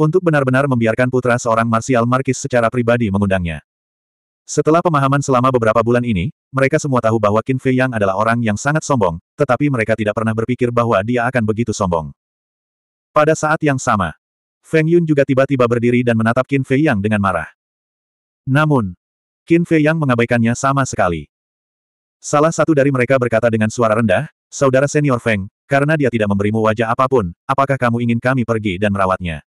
untuk benar-benar membiarkan putra seorang Martial Markis secara pribadi mengundangnya. Setelah pemahaman selama beberapa bulan ini, mereka semua tahu bahwa Qin Fei Yang adalah orang yang sangat sombong, tetapi mereka tidak pernah berpikir bahwa dia akan begitu sombong. Pada saat yang sama, Feng Yun juga tiba-tiba berdiri dan menatap Qin Fei Yang dengan marah. Namun, Qin Fei Yang mengabaikannya sama sekali. Salah satu dari mereka berkata dengan suara rendah, Saudara senior Feng, karena dia tidak memberimu wajah apapun, apakah kamu ingin kami pergi dan merawatnya?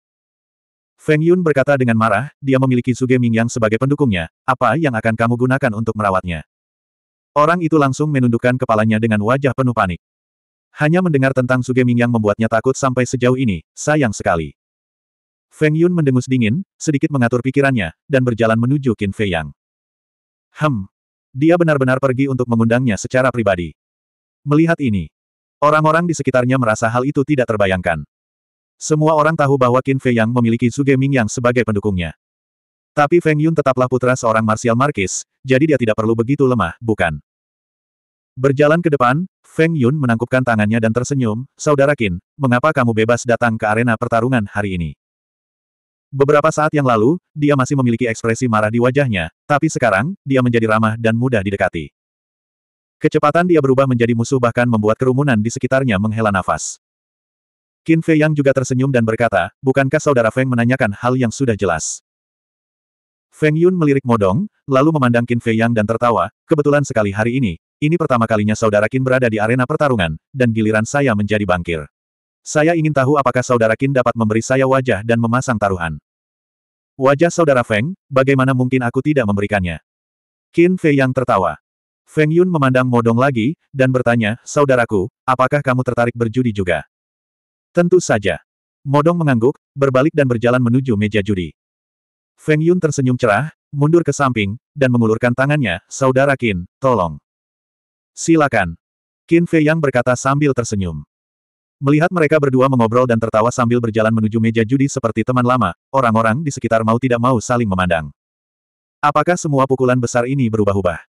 Feng Yun berkata dengan marah, dia memiliki Suge Ming yang sebagai pendukungnya, apa yang akan kamu gunakan untuk merawatnya? Orang itu langsung menundukkan kepalanya dengan wajah penuh panik. Hanya mendengar tentang Suge Ming yang membuatnya takut sampai sejauh ini, sayang sekali. Feng Yun mendengus dingin, sedikit mengatur pikirannya, dan berjalan menuju Qin Fei Yang. Hem. Dia benar-benar pergi untuk mengundangnya secara pribadi. Melihat ini, orang-orang di sekitarnya merasa hal itu tidak terbayangkan. Semua orang tahu bahwa Qin Fei Yang memiliki Su Geming yang sebagai pendukungnya. Tapi Feng Yun tetaplah putra seorang martial markis, jadi dia tidak perlu begitu lemah, bukan? Berjalan ke depan, Feng Yun menangkupkan tangannya dan tersenyum, Saudara Qin, mengapa kamu bebas datang ke arena pertarungan hari ini? Beberapa saat yang lalu, dia masih memiliki ekspresi marah di wajahnya, tapi sekarang, dia menjadi ramah dan mudah didekati. Kecepatan dia berubah menjadi musuh bahkan membuat kerumunan di sekitarnya menghela nafas. Qin Fei Yang juga tersenyum dan berkata, bukankah saudara Feng menanyakan hal yang sudah jelas? Feng Yun melirik Modong, lalu memandang Qin Fei Yang dan tertawa, kebetulan sekali hari ini, ini pertama kalinya saudara Qin berada di arena pertarungan, dan giliran saya menjadi bangkir. Saya ingin tahu apakah saudara Qin dapat memberi saya wajah dan memasang taruhan. Wajah saudara Feng, bagaimana mungkin aku tidak memberikannya? Qin Fei Yang tertawa. Feng Yun memandang Modong lagi, dan bertanya, Saudaraku, apakah kamu tertarik berjudi juga? Tentu saja. Modong mengangguk, berbalik dan berjalan menuju meja judi. Feng Yun tersenyum cerah, mundur ke samping, dan mengulurkan tangannya, Saudara Qin, tolong. Silakan. Qin Fei Yang berkata sambil tersenyum. Melihat mereka berdua mengobrol dan tertawa sambil berjalan menuju meja judi seperti teman lama, orang-orang di sekitar mau tidak mau saling memandang. Apakah semua pukulan besar ini berubah-ubah?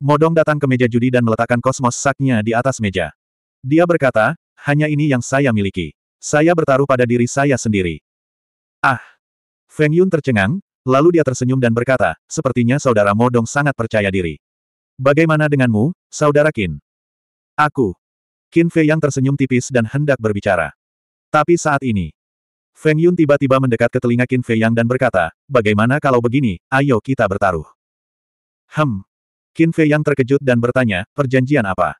Modong datang ke meja judi dan meletakkan kosmos saknya di atas meja. Dia berkata, hanya ini yang saya miliki. Saya bertaruh pada diri saya sendiri. Ah! Feng Yun tercengang, lalu dia tersenyum dan berkata, sepertinya saudara Modong sangat percaya diri. Bagaimana denganmu, saudara Qin? Aku. Qin Fei yang tersenyum tipis dan hendak berbicara. Tapi saat ini, Feng Yun tiba-tiba mendekat ke telinga Qin Fei Yang dan berkata, bagaimana kalau begini, ayo kita bertaruh. Hem. Qin Fei Yang terkejut dan bertanya, perjanjian apa?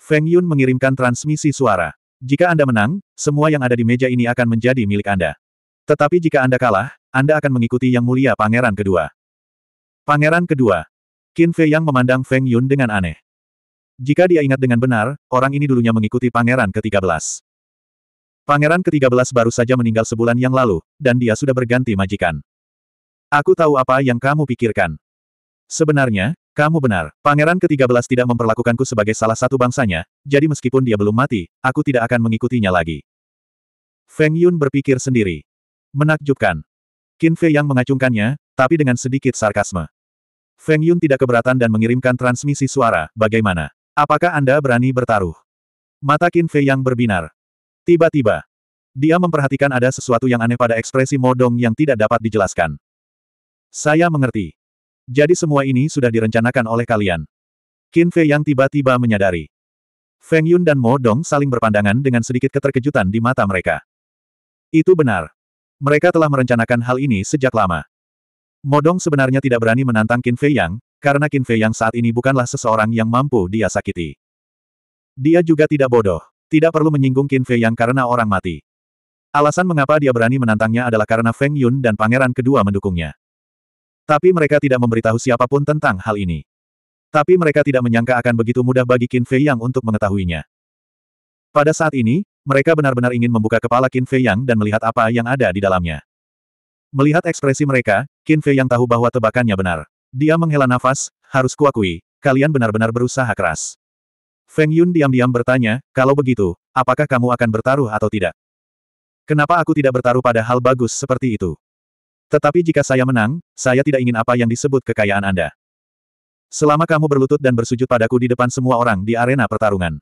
Feng Yun mengirimkan transmisi suara. Jika Anda menang, semua yang ada di meja ini akan menjadi milik Anda. Tetapi jika Anda kalah, Anda akan mengikuti Yang Mulia Pangeran Kedua. Pangeran Kedua. Qin Fei Yang memandang Feng Yun dengan aneh. Jika dia ingat dengan benar, orang ini dulunya mengikuti Pangeran ke-13. Pangeran ke-13 baru saja meninggal sebulan yang lalu, dan dia sudah berganti majikan. Aku tahu apa yang kamu pikirkan. Sebenarnya, kamu benar, pangeran ke-13 tidak memperlakukanku sebagai salah satu bangsanya, jadi meskipun dia belum mati, aku tidak akan mengikutinya lagi. Feng Yun berpikir sendiri. Menakjubkan. Qin Fei yang mengacungkannya, tapi dengan sedikit sarkasme. Feng Yun tidak keberatan dan mengirimkan transmisi suara, bagaimana? Apakah Anda berani bertaruh? Mata Qin Fei yang berbinar. Tiba-tiba, dia memperhatikan ada sesuatu yang aneh pada ekspresi Modong yang tidak dapat dijelaskan. Saya mengerti. Jadi semua ini sudah direncanakan oleh kalian. Qin Fei yang tiba-tiba menyadari. Feng Yun dan Mo Dong saling berpandangan dengan sedikit keterkejutan di mata mereka. Itu benar. Mereka telah merencanakan hal ini sejak lama. Mo Dong sebenarnya tidak berani menantang Qin Fei Yang, karena Qin Fei Yang saat ini bukanlah seseorang yang mampu dia sakiti. Dia juga tidak bodoh. Tidak perlu menyinggung Qin Fei Yang karena orang mati. Alasan mengapa dia berani menantangnya adalah karena Feng Yun dan pangeran kedua mendukungnya. Tapi mereka tidak memberitahu siapapun tentang hal ini. Tapi mereka tidak menyangka akan begitu mudah bagi Qin Fei Yang untuk mengetahuinya. Pada saat ini, mereka benar-benar ingin membuka kepala Qin Fei Yang dan melihat apa yang ada di dalamnya. Melihat ekspresi mereka, Qin Fei Yang tahu bahwa tebakannya benar. Dia menghela nafas, harus kuakui, kalian benar-benar berusaha keras. Feng Yun diam-diam bertanya, kalau begitu, apakah kamu akan bertaruh atau tidak? Kenapa aku tidak bertaruh pada hal bagus seperti itu? Tetapi jika saya menang, saya tidak ingin apa yang disebut kekayaan Anda. Selama kamu berlutut dan bersujud padaku di depan semua orang di arena pertarungan.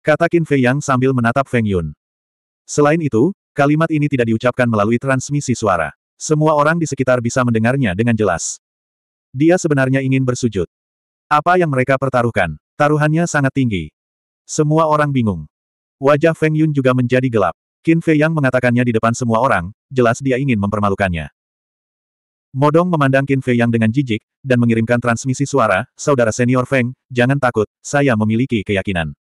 Kata Qin Fei Yang sambil menatap Feng Yun. Selain itu, kalimat ini tidak diucapkan melalui transmisi suara. Semua orang di sekitar bisa mendengarnya dengan jelas. Dia sebenarnya ingin bersujud. Apa yang mereka pertaruhkan? Taruhannya sangat tinggi. Semua orang bingung. Wajah Feng Yun juga menjadi gelap. Qin Fei Yang mengatakannya di depan semua orang, jelas dia ingin mempermalukannya. Modong memandang Qin Fei Yang dengan jijik, dan mengirimkan transmisi suara, Saudara senior Feng, jangan takut, saya memiliki keyakinan.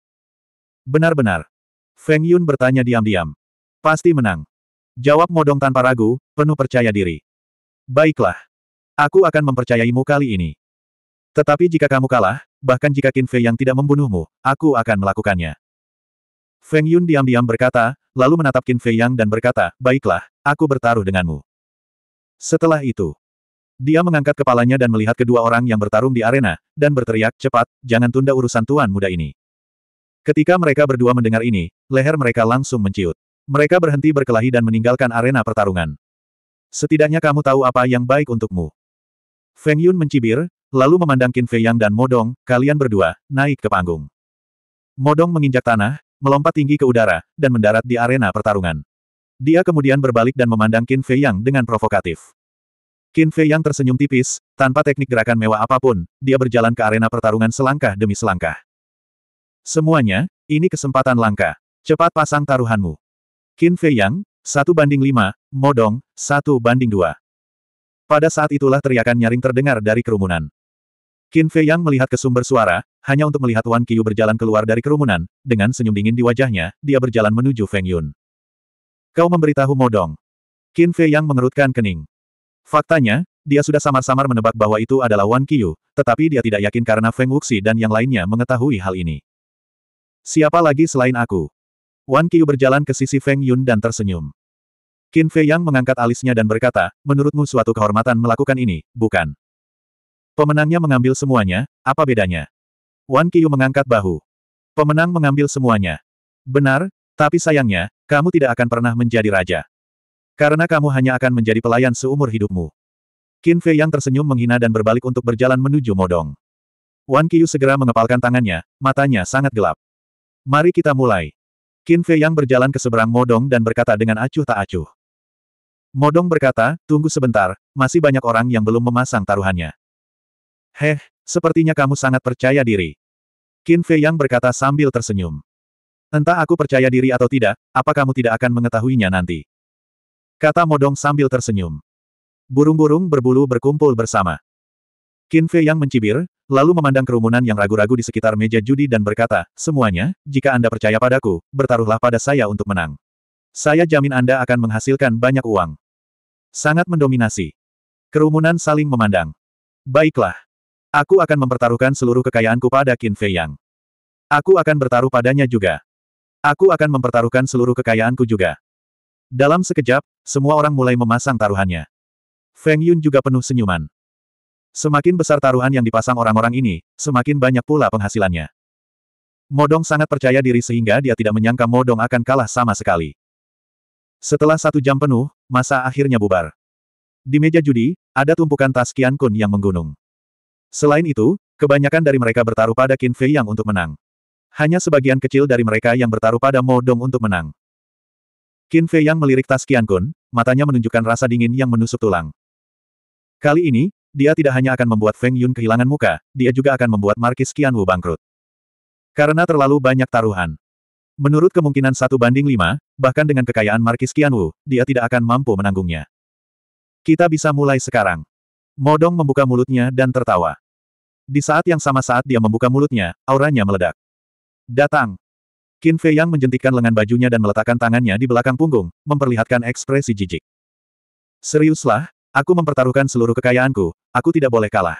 Benar-benar. Feng Yun bertanya diam-diam. Pasti menang. Jawab Modong tanpa ragu, penuh percaya diri. Baiklah. Aku akan mempercayaimu kali ini. Tetapi jika kamu kalah, bahkan jika Qin Fei Yang tidak membunuhmu, aku akan melakukannya. Feng Yun diam-diam berkata, lalu menatap Qin Fei Yang dan berkata, Baiklah, aku bertaruh denganmu. Setelah itu, dia mengangkat kepalanya dan melihat kedua orang yang bertarung di arena, dan berteriak, cepat, jangan tunda urusan tuan muda ini. Ketika mereka berdua mendengar ini, leher mereka langsung menciut. Mereka berhenti berkelahi dan meninggalkan arena pertarungan. Setidaknya kamu tahu apa yang baik untukmu. Feng Yun mencibir, lalu memandang Qin Fei Yang dan Modong, kalian berdua, naik ke panggung. Modong menginjak tanah, melompat tinggi ke udara, dan mendarat di arena pertarungan. Dia kemudian berbalik dan memandang Qin Fei Yang dengan provokatif. Qin Fei Yang tersenyum tipis, tanpa teknik gerakan mewah apapun, dia berjalan ke arena pertarungan selangkah demi selangkah. Semuanya, ini kesempatan langka. Cepat pasang taruhanmu. Qin Fei Yang, 1 banding 5, Modong, 1 banding 2. Pada saat itulah teriakan nyaring terdengar dari kerumunan. Qin Fei Yang melihat ke sumber suara, hanya untuk melihat Wan Qiyu berjalan keluar dari kerumunan, dengan senyum dingin di wajahnya, dia berjalan menuju Feng Yun. Kau memberitahu Modong. Qin Fei Yang mengerutkan kening. Faktanya, dia sudah samar-samar menebak bahwa itu adalah Wan Qiyu, tetapi dia tidak yakin karena Feng Wuxi dan yang lainnya mengetahui hal ini. Siapa lagi selain aku? Wan Qiyu berjalan ke sisi Feng Yun dan tersenyum. Qin Fei Yang mengangkat alisnya dan berkata, menurutmu suatu kehormatan melakukan ini, bukan? Pemenangnya mengambil semuanya, apa bedanya? Wan Qiyu mengangkat bahu. Pemenang mengambil semuanya. Benar, tapi sayangnya, kamu tidak akan pernah menjadi raja. Karena kamu hanya akan menjadi pelayan seumur hidupmu. Qin Fei yang tersenyum menghina dan berbalik untuk berjalan menuju Modong. Wan Qiyu segera mengepalkan tangannya, matanya sangat gelap. Mari kita mulai. Qin Fei yang berjalan ke seberang Modong dan berkata dengan acuh tak acuh. Modong berkata, tunggu sebentar, masih banyak orang yang belum memasang taruhannya. Heh, sepertinya kamu sangat percaya diri. Qin Fei Yang berkata sambil tersenyum. Entah aku percaya diri atau tidak, apa kamu tidak akan mengetahuinya nanti. Kata Modong sambil tersenyum. Burung-burung berbulu berkumpul bersama. Qin Fei Yang mencibir, lalu memandang kerumunan yang ragu-ragu di sekitar meja judi dan berkata, Semuanya, jika Anda percaya padaku, bertaruhlah pada saya untuk menang. Saya jamin Anda akan menghasilkan banyak uang. Sangat mendominasi. Kerumunan saling memandang. Baiklah. Aku akan mempertaruhkan seluruh kekayaanku pada Qin Fei Yang. Aku akan bertaruh padanya juga. Aku akan mempertaruhkan seluruh kekayaanku juga. Dalam sekejap, semua orang mulai memasang taruhannya. Feng Yun juga penuh senyuman. Semakin besar taruhan yang dipasang orang-orang ini, semakin banyak pula penghasilannya. Modong sangat percaya diri sehingga dia tidak menyangka Modong akan kalah sama sekali. Setelah satu jam penuh, masa akhirnya bubar. Di meja judi, ada tumpukan tas Kian Kun yang menggunung. Selain itu, kebanyakan dari mereka bertaruh pada Qin Fei Yang untuk menang. Hanya sebagian kecil dari mereka yang bertaruh pada Mo Dong untuk menang. Qin Fei Yang melirik tas Qian Kun, matanya menunjukkan rasa dingin yang menusuk tulang. Kali ini, dia tidak hanya akan membuat Feng Yun kehilangan muka, dia juga akan membuat Markis Qian Wu bangkrut. Karena terlalu banyak taruhan. Menurut kemungkinan satu banding lima, bahkan dengan kekayaan Markis Qian Wu, dia tidak akan mampu menanggungnya. Kita bisa mulai sekarang. Modong membuka mulutnya dan tertawa. Di saat yang sama saat dia membuka mulutnya, auranya meledak. Datang. Qin Fei Yang menjentikan lengan bajunya dan meletakkan tangannya di belakang punggung, memperlihatkan ekspresi jijik. Seriuslah, aku mempertaruhkan seluruh kekayaanku, aku tidak boleh kalah.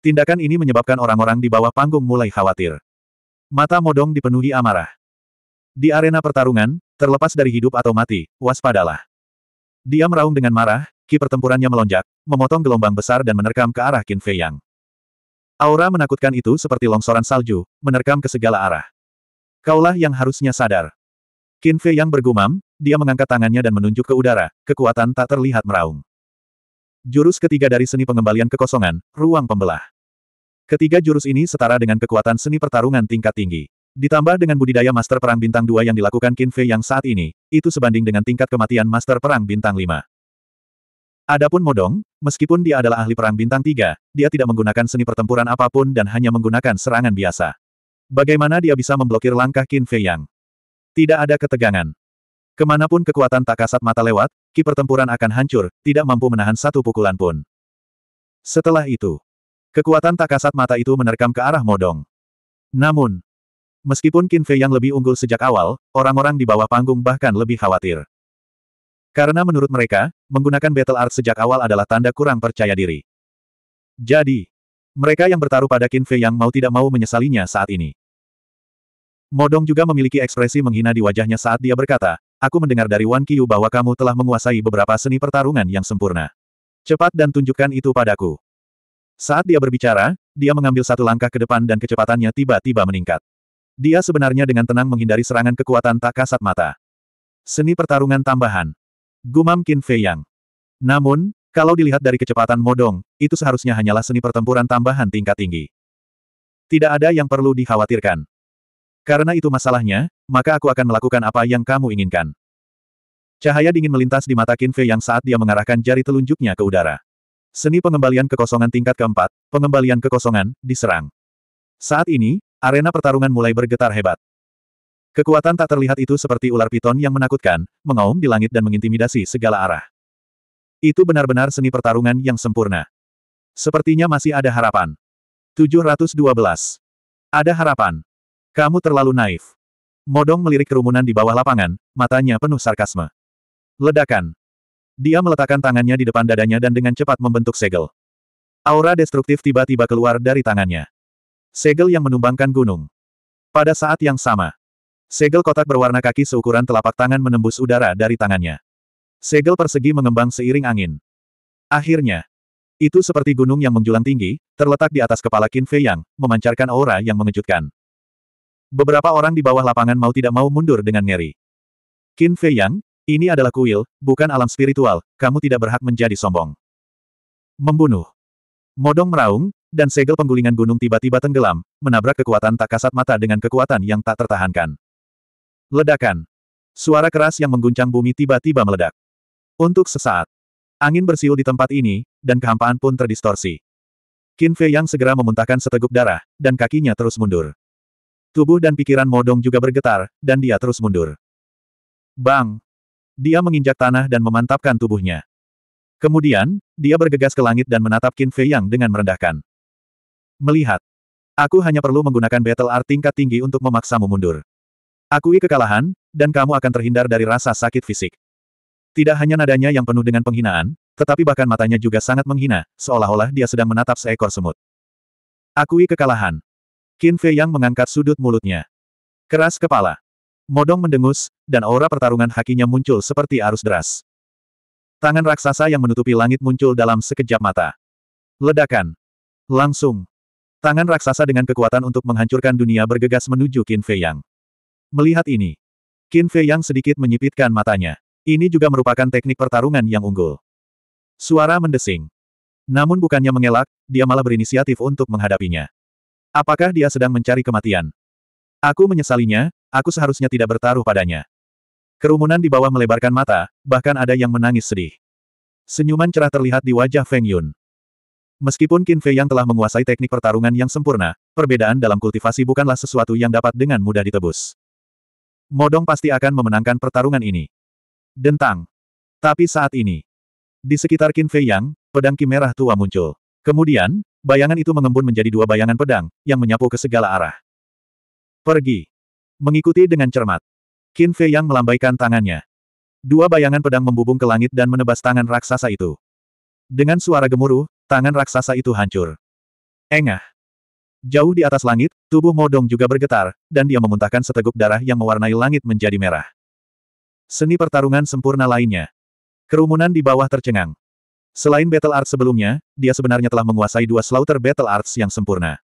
Tindakan ini menyebabkan orang-orang di bawah panggung mulai khawatir. Mata Modong dipenuhi amarah. Di arena pertarungan, terlepas dari hidup atau mati, waspadalah. Dia meraung dengan marah, ki pertempurannya melonjak, memotong gelombang besar dan menerkam ke arah Qin Fei Yang. Aura menakutkan itu seperti longsoran salju, menerkam ke segala arah. Kaulah yang harusnya sadar. Qin Fei Yang bergumam, dia mengangkat tangannya dan menunjuk ke udara, kekuatan tak terlihat meraung. Jurus ketiga dari seni pengembalian kekosongan, ruang pembelah. Ketiga jurus ini setara dengan kekuatan seni pertarungan tingkat tinggi. Ditambah dengan budidaya Master Perang Bintang 2 yang dilakukan Qin Fei Yang saat ini, itu sebanding dengan tingkat kematian Master Perang Bintang 5. Adapun Modong, meskipun dia adalah ahli perang bintang tiga, dia tidak menggunakan seni pertempuran apapun dan hanya menggunakan serangan biasa. Bagaimana dia bisa memblokir langkah Qin Fei Yang? Tidak ada ketegangan. Kemanapun kekuatan tak kasat mata lewat, ki pertempuran akan hancur, tidak mampu menahan satu pukulan pun. Setelah itu, kekuatan tak kasat mata itu menerkam ke arah Modong. Namun, meskipun Qin Fei yang lebih unggul sejak awal, orang-orang di bawah panggung bahkan lebih khawatir. Karena menurut mereka, menggunakan battle art sejak awal adalah tanda kurang percaya diri. Jadi, mereka yang bertaruh pada Qin Fei yang mau tidak mau menyesalinya saat ini. Modong juga memiliki ekspresi menghina di wajahnya saat dia berkata, Aku mendengar dari Wan Qiyu bahwa kamu telah menguasai beberapa seni pertarungan yang sempurna. Cepat dan tunjukkan itu padaku. Saat dia berbicara, dia mengambil satu langkah ke depan dan kecepatannya tiba-tiba meningkat. Dia sebenarnya dengan tenang menghindari serangan kekuatan tak kasat mata. Seni pertarungan tambahan. Gumam Qin Fei Yang. Namun, kalau dilihat dari kecepatan Modong, itu seharusnya hanyalah seni pertempuran tambahan tingkat tinggi. Tidak ada yang perlu dikhawatirkan. Karena itu masalahnya, maka aku akan melakukan apa yang kamu inginkan. Cahaya dingin melintas di mata Qin Fei Yang saat dia mengarahkan jari telunjuknya ke udara. Seni pengembalian kekosongan tingkat keempat, pengembalian kekosongan, diserang. Saat ini, arena pertarungan mulai bergetar hebat. Kekuatan tak terlihat itu seperti ular piton yang menakutkan, mengaum di langit dan mengintimidasi segala arah. Itu benar-benar seni pertarungan yang sempurna. Sepertinya masih ada harapan. 712. Ada harapan. Kamu terlalu naif. Modong melirik kerumunan di bawah lapangan, matanya penuh sarkasme. Ledakan. Dia meletakkan tangannya di depan dadanya dan dengan cepat membentuk segel. Aura destruktif tiba-tiba keluar dari tangannya. Segel yang menumbangkan gunung. Pada saat yang sama, Segel kotak berwarna kaki seukuran telapak tangan menembus udara dari tangannya. Segel persegi mengembang seiring angin. Akhirnya. Itu seperti gunung yang menjulang tinggi, terletak di atas kepala Qin Fei Yang, memancarkan aura yang mengejutkan. Beberapa orang di bawah lapangan mau tidak mau mundur dengan ngeri. Qin Fei Yang, ini adalah kuil, bukan alam spiritual, kamu tidak berhak menjadi sombong. Membunuh. Modong meraung, dan segel penggulingan gunung tiba-tiba tenggelam, menabrak kekuatan tak kasat mata dengan kekuatan yang tak tertahankan. Ledakan. Suara keras yang mengguncang bumi tiba-tiba meledak. Untuk sesaat, angin bersiul di tempat ini, dan kehampaan pun terdistorsi. Qin Fei yang segera memuntahkan seteguk darah, dan kakinya terus mundur. Tubuh dan pikiran Modong juga bergetar, dan dia terus mundur. Bang! Dia menginjak tanah dan memantapkan tubuhnya. Kemudian, dia bergegas ke langit dan menatap Qin Fei Yang dengan merendahkan. Melihat. Aku hanya perlu menggunakan battle art tingkat tinggi untuk memaksamu mundur. Akui kekalahan, dan kamu akan terhindar dari rasa sakit fisik. Tidak hanya nadanya yang penuh dengan penghinaan, tetapi bahkan matanya juga sangat menghina, seolah-olah dia sedang menatap seekor semut. Akui kekalahan. Qin Fei Yang mengangkat sudut mulutnya. Keras kepala. Modong mendengus, dan aura pertarungan hakinya muncul seperti arus deras. Tangan raksasa yang menutupi langit muncul dalam sekejap mata. Ledakan. Langsung. Tangan raksasa dengan kekuatan untuk menghancurkan dunia bergegas menuju Qin Fei Yang. Melihat ini, Qin Fei yang sedikit menyipitkan matanya. Ini juga merupakan teknik pertarungan yang unggul. Suara mendesing. Namun bukannya mengelak, dia malah berinisiatif untuk menghadapinya. Apakah dia sedang mencari kematian? Aku menyesalinya, aku seharusnya tidak bertaruh padanya. Kerumunan di bawah melebarkan mata, bahkan ada yang menangis sedih. Senyuman cerah terlihat di wajah Feng Yun. Meskipun Qin Fei yang telah menguasai teknik pertarungan yang sempurna, perbedaan dalam kultivasi bukanlah sesuatu yang dapat dengan mudah ditebus. Modong pasti akan memenangkan pertarungan ini. Dentang. Tapi saat ini, di sekitar Qin Fei Yang, pedang kimerah Tua muncul. Kemudian, bayangan itu mengembun menjadi dua bayangan pedang, yang menyapu ke segala arah. Pergi. Mengikuti dengan cermat. Qin Fei Yang melambaikan tangannya. Dua bayangan pedang membubung ke langit dan menebas tangan raksasa itu. Dengan suara gemuruh, tangan raksasa itu hancur. Engah. Jauh di atas langit, tubuh Modong juga bergetar, dan dia memuntahkan seteguk darah yang mewarnai langit menjadi merah. Seni pertarungan sempurna lainnya. Kerumunan di bawah tercengang. Selain Battle Arts sebelumnya, dia sebenarnya telah menguasai dua Slaughter Battle Arts yang sempurna.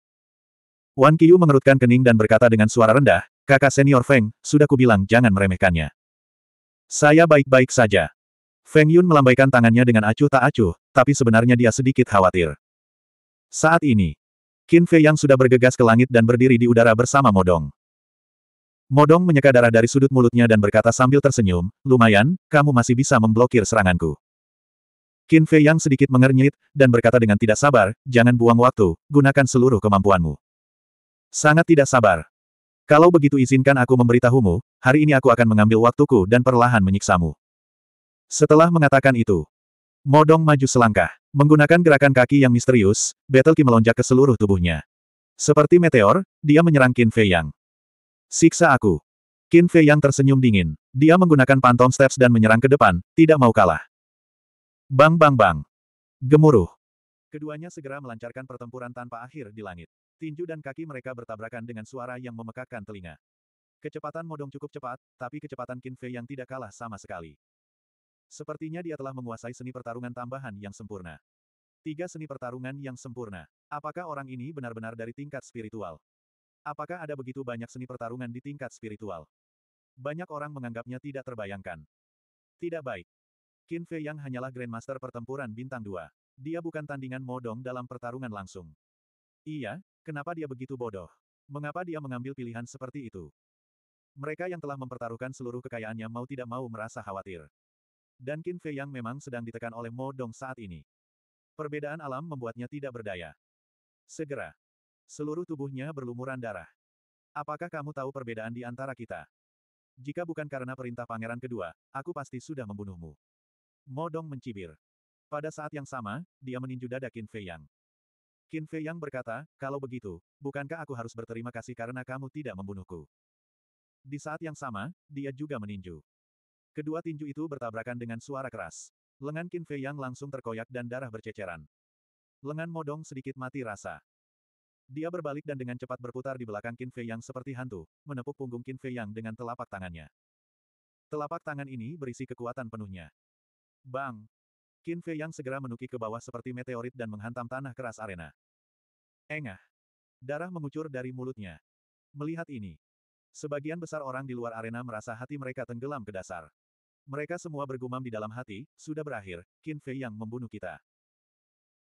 Wan Qiyu mengerutkan kening dan berkata dengan suara rendah, kakak senior Feng, sudah kubilang jangan meremehkannya. Saya baik-baik saja. Feng Yun melambaikan tangannya dengan acuh tak acuh, tapi sebenarnya dia sedikit khawatir. Saat ini, Qin Fei yang sudah bergegas ke langit dan berdiri di udara bersama Modong. Modong menyeka darah dari sudut mulutnya dan berkata sambil tersenyum, lumayan, kamu masih bisa memblokir seranganku. Qin Fei yang sedikit mengernyit, dan berkata dengan tidak sabar, jangan buang waktu, gunakan seluruh kemampuanmu. Sangat tidak sabar. Kalau begitu izinkan aku memberitahumu, hari ini aku akan mengambil waktuku dan perlahan menyiksamu. Setelah mengatakan itu, Modong maju selangkah. Menggunakan gerakan kaki yang misterius, Battle Ki melonjak ke seluruh tubuhnya. Seperti meteor, dia menyerang Qin Fei Yang. Siksa aku. Qin Fei Yang tersenyum dingin. Dia menggunakan pantom steps dan menyerang ke depan, tidak mau kalah. Bang bang bang. Gemuruh. Keduanya segera melancarkan pertempuran tanpa akhir di langit. Tinju dan kaki mereka bertabrakan dengan suara yang memekakkan telinga. Kecepatan Modong cukup cepat, tapi kecepatan Qin Fei Yang tidak kalah sama sekali. Sepertinya dia telah menguasai seni pertarungan tambahan yang sempurna. Tiga seni pertarungan yang sempurna. Apakah orang ini benar-benar dari tingkat spiritual? Apakah ada begitu banyak seni pertarungan di tingkat spiritual? Banyak orang menganggapnya tidak terbayangkan. Tidak baik. Qin Fei Yang hanyalah Grandmaster pertempuran bintang 2. Dia bukan tandingan modong dalam pertarungan langsung. Iya, kenapa dia begitu bodoh? Mengapa dia mengambil pilihan seperti itu? Mereka yang telah mempertaruhkan seluruh kekayaannya mau tidak mau merasa khawatir dan Qin Fei yang memang sedang ditekan oleh Mo Dong saat ini. Perbedaan alam membuatnya tidak berdaya. Segera. Seluruh tubuhnya berlumuran darah. Apakah kamu tahu perbedaan di antara kita? Jika bukan karena perintah pangeran kedua, aku pasti sudah membunuhmu. Mo Dong mencibir. Pada saat yang sama, dia meninju dada Qin Fei Yang. Qin Fei Yang berkata, kalau begitu, bukankah aku harus berterima kasih karena kamu tidak membunuhku? Di saat yang sama, dia juga meninju. Kedua tinju itu bertabrakan dengan suara keras. Lengan Qin Fei Yang langsung terkoyak dan darah berceceran. Lengan Modong sedikit mati rasa. Dia berbalik dan dengan cepat berputar di belakang Qin Fei Yang seperti hantu, menepuk punggung Qin Fei Yang dengan telapak tangannya. Telapak tangan ini berisi kekuatan penuhnya. Bang! Qin Fei Yang segera menuki ke bawah seperti meteorit dan menghantam tanah keras arena. Engah! Darah mengucur dari mulutnya. Melihat ini, sebagian besar orang di luar arena merasa hati mereka tenggelam ke dasar. Mereka semua bergumam di dalam hati, sudah berakhir, Qin Fei yang membunuh kita.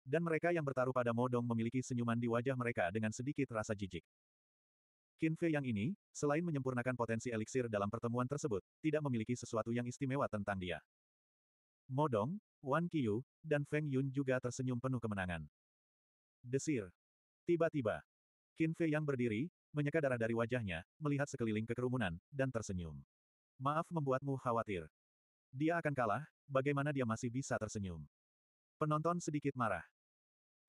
Dan mereka yang bertaruh pada Modong memiliki senyuman di wajah mereka dengan sedikit rasa jijik. Qin Fei yang ini, selain menyempurnakan potensi eliksir dalam pertemuan tersebut, tidak memiliki sesuatu yang istimewa tentang dia. Modong, Wan Qiu, dan Feng Yun juga tersenyum penuh kemenangan. Desir. Tiba-tiba, Qin Fei yang berdiri, menyeka darah dari wajahnya, melihat sekeliling kekerumunan, dan tersenyum. Maaf membuatmu khawatir. Dia akan kalah, bagaimana dia masih bisa tersenyum? Penonton sedikit marah.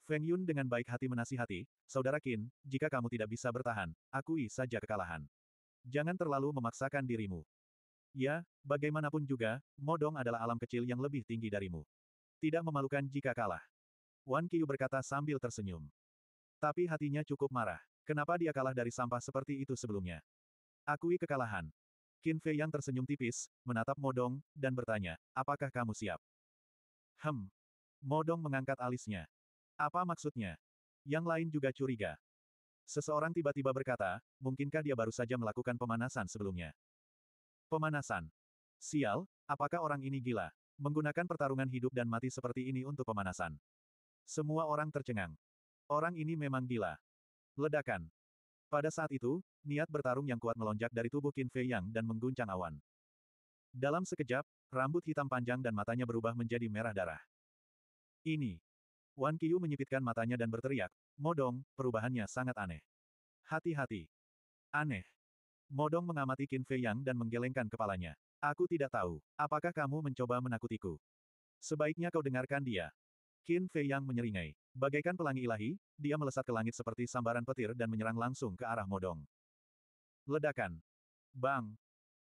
Feng Yun dengan baik hati menasihati, Saudara Qin, jika kamu tidak bisa bertahan, akui saja kekalahan. Jangan terlalu memaksakan dirimu. Ya, bagaimanapun juga, Modong adalah alam kecil yang lebih tinggi darimu. Tidak memalukan jika kalah. Wan Qiu berkata sambil tersenyum. Tapi hatinya cukup marah. Kenapa dia kalah dari sampah seperti itu sebelumnya? Akui kekalahan, Qin Fei yang tersenyum tipis, menatap Modong, dan bertanya, apakah kamu siap? Hem. Modong mengangkat alisnya. Apa maksudnya? Yang lain juga curiga. Seseorang tiba-tiba berkata, mungkinkah dia baru saja melakukan pemanasan sebelumnya? Pemanasan. Sial, apakah orang ini gila? Menggunakan pertarungan hidup dan mati seperti ini untuk pemanasan. Semua orang tercengang. Orang ini memang gila. Ledakan. Pada saat itu, niat bertarung yang kuat melonjak dari tubuh Qin Fei Yang dan mengguncang awan. Dalam sekejap, rambut hitam panjang dan matanya berubah menjadi merah darah. Ini. Wan Qiyu menyipitkan matanya dan berteriak, Modong, perubahannya sangat aneh. Hati-hati. Aneh. Modong mengamati Qin Fei Yang dan menggelengkan kepalanya. Aku tidak tahu, apakah kamu mencoba menakutiku? Sebaiknya kau dengarkan dia. Qin Fei Yang menyeringai. Bagaikan pelangi ilahi, dia melesat ke langit seperti sambaran petir dan menyerang langsung ke arah Modong. Ledakan. Bang.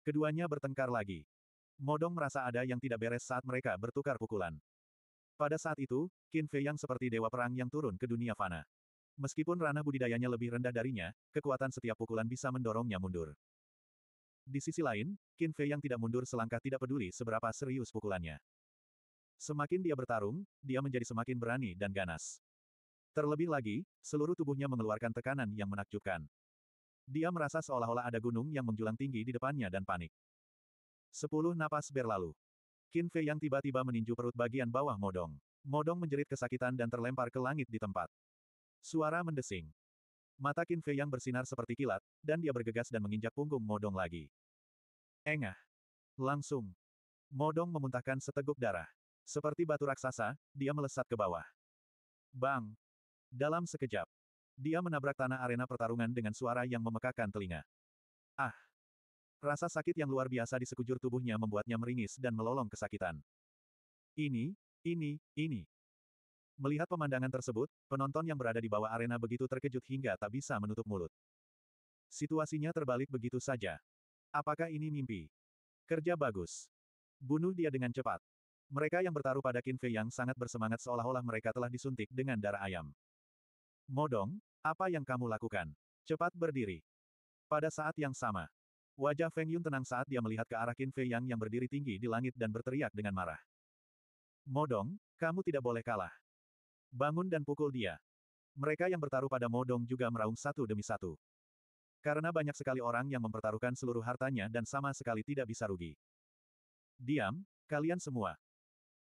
Keduanya bertengkar lagi. Modong merasa ada yang tidak beres saat mereka bertukar pukulan. Pada saat itu, Qin Fei yang seperti dewa perang yang turun ke dunia fana. Meskipun ranah budidayanya lebih rendah darinya, kekuatan setiap pukulan bisa mendorongnya mundur. Di sisi lain, Qin Fei yang tidak mundur selangkah tidak peduli seberapa serius pukulannya. Semakin dia bertarung, dia menjadi semakin berani dan ganas. Terlebih lagi, seluruh tubuhnya mengeluarkan tekanan yang menakjubkan. Dia merasa seolah-olah ada gunung yang menjulang tinggi di depannya dan panik. Sepuluh napas berlalu. Qin Fei yang tiba-tiba meninju perut bagian bawah Modong. Modong menjerit kesakitan dan terlempar ke langit di tempat. Suara mendesing. Mata Qin Fei yang bersinar seperti kilat, dan dia bergegas dan menginjak punggung Modong lagi. Engah. Langsung. Modong memuntahkan seteguk darah. Seperti batu raksasa, dia melesat ke bawah. Bang! Dalam sekejap, dia menabrak tanah arena pertarungan dengan suara yang memekakan telinga. Ah! Rasa sakit yang luar biasa di sekujur tubuhnya membuatnya meringis dan melolong kesakitan. Ini, ini, ini. Melihat pemandangan tersebut, penonton yang berada di bawah arena begitu terkejut hingga tak bisa menutup mulut. Situasinya terbalik begitu saja. Apakah ini mimpi? Kerja bagus. Bunuh dia dengan cepat. Mereka yang bertaruh pada Qin Fei yang sangat bersemangat seolah-olah mereka telah disuntik dengan darah ayam. Modong, apa yang kamu lakukan? Cepat berdiri. Pada saat yang sama, wajah Feng Yun tenang saat dia melihat ke arah Qin Fei Yang yang berdiri tinggi di langit dan berteriak dengan marah. Modong, kamu tidak boleh kalah. Bangun dan pukul dia. Mereka yang bertaruh pada Modong juga meraung satu demi satu. Karena banyak sekali orang yang mempertaruhkan seluruh hartanya dan sama sekali tidak bisa rugi. Diam, kalian semua.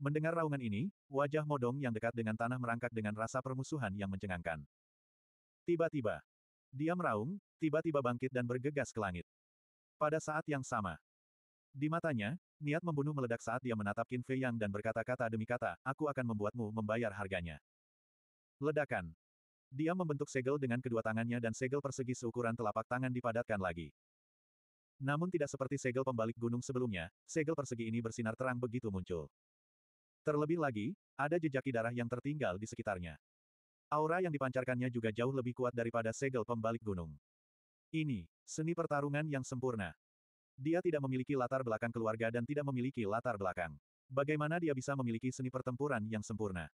Mendengar raungan ini, wajah Modong yang dekat dengan tanah merangkak dengan rasa permusuhan yang mencengangkan. Tiba-tiba, dia meraung, tiba-tiba bangkit dan bergegas ke langit. Pada saat yang sama, di matanya, niat membunuh meledak saat dia menatap Qin Fei Yang dan berkata-kata demi kata, aku akan membuatmu membayar harganya. Ledakan. Dia membentuk segel dengan kedua tangannya dan segel persegi seukuran telapak tangan dipadatkan lagi. Namun tidak seperti segel pembalik gunung sebelumnya, segel persegi ini bersinar terang begitu muncul. Terlebih lagi, ada jejak darah yang tertinggal di sekitarnya. Aura yang dipancarkannya juga jauh lebih kuat daripada segel pembalik gunung. Ini, seni pertarungan yang sempurna. Dia tidak memiliki latar belakang keluarga dan tidak memiliki latar belakang. Bagaimana dia bisa memiliki seni pertempuran yang sempurna?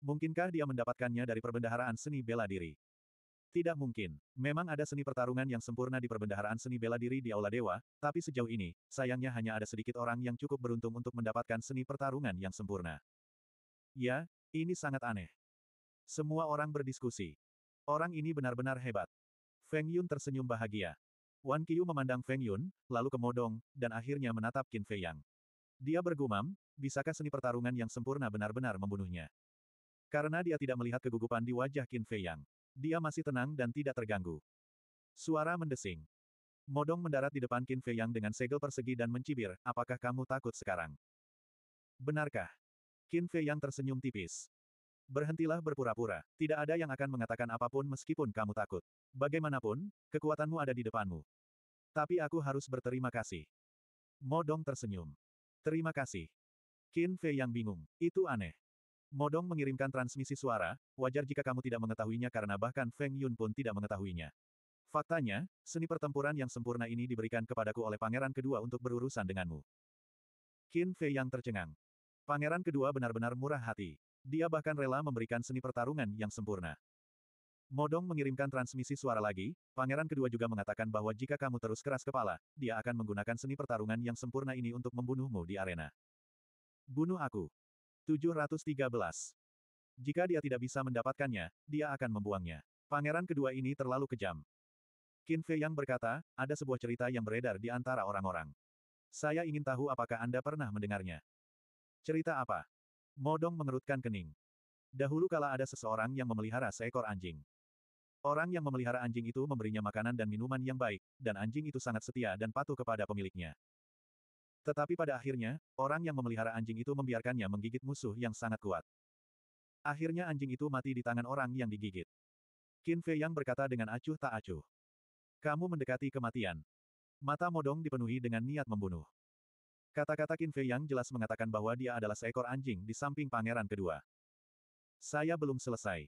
Mungkinkah dia mendapatkannya dari perbendaharaan seni bela diri? Tidak mungkin. Memang ada seni pertarungan yang sempurna di perbendaharaan seni bela diri di Aula Dewa, tapi sejauh ini, sayangnya hanya ada sedikit orang yang cukup beruntung untuk mendapatkan seni pertarungan yang sempurna. Ya, ini sangat aneh. Semua orang berdiskusi. Orang ini benar-benar hebat. Feng Yun tersenyum bahagia. Wan Qiu memandang Feng Yun, lalu kemodong, dan akhirnya menatap Qin Fei Yang. Dia bergumam, bisakah seni pertarungan yang sempurna benar-benar membunuhnya? Karena dia tidak melihat kegugupan di wajah Qin Fei Yang. Dia masih tenang dan tidak terganggu. Suara mendesing. Modong mendarat di depan Qin Fei Yang dengan segel persegi dan mencibir, apakah kamu takut sekarang? Benarkah? Qin Fei Yang tersenyum tipis. Berhentilah berpura-pura, tidak ada yang akan mengatakan apapun meskipun kamu takut. Bagaimanapun, kekuatanmu ada di depanmu. Tapi aku harus berterima kasih. Modong tersenyum. Terima kasih. Qin Fei Yang bingung, itu aneh. Modong mengirimkan transmisi suara, wajar jika kamu tidak mengetahuinya karena bahkan Feng Yun pun tidak mengetahuinya. Faktanya, seni pertempuran yang sempurna ini diberikan kepadaku oleh pangeran kedua untuk berurusan denganmu. Qin Fei yang tercengang. Pangeran kedua benar-benar murah hati. Dia bahkan rela memberikan seni pertarungan yang sempurna. Modong mengirimkan transmisi suara lagi, pangeran kedua juga mengatakan bahwa jika kamu terus keras kepala, dia akan menggunakan seni pertarungan yang sempurna ini untuk membunuhmu di arena. Bunuh aku. 713. Jika dia tidak bisa mendapatkannya, dia akan membuangnya. Pangeran kedua ini terlalu kejam. Qin Fei yang berkata, ada sebuah cerita yang beredar di antara orang-orang. Saya ingin tahu apakah Anda pernah mendengarnya. Cerita apa? Modong mengerutkan kening. Dahulu kala ada seseorang yang memelihara seekor anjing. Orang yang memelihara anjing itu memberinya makanan dan minuman yang baik, dan anjing itu sangat setia dan patuh kepada pemiliknya. Tetapi pada akhirnya, orang yang memelihara anjing itu membiarkannya menggigit musuh yang sangat kuat. Akhirnya anjing itu mati di tangan orang yang digigit. Qin Fei Yang berkata dengan acuh tak acuh. Kamu mendekati kematian. Mata Modong dipenuhi dengan niat membunuh. Kata-kata Qin Fei Yang jelas mengatakan bahwa dia adalah seekor anjing di samping pangeran kedua. Saya belum selesai.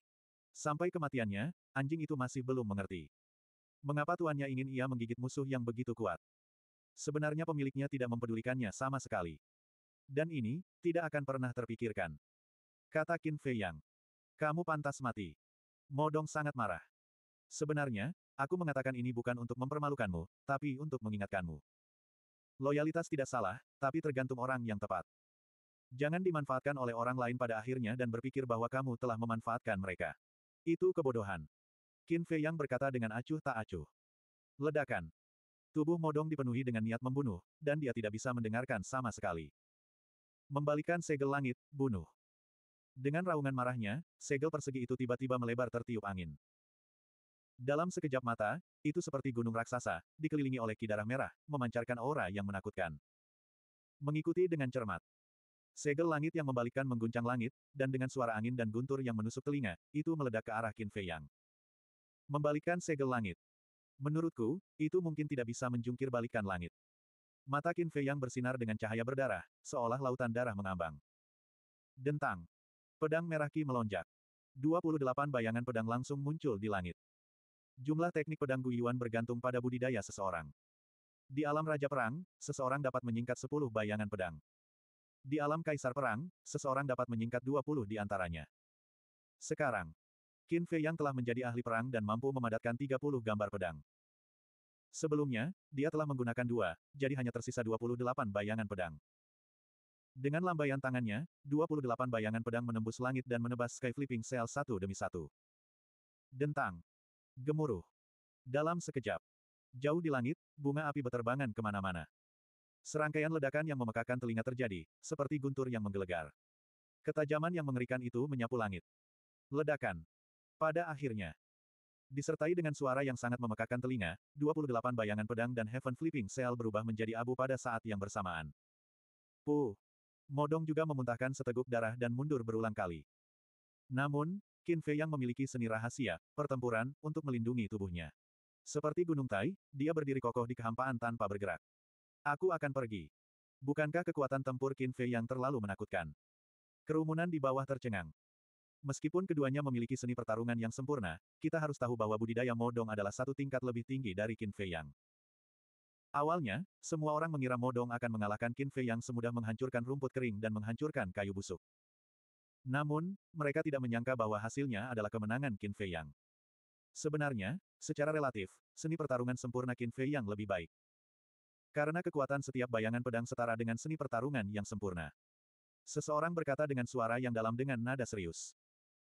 Sampai kematiannya, anjing itu masih belum mengerti. Mengapa tuannya ingin ia menggigit musuh yang begitu kuat? Sebenarnya pemiliknya tidak mempedulikannya sama sekali. Dan ini, tidak akan pernah terpikirkan. Kata Qin Fei Yang. Kamu pantas mati. Modong sangat marah. Sebenarnya, aku mengatakan ini bukan untuk mempermalukanmu, tapi untuk mengingatkanmu. Loyalitas tidak salah, tapi tergantung orang yang tepat. Jangan dimanfaatkan oleh orang lain pada akhirnya dan berpikir bahwa kamu telah memanfaatkan mereka. Itu kebodohan. Qin Fei Yang berkata dengan acuh tak acuh. Ledakan. Tubuh Modong dipenuhi dengan niat membunuh, dan dia tidak bisa mendengarkan sama sekali. Membalikan segel langit, bunuh. Dengan raungan marahnya, segel persegi itu tiba-tiba melebar tertiup angin. Dalam sekejap mata, itu seperti gunung raksasa, dikelilingi oleh kidarah merah, memancarkan aura yang menakutkan. Mengikuti dengan cermat. Segel langit yang membalikkan mengguncang langit, dan dengan suara angin dan guntur yang menusuk telinga, itu meledak ke arah Qin Fei Yang. Membalikan segel langit. Menurutku, itu mungkin tidak bisa menjungkir balikan langit. Mata Qin Fei yang bersinar dengan cahaya berdarah, seolah lautan darah mengambang. Dentang. Pedang merah Ki melonjak. 28 bayangan pedang langsung muncul di langit. Jumlah teknik pedang Guyuan bergantung pada budidaya seseorang. Di alam Raja Perang, seseorang dapat menyingkat 10 bayangan pedang. Di alam Kaisar Perang, seseorang dapat menyingkat 20 di antaranya. Sekarang, Qin Fei yang telah menjadi ahli perang dan mampu memadatkan 30 gambar pedang. Sebelumnya, dia telah menggunakan dua, jadi hanya tersisa 28 bayangan pedang. Dengan lambaian tangannya, 28 bayangan pedang menembus langit dan menebas Sky Flipping Cell satu demi satu. Dentang. Gemuruh. Dalam sekejap. Jauh di langit, bunga api beterbangan kemana-mana. Serangkaian ledakan yang memekakan telinga terjadi, seperti guntur yang menggelegar. Ketajaman yang mengerikan itu menyapu langit. Ledakan. Pada akhirnya, Disertai dengan suara yang sangat memekakan telinga, 28 bayangan pedang dan Heaven Flipping Cell berubah menjadi abu pada saat yang bersamaan. Pu, Modong juga memuntahkan seteguk darah dan mundur berulang kali. Namun, Qin Fei yang memiliki seni rahasia, pertempuran, untuk melindungi tubuhnya. Seperti gunung tai, dia berdiri kokoh di kehampaan tanpa bergerak. Aku akan pergi. Bukankah kekuatan tempur Qin Fei yang terlalu menakutkan? Kerumunan di bawah tercengang. Meskipun keduanya memiliki seni pertarungan yang sempurna, kita harus tahu bahwa budidaya Modong adalah satu tingkat lebih tinggi dari Qin Fei Yang. Awalnya, semua orang mengira Modong akan mengalahkan Qin Fei Yang semudah menghancurkan rumput kering dan menghancurkan kayu busuk. Namun, mereka tidak menyangka bahwa hasilnya adalah kemenangan Qin Fei Yang. Sebenarnya, secara relatif, seni pertarungan sempurna Qin Fei Yang lebih baik. Karena kekuatan setiap bayangan pedang setara dengan seni pertarungan yang sempurna. Seseorang berkata dengan suara yang dalam dengan nada serius.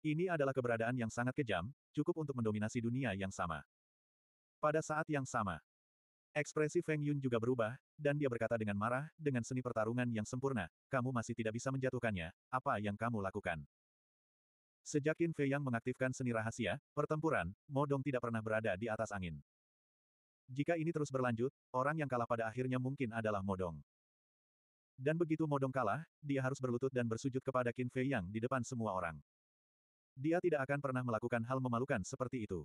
Ini adalah keberadaan yang sangat kejam, cukup untuk mendominasi dunia yang sama. Pada saat yang sama, ekspresi Feng Yun juga berubah, dan dia berkata dengan marah, dengan seni pertarungan yang sempurna, kamu masih tidak bisa menjatuhkannya, apa yang kamu lakukan? Sejak Qin Fei Yang mengaktifkan seni rahasia, pertempuran, Modong tidak pernah berada di atas angin. Jika ini terus berlanjut, orang yang kalah pada akhirnya mungkin adalah Modong. Dan begitu Modong kalah, dia harus berlutut dan bersujud kepada Qin Fei Yang di depan semua orang. Dia tidak akan pernah melakukan hal memalukan seperti itu.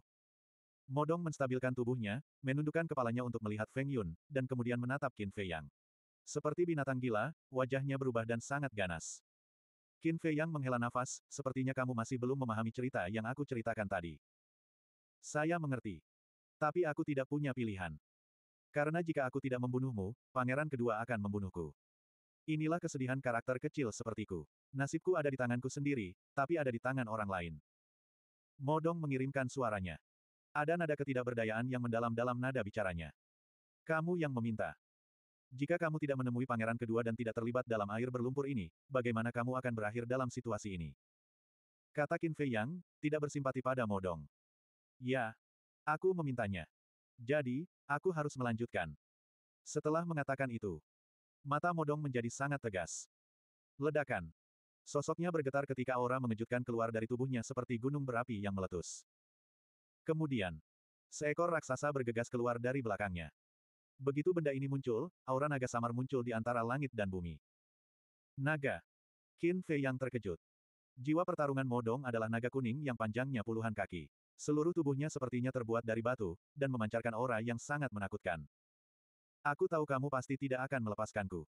Modong menstabilkan tubuhnya, menundukkan kepalanya untuk melihat Feng Yun, dan kemudian menatap Qin Fei Yang. Seperti binatang gila, wajahnya berubah dan sangat ganas. Qin Fei Yang menghela nafas, sepertinya kamu masih belum memahami cerita yang aku ceritakan tadi. Saya mengerti. Tapi aku tidak punya pilihan. Karena jika aku tidak membunuhmu, pangeran kedua akan membunuhku. Inilah kesedihan karakter kecil sepertiku. Nasibku ada di tanganku sendiri, tapi ada di tangan orang lain. Modong mengirimkan suaranya. Ada nada ketidakberdayaan yang mendalam dalam nada bicaranya. Kamu yang meminta. Jika kamu tidak menemui pangeran kedua dan tidak terlibat dalam air berlumpur ini, bagaimana kamu akan berakhir dalam situasi ini? Kata Qin Fei Yang, tidak bersimpati pada Modong. Ya. Aku memintanya. Jadi, aku harus melanjutkan. Setelah mengatakan itu, mata Modong menjadi sangat tegas. Ledakan. Sosoknya bergetar ketika aura mengejutkan keluar dari tubuhnya seperti gunung berapi yang meletus. Kemudian, seekor raksasa bergegas keluar dari belakangnya. Begitu benda ini muncul, aura naga samar muncul di antara langit dan bumi. Naga. Qin Fei yang terkejut. Jiwa pertarungan Modong adalah naga kuning yang panjangnya puluhan kaki. Seluruh tubuhnya sepertinya terbuat dari batu, dan memancarkan aura yang sangat menakutkan. Aku tahu kamu pasti tidak akan melepaskanku.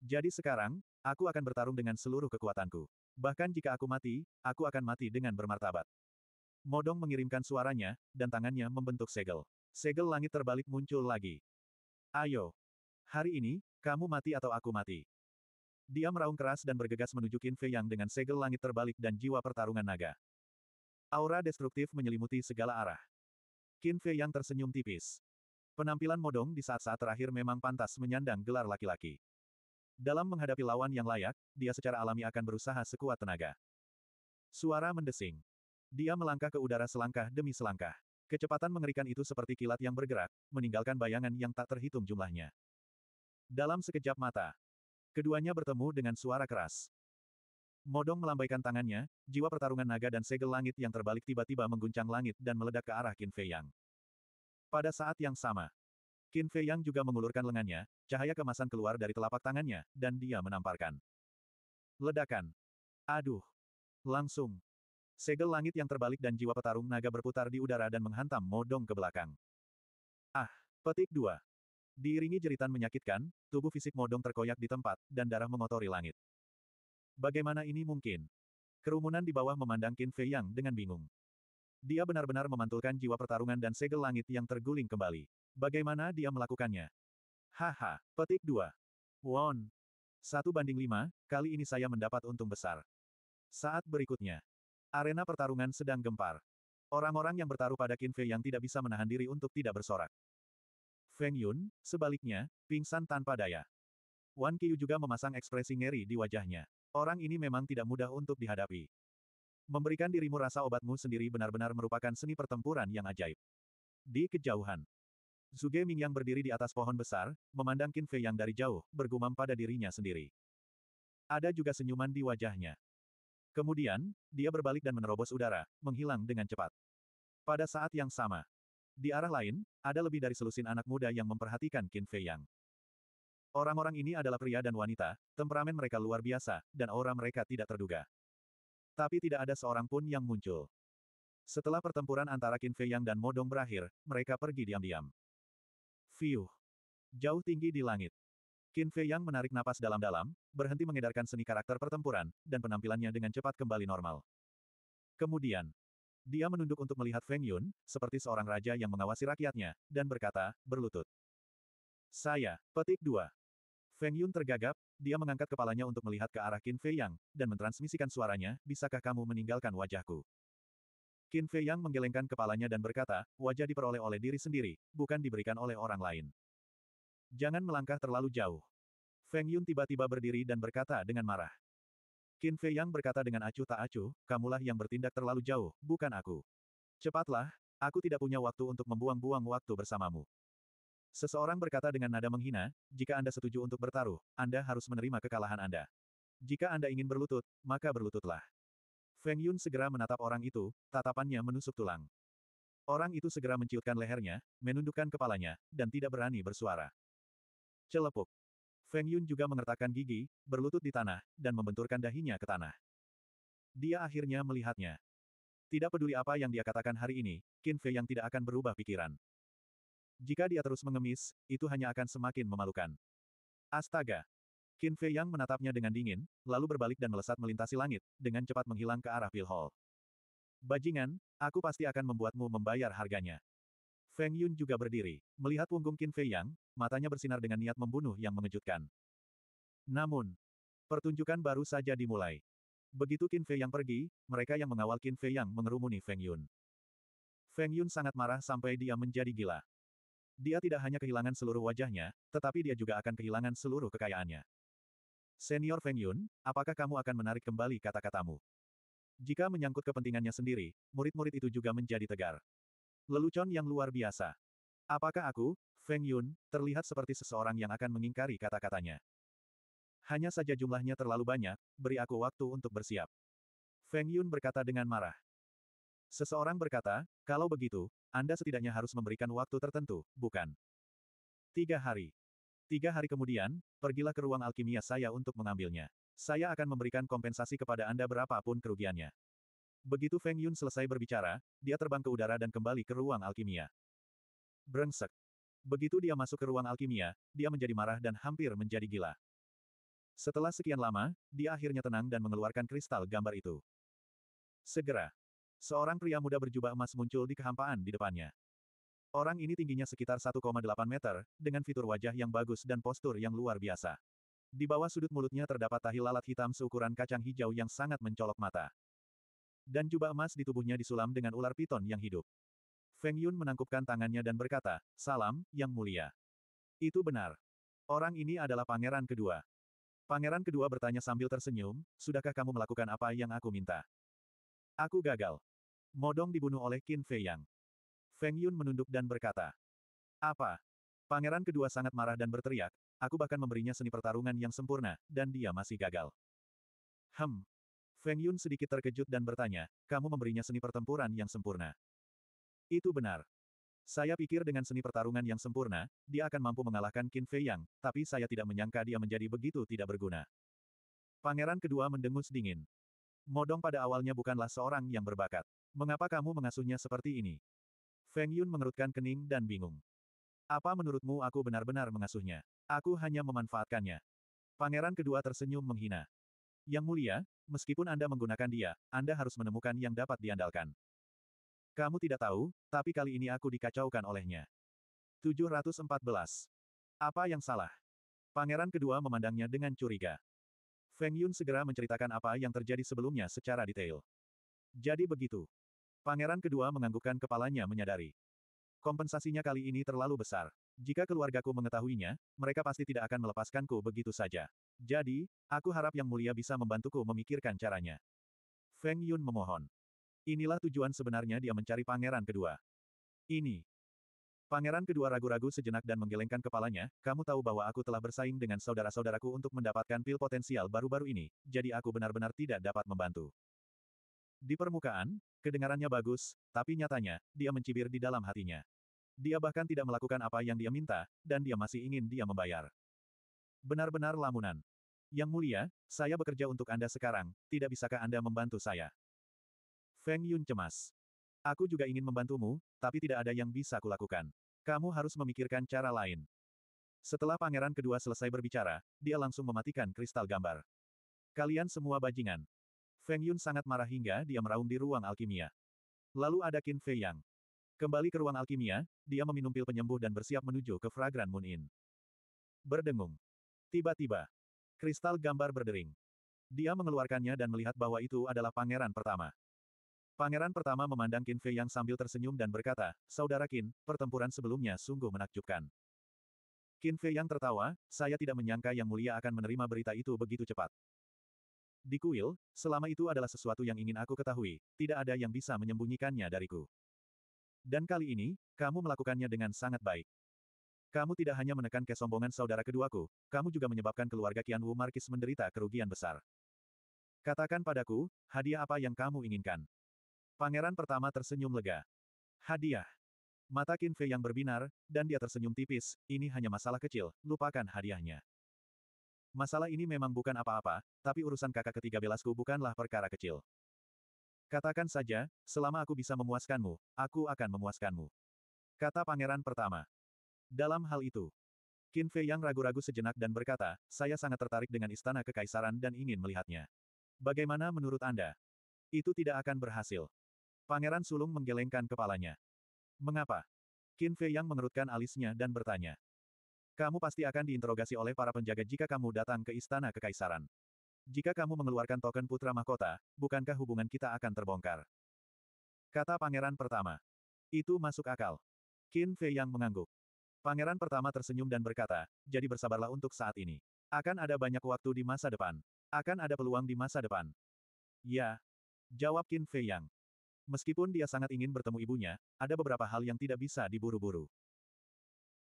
Jadi sekarang, aku akan bertarung dengan seluruh kekuatanku. Bahkan jika aku mati, aku akan mati dengan bermartabat. Modong mengirimkan suaranya, dan tangannya membentuk segel. Segel langit terbalik muncul lagi. Ayo. Hari ini, kamu mati atau aku mati. Dia meraung keras dan bergegas menuju Qin Fei Yang dengan segel langit terbalik dan jiwa pertarungan naga. Aura destruktif menyelimuti segala arah. Qin Fei Yang tersenyum tipis. Penampilan Modong di saat-saat terakhir memang pantas menyandang gelar laki-laki. Dalam menghadapi lawan yang layak, dia secara alami akan berusaha sekuat tenaga. Suara mendesing. Dia melangkah ke udara selangkah demi selangkah. Kecepatan mengerikan itu seperti kilat yang bergerak, meninggalkan bayangan yang tak terhitung jumlahnya. Dalam sekejap mata, keduanya bertemu dengan suara keras. Modong melambaikan tangannya, jiwa pertarungan naga dan segel langit yang terbalik tiba-tiba mengguncang langit dan meledak ke arah Qin Fei Yang. Pada saat yang sama, Qin Fei Yang juga mengulurkan lengannya, cahaya kemasan keluar dari telapak tangannya, dan dia menamparkan. Ledakan. Aduh. Langsung. Segel langit yang terbalik dan jiwa petarung naga berputar di udara dan menghantam Modong ke belakang. Ah, petik dua. Diiringi jeritan menyakitkan, tubuh fisik Modong terkoyak di tempat, dan darah mengotori langit. Bagaimana ini mungkin? Kerumunan di bawah memandang Qin Fei Yang dengan bingung. Dia benar-benar memantulkan jiwa pertarungan dan segel langit yang terguling kembali. Bagaimana dia melakukannya? Haha, petik 2. Won. 1 banding 5, kali ini saya mendapat untung besar. Saat berikutnya. Arena pertarungan sedang gempar. Orang-orang yang bertaruh pada Qin Fei yang tidak bisa menahan diri untuk tidak bersorak. Feng Yun, sebaliknya, pingsan tanpa daya. Wan Qiu juga memasang ekspresi ngeri di wajahnya. Orang ini memang tidak mudah untuk dihadapi. Memberikan dirimu rasa obatmu sendiri benar-benar merupakan seni pertempuran yang ajaib. Di kejauhan, Zuge Mingyang berdiri di atas pohon besar, memandang Qin Fei yang dari jauh, bergumam pada dirinya sendiri. Ada juga senyuman di wajahnya. Kemudian, dia berbalik dan menerobos udara, menghilang dengan cepat. Pada saat yang sama, di arah lain, ada lebih dari selusin anak muda yang memperhatikan Qin Fei Yang. Orang-orang ini adalah pria dan wanita, temperamen mereka luar biasa, dan aura mereka tidak terduga. Tapi tidak ada seorang pun yang muncul. Setelah pertempuran antara Qin Fei Yang dan Modong berakhir, mereka pergi diam-diam. Fiuh. Jauh tinggi di langit. Qin Fei Yang menarik napas dalam-dalam, berhenti mengedarkan seni karakter pertempuran, dan penampilannya dengan cepat kembali normal. Kemudian, dia menunduk untuk melihat Feng Yun, seperti seorang raja yang mengawasi rakyatnya, dan berkata, berlutut. Saya, petik dua. Feng Yun tergagap, dia mengangkat kepalanya untuk melihat ke arah Qin Fei Yang, dan mentransmisikan suaranya, bisakah kamu meninggalkan wajahku? Qin Fei Yang menggelengkan kepalanya dan berkata, wajah diperoleh oleh diri sendiri, bukan diberikan oleh orang lain. Jangan melangkah terlalu jauh. Feng Yun tiba-tiba berdiri dan berkata dengan marah. Qin Fei Yang berkata dengan acuh tak acuh, kamulah yang bertindak terlalu jauh, bukan aku. Cepatlah, aku tidak punya waktu untuk membuang-buang waktu bersamamu. Seseorang berkata dengan nada menghina, jika Anda setuju untuk bertaruh, Anda harus menerima kekalahan Anda. Jika Anda ingin berlutut, maka berlututlah. Feng Yun segera menatap orang itu, tatapannya menusuk tulang. Orang itu segera menciutkan lehernya, menundukkan kepalanya, dan tidak berani bersuara. Celepuk. Feng Yun juga mengertakkan gigi, berlutut di tanah, dan membenturkan dahinya ke tanah. Dia akhirnya melihatnya. Tidak peduli apa yang dia katakan hari ini, Qin Fei yang tidak akan berubah pikiran. Jika dia terus mengemis, itu hanya akan semakin memalukan. Astaga! Qin Fei Yang menatapnya dengan dingin, lalu berbalik dan melesat melintasi langit, dengan cepat menghilang ke arah Phil Hall. Bajingan, aku pasti akan membuatmu membayar harganya. Feng Yun juga berdiri, melihat punggung Qin Fei Yang, matanya bersinar dengan niat membunuh yang mengejutkan. Namun, pertunjukan baru saja dimulai. Begitu Qin Fei Yang pergi, mereka yang mengawal Qin Fei Yang mengerumuni Feng Yun. Feng Yun sangat marah sampai dia menjadi gila. Dia tidak hanya kehilangan seluruh wajahnya, tetapi dia juga akan kehilangan seluruh kekayaannya. Senior Feng Yun, apakah kamu akan menarik kembali kata-katamu? Jika menyangkut kepentingannya sendiri, murid-murid itu juga menjadi tegar. Lelucon yang luar biasa. Apakah aku, Feng Yun, terlihat seperti seseorang yang akan mengingkari kata-katanya? Hanya saja jumlahnya terlalu banyak, beri aku waktu untuk bersiap. Feng Yun berkata dengan marah. Seseorang berkata, kalau begitu, Anda setidaknya harus memberikan waktu tertentu, bukan? Tiga hari. Tiga hari kemudian, pergilah ke ruang alkimia saya untuk mengambilnya. Saya akan memberikan kompensasi kepada Anda berapapun kerugiannya. Begitu Feng Yun selesai berbicara, dia terbang ke udara dan kembali ke ruang alkimia. Brengsek. Begitu dia masuk ke ruang alkimia, dia menjadi marah dan hampir menjadi gila. Setelah sekian lama, dia akhirnya tenang dan mengeluarkan kristal gambar itu. Segera, seorang pria muda berjubah emas muncul di kehampaan di depannya. Orang ini tingginya sekitar 1,8 meter, dengan fitur wajah yang bagus dan postur yang luar biasa. Di bawah sudut mulutnya terdapat tahi lalat hitam seukuran kacang hijau yang sangat mencolok mata. Dan jubah emas di tubuhnya disulam dengan ular piton yang hidup. Feng Yun menangkupkan tangannya dan berkata, Salam, Yang Mulia. Itu benar. Orang ini adalah pangeran kedua. Pangeran kedua bertanya sambil tersenyum, sudahkah kamu melakukan apa yang aku minta? Aku gagal. Modong dibunuh oleh Qin Fei Yang. Feng Yun menunduk dan berkata. Apa? Pangeran kedua sangat marah dan berteriak, aku bahkan memberinya seni pertarungan yang sempurna, dan dia masih gagal. Hem. Feng Yun sedikit terkejut dan bertanya, kamu memberinya seni pertempuran yang sempurna. Itu benar. Saya pikir dengan seni pertarungan yang sempurna, dia akan mampu mengalahkan Qin Fei Yang, tapi saya tidak menyangka dia menjadi begitu tidak berguna. Pangeran kedua mendengus dingin. Modong pada awalnya bukanlah seorang yang berbakat. Mengapa kamu mengasuhnya seperti ini? Feng Yun mengerutkan kening dan bingung. Apa menurutmu aku benar-benar mengasuhnya? Aku hanya memanfaatkannya. Pangeran kedua tersenyum menghina. Yang mulia, meskipun Anda menggunakan dia, Anda harus menemukan yang dapat diandalkan. Kamu tidak tahu, tapi kali ini aku dikacaukan olehnya. 714. Apa yang salah? Pangeran kedua memandangnya dengan curiga. Feng Yun segera menceritakan apa yang terjadi sebelumnya secara detail. Jadi begitu. Pangeran kedua menganggukkan kepalanya menyadari. Kompensasinya kali ini terlalu besar. Jika keluargaku mengetahuinya, mereka pasti tidak akan melepaskanku begitu saja. Jadi, aku harap Yang Mulia bisa membantuku memikirkan caranya. Feng Yun memohon. Inilah tujuan sebenarnya dia mencari pangeran kedua. Ini. Pangeran kedua ragu-ragu sejenak dan menggelengkan kepalanya, kamu tahu bahwa aku telah bersaing dengan saudara-saudaraku untuk mendapatkan pil potensial baru-baru ini, jadi aku benar-benar tidak dapat membantu. Di permukaan, kedengarannya bagus, tapi nyatanya, dia mencibir di dalam hatinya. Dia bahkan tidak melakukan apa yang dia minta, dan dia masih ingin dia membayar. Benar-benar lamunan. Yang mulia, saya bekerja untuk Anda sekarang, tidak bisakah Anda membantu saya? Feng Yun cemas. Aku juga ingin membantumu, tapi tidak ada yang bisa kulakukan. Kamu harus memikirkan cara lain. Setelah pangeran kedua selesai berbicara, dia langsung mematikan kristal gambar. Kalian semua bajingan. Feng Yun sangat marah hingga dia meraung di ruang alkimia. Lalu ada Qin Fei Yang. Kembali ke ruang alkimia, dia meminum pil penyembuh dan bersiap menuju ke Fragran Moon Inn. Berdengung. Tiba-tiba, kristal gambar berdering. Dia mengeluarkannya dan melihat bahwa itu adalah pangeran pertama. Pangeran pertama memandang Qin Fei Yang sambil tersenyum dan berkata, Saudara Qin, pertempuran sebelumnya sungguh menakjubkan. Qin Fei Yang tertawa, saya tidak menyangka Yang Mulia akan menerima berita itu begitu cepat. Di kuil, selama itu adalah sesuatu yang ingin aku ketahui, tidak ada yang bisa menyembunyikannya dariku. Dan kali ini, kamu melakukannya dengan sangat baik. Kamu tidak hanya menekan kesombongan saudara keduaku, kamu juga menyebabkan keluarga Qian Wu Markis menderita kerugian besar. Katakan padaku, hadiah apa yang kamu inginkan? Pangeran pertama tersenyum lega. Hadiah. Mata Qin yang berbinar, dan dia tersenyum tipis, ini hanya masalah kecil, lupakan hadiahnya. Masalah ini memang bukan apa-apa, tapi urusan kakak ketiga belasku bukanlah perkara kecil. Katakan saja, selama aku bisa memuaskanmu, aku akan memuaskanmu. Kata pangeran pertama. Dalam hal itu, Qin Fei yang ragu-ragu sejenak dan berkata, saya sangat tertarik dengan istana kekaisaran dan ingin melihatnya. Bagaimana menurut Anda? Itu tidak akan berhasil. Pangeran Sulung menggelengkan kepalanya. Mengapa? Qin Fei yang mengerutkan alisnya dan bertanya. Kamu pasti akan diinterogasi oleh para penjaga jika kamu datang ke istana kekaisaran. Jika kamu mengeluarkan token putra mahkota, bukankah hubungan kita akan terbongkar? Kata pangeran pertama. Itu masuk akal. Qin Fei yang mengangguk. Pangeran pertama tersenyum dan berkata, jadi bersabarlah untuk saat ini. Akan ada banyak waktu di masa depan. Akan ada peluang di masa depan. Ya. Jawab Qin Fei Yang. Meskipun dia sangat ingin bertemu ibunya, ada beberapa hal yang tidak bisa diburu-buru.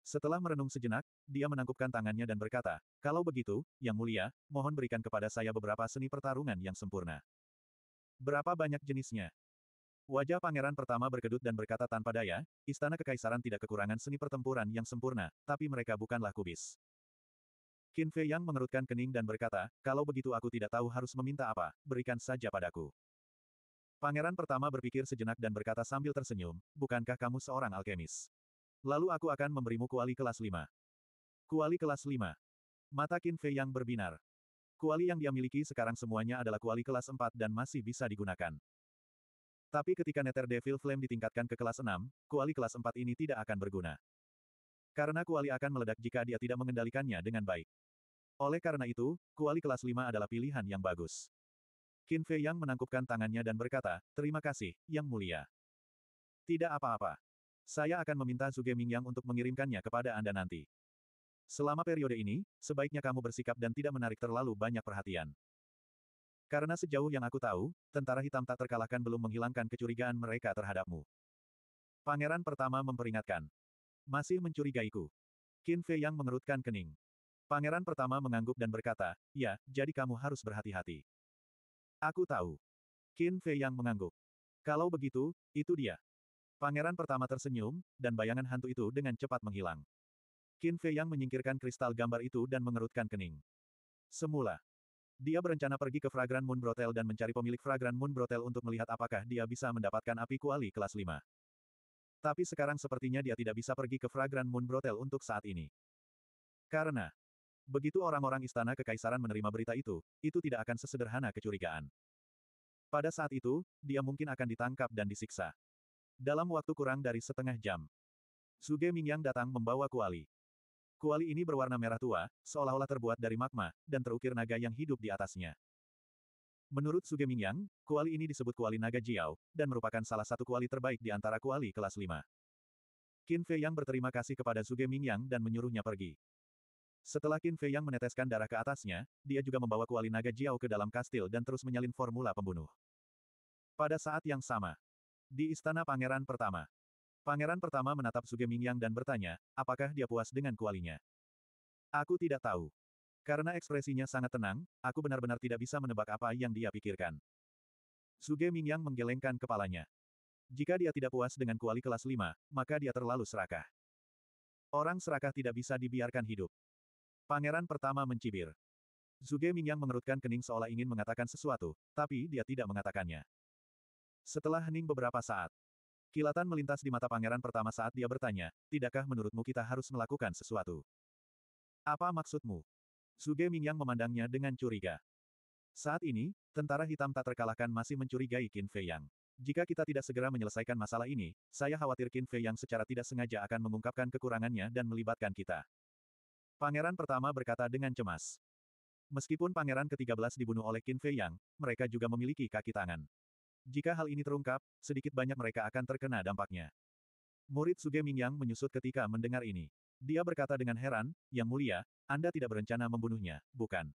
Setelah merenung sejenak, dia menangkupkan tangannya dan berkata, kalau begitu, Yang Mulia, mohon berikan kepada saya beberapa seni pertarungan yang sempurna. Berapa banyak jenisnya? Wajah pangeran pertama berkedut dan berkata tanpa daya, istana kekaisaran tidak kekurangan seni pertempuran yang sempurna, tapi mereka bukanlah kubis. Qin Fei Yang mengerutkan kening dan berkata, kalau begitu aku tidak tahu harus meminta apa, berikan saja padaku. Pangeran pertama berpikir sejenak dan berkata sambil tersenyum, bukankah kamu seorang alkemis? Lalu aku akan memberimu kuali kelas 5. Kuali kelas 5. Mata Qin Fei yang berbinar. Kuali yang dia miliki sekarang semuanya adalah kuali kelas 4 dan masih bisa digunakan. Tapi ketika Nether Devil Flame ditingkatkan ke kelas 6, kuali kelas 4 ini tidak akan berguna. Karena kuali akan meledak jika dia tidak mengendalikannya dengan baik. Oleh karena itu, kuali kelas 5 adalah pilihan yang bagus. Qin Fei Yang menangkupkan tangannya dan berkata, Terima kasih, Yang Mulia. Tidak apa-apa. Saya akan meminta Zhuge Mingyang untuk mengirimkannya kepada Anda nanti. Selama periode ini, sebaiknya kamu bersikap dan tidak menarik terlalu banyak perhatian. Karena sejauh yang aku tahu, tentara hitam tak terkalahkan belum menghilangkan kecurigaan mereka terhadapmu. Pangeran pertama memperingatkan. Masih mencurigaiku. Qin Fei yang mengerutkan kening. Pangeran pertama mengangguk dan berkata, ya, jadi kamu harus berhati-hati. Aku tahu. Qin Fei yang mengangguk. Kalau begitu, itu dia. Pangeran pertama tersenyum, dan bayangan hantu itu dengan cepat menghilang. Qin Fei Yang menyingkirkan kristal gambar itu dan mengerutkan kening. Semula. Dia berencana pergi ke Fragran Moon Brothel dan mencari pemilik Fragran Moon Brothel untuk melihat apakah dia bisa mendapatkan api kuali kelas 5. Tapi sekarang sepertinya dia tidak bisa pergi ke Fragran Moon Brothel untuk saat ini. Karena, begitu orang-orang istana kekaisaran menerima berita itu, itu tidak akan sesederhana kecurigaan. Pada saat itu, dia mungkin akan ditangkap dan disiksa. Dalam waktu kurang dari setengah jam, Suge Mingyang datang membawa kuali. Kuali ini berwarna merah tua, seolah-olah terbuat dari magma, dan terukir naga yang hidup di atasnya. Menurut Suge Mingyang, kuali ini disebut kuali naga Jiao, dan merupakan salah satu kuali terbaik di antara kuali kelas 5. Qin Fei Yang berterima kasih kepada Suge Mingyang dan menyuruhnya pergi. Setelah Qin Fei Yang meneteskan darah ke atasnya, dia juga membawa kuali naga Jiao ke dalam kastil dan terus menyalin formula pembunuh. Pada saat yang sama, di Istana Pangeran Pertama. Pangeran Pertama menatap Suge Mingyang dan bertanya, apakah dia puas dengan kualinya. Aku tidak tahu. Karena ekspresinya sangat tenang, aku benar-benar tidak bisa menebak apa yang dia pikirkan. Suge Mingyang menggelengkan kepalanya. Jika dia tidak puas dengan kuali kelas 5, maka dia terlalu serakah. Orang serakah tidak bisa dibiarkan hidup. Pangeran pertama mencibir. Zuge Mingyang mengerutkan kening seolah ingin mengatakan sesuatu, tapi dia tidak mengatakannya. Setelah hening beberapa saat, kilatan melintas di mata pangeran pertama saat dia bertanya, tidakkah menurutmu kita harus melakukan sesuatu? Apa maksudmu? Suge Mingyang memandangnya dengan curiga. Saat ini, tentara hitam tak terkalahkan masih mencurigai Qin Fei Yang. Jika kita tidak segera menyelesaikan masalah ini, saya khawatir Qin Fei Yang secara tidak sengaja akan mengungkapkan kekurangannya dan melibatkan kita. Pangeran pertama berkata dengan cemas. Meskipun pangeran ke-13 dibunuh oleh Qin Fei Yang, mereka juga memiliki kaki tangan. Jika hal ini terungkap, sedikit banyak mereka akan terkena dampaknya. Murid Suge Mingyang menyusut ketika mendengar ini. Dia berkata dengan heran, Yang mulia, Anda tidak berencana membunuhnya, bukan?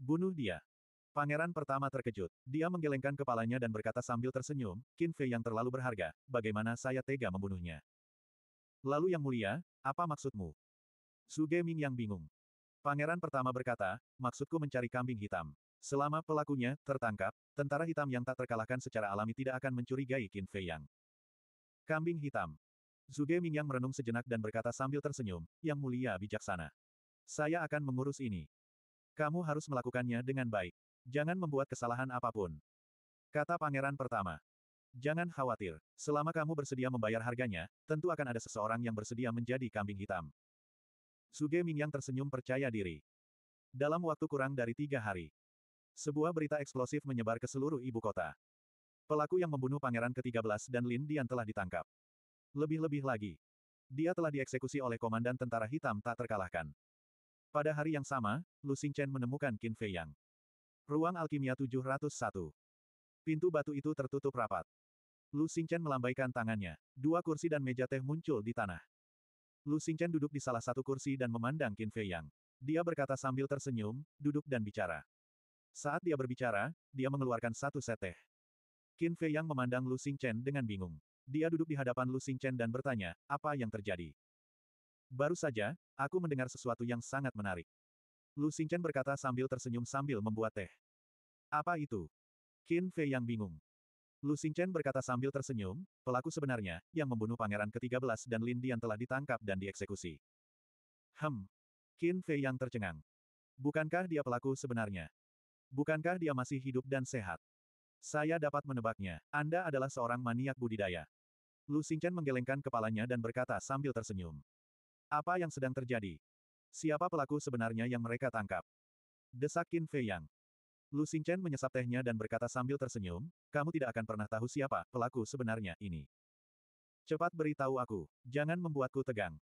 Bunuh dia. Pangeran pertama terkejut. Dia menggelengkan kepalanya dan berkata sambil tersenyum, Qin Fei yang terlalu berharga, bagaimana saya tega membunuhnya? Lalu yang mulia, apa maksudmu? Suge Mingyang bingung. Pangeran pertama berkata, maksudku mencari kambing hitam. Selama pelakunya tertangkap, tentara hitam yang tak terkalahkan secara alami tidak akan mencurigai Qin Fei Yang. Kambing hitam. Zuge Mingyang merenung sejenak dan berkata sambil tersenyum, Yang mulia bijaksana. Saya akan mengurus ini. Kamu harus melakukannya dengan baik. Jangan membuat kesalahan apapun. Kata pangeran pertama. Jangan khawatir. Selama kamu bersedia membayar harganya, tentu akan ada seseorang yang bersedia menjadi kambing hitam. Suge Mingyang tersenyum percaya diri. Dalam waktu kurang dari tiga hari, sebuah berita eksplosif menyebar ke seluruh ibu kota. Pelaku yang membunuh pangeran ke-13 dan Lin Dian telah ditangkap. Lebih-lebih lagi, dia telah dieksekusi oleh komandan tentara hitam tak terkalahkan. Pada hari yang sama, Lu Xingchen menemukan Qin Fei Yang. Ruang Alkimia 701. Pintu batu itu tertutup rapat. Lu Xingchen melambaikan tangannya. Dua kursi dan meja teh muncul di tanah. Lu Xingchen duduk di salah satu kursi dan memandang Qin Fei Yang. Dia berkata sambil tersenyum, duduk dan bicara. Saat dia berbicara, dia mengeluarkan satu seteh. Qin Fei Yang memandang Lu Xingchen dengan bingung. Dia duduk di hadapan Lu Xingchen dan bertanya, apa yang terjadi? Baru saja, aku mendengar sesuatu yang sangat menarik. Lu Xingchen berkata sambil tersenyum sambil membuat teh. Apa itu? Qin Fei Yang bingung. Lu Xingchen berkata sambil tersenyum, pelaku sebenarnya, yang membunuh pangeran ke-13 dan Lin Dian telah ditangkap dan dieksekusi. Hem. Qin Fei yang tercengang. Bukankah dia pelaku sebenarnya? Bukankah dia masih hidup dan sehat? Saya dapat menebaknya. Anda adalah seorang maniak budidaya. Lu Xingchen menggelengkan kepalanya dan berkata sambil tersenyum. Apa yang sedang terjadi? Siapa pelaku sebenarnya yang mereka tangkap? Desak Qin Fei Yang. Lu Xingchen menyesap tehnya dan berkata sambil tersenyum, kamu tidak akan pernah tahu siapa pelaku sebenarnya ini. Cepat beritahu aku, jangan membuatku tegang.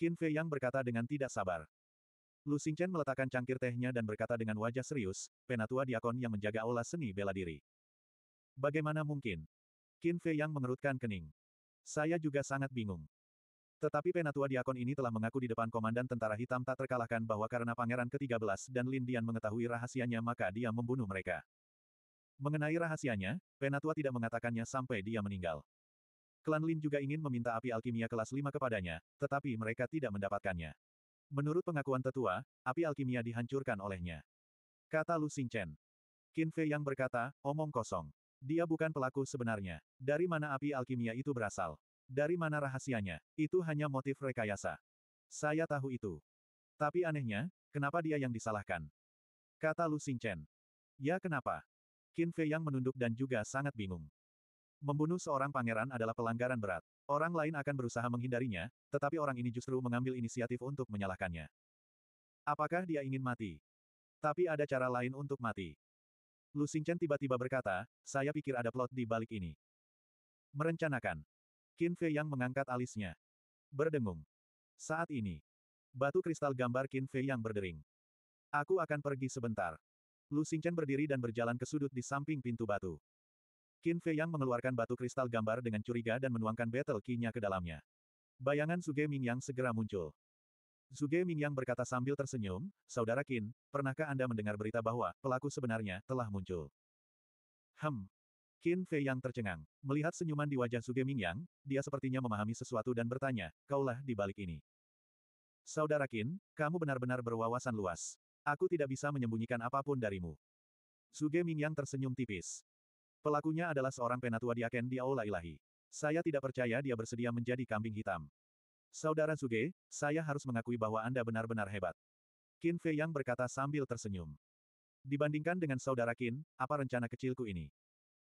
Kin Fei Yang berkata dengan tidak sabar. Lu Xingchen meletakkan cangkir tehnya dan berkata dengan wajah serius, penatua diakon yang menjaga aula seni bela diri. Bagaimana mungkin? Qin Fei yang mengerutkan kening. Saya juga sangat bingung. Tetapi penatua diakon ini telah mengaku di depan komandan tentara hitam tak terkalahkan bahwa karena pangeran ke-13 dan Lin Dian mengetahui rahasianya maka dia membunuh mereka. Mengenai rahasianya, penatua tidak mengatakannya sampai dia meninggal. Klan Lin juga ingin meminta api alkimia kelas 5 kepadanya, tetapi mereka tidak mendapatkannya. Menurut pengakuan tetua, api alkimia dihancurkan olehnya. Kata Lu Xingchen. Qin Fei yang berkata, omong kosong. Dia bukan pelaku sebenarnya. Dari mana api alkimia itu berasal? Dari mana rahasianya? Itu hanya motif rekayasa. Saya tahu itu. Tapi anehnya, kenapa dia yang disalahkan? Kata Lu Xingchen. Ya kenapa? Qin Fei yang menunduk dan juga sangat bingung. Membunuh seorang pangeran adalah pelanggaran berat. Orang lain akan berusaha menghindarinya, tetapi orang ini justru mengambil inisiatif untuk menyalahkannya. Apakah dia ingin mati? Tapi ada cara lain untuk mati. Lu Xingchen tiba-tiba berkata, saya pikir ada plot di balik ini. Merencanakan. Qin Fei yang mengangkat alisnya. Berdengung. Saat ini. Batu kristal gambar Qin Fei yang berdering. Aku akan pergi sebentar. Lu Xingchen berdiri dan berjalan ke sudut di samping pintu batu. Qin Fei Yang mengeluarkan batu kristal gambar dengan curiga dan menuangkan battle key-nya ke dalamnya. Bayangan Suge Mingyang segera muncul. Suge Mingyang berkata sambil tersenyum, Saudara Qin, pernahkah Anda mendengar berita bahwa pelaku sebenarnya telah muncul? Hem. Qin Fei Yang tercengang. Melihat senyuman di wajah Suge Mingyang, dia sepertinya memahami sesuatu dan bertanya, kaulah di balik ini. Saudara Qin, kamu benar-benar berwawasan luas. Aku tidak bisa menyembunyikan apapun darimu. Suge Mingyang tersenyum tipis. Pelakunya adalah seorang penatua diaken di Aula Ilahi. Saya tidak percaya dia bersedia menjadi kambing hitam. Saudara Suge, saya harus mengakui bahwa Anda benar-benar hebat. Qin Fei Yang berkata sambil tersenyum. Dibandingkan dengan saudara Qin, apa rencana kecilku ini?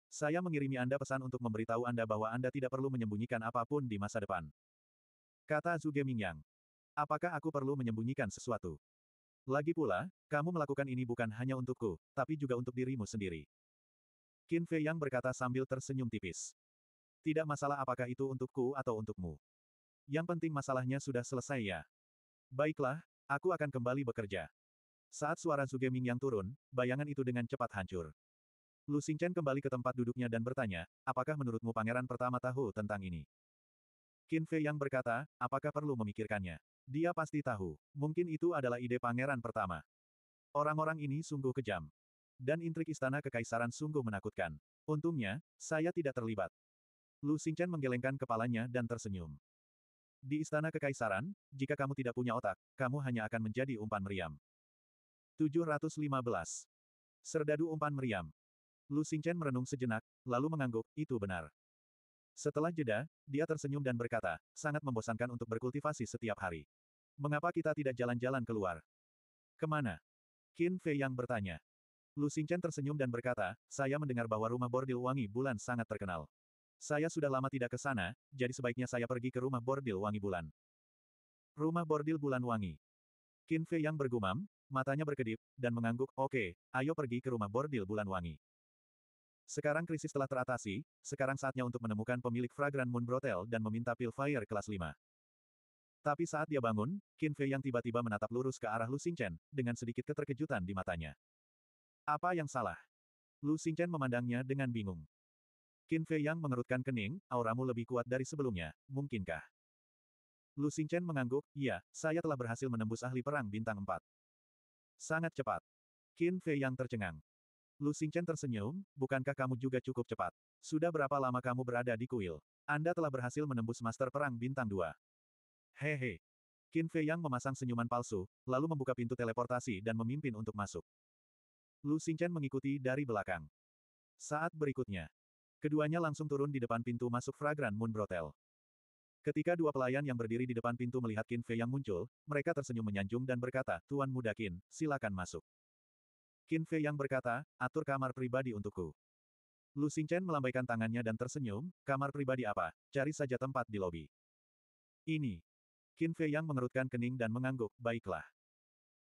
Saya mengirimi Anda pesan untuk memberitahu Anda bahwa Anda tidak perlu menyembunyikan apapun di masa depan. Kata Zuge Mingyang. Apakah aku perlu menyembunyikan sesuatu? Lagi pula, kamu melakukan ini bukan hanya untukku, tapi juga untuk dirimu sendiri. Qin Fei Yang berkata sambil tersenyum tipis. Tidak masalah apakah itu untukku atau untukmu. Yang penting masalahnya sudah selesai ya. Baiklah, aku akan kembali bekerja. Saat suara suge Ming yang turun, bayangan itu dengan cepat hancur. Lu Xingchen kembali ke tempat duduknya dan bertanya, apakah menurutmu pangeran pertama tahu tentang ini? Qin Fei yang berkata, apakah perlu memikirkannya? Dia pasti tahu. Mungkin itu adalah ide pangeran pertama. Orang-orang ini sungguh kejam. Dan intrik istana kekaisaran sungguh menakutkan. Untungnya, saya tidak terlibat. Lu Xingchen menggelengkan kepalanya dan tersenyum. Di istana kekaisaran, jika kamu tidak punya otak, kamu hanya akan menjadi umpan meriam. 715. Serdadu umpan meriam. Lu Xingchen merenung sejenak, lalu mengangguk, itu benar. Setelah jeda, dia tersenyum dan berkata, sangat membosankan untuk berkultivasi setiap hari. Mengapa kita tidak jalan-jalan keluar? Kemana? Qin Fei yang bertanya. Lu Xingchen tersenyum dan berkata, saya mendengar bahwa rumah bordil wangi bulan sangat terkenal. Saya sudah lama tidak ke sana, jadi sebaiknya saya pergi ke rumah bordil wangi bulan. Rumah bordil bulan wangi. Qin Fei yang bergumam, matanya berkedip, dan mengangguk, oke, okay, ayo pergi ke rumah bordil bulan wangi. Sekarang krisis telah teratasi, sekarang saatnya untuk menemukan pemilik Fragrant Moon Brothel dan meminta pil fire kelas 5. Tapi saat dia bangun, Qin Fei yang tiba-tiba menatap lurus ke arah Lu Xingchen, dengan sedikit keterkejutan di matanya. Apa yang salah? Lu Xingchen memandangnya dengan bingung. Qin Fei Yang mengerutkan kening, auramu lebih kuat dari sebelumnya, mungkinkah? Lu Xingchen mengangguk, Ya, saya telah berhasil menembus ahli perang bintang 4. Sangat cepat. Qin Fei Yang tercengang. Lu Xingchen tersenyum, bukankah kamu juga cukup cepat? Sudah berapa lama kamu berada di kuil? Anda telah berhasil menembus master perang bintang 2. Hehe. Qin Fei Yang memasang senyuman palsu, lalu membuka pintu teleportasi dan memimpin untuk masuk. Lu Xingchen mengikuti dari belakang. Saat berikutnya, keduanya langsung turun di depan pintu masuk Fragrant Moon Brothel. Ketika dua pelayan yang berdiri di depan pintu melihat Qin Fei yang muncul, mereka tersenyum menyanjung dan berkata, Tuan Muda Qin, silakan masuk. Qin Fei yang berkata, atur kamar pribadi untukku. Lu Xingchen melambaikan tangannya dan tersenyum, kamar pribadi apa, cari saja tempat di lobi. Ini. Qin Fei yang mengerutkan kening dan mengangguk, baiklah.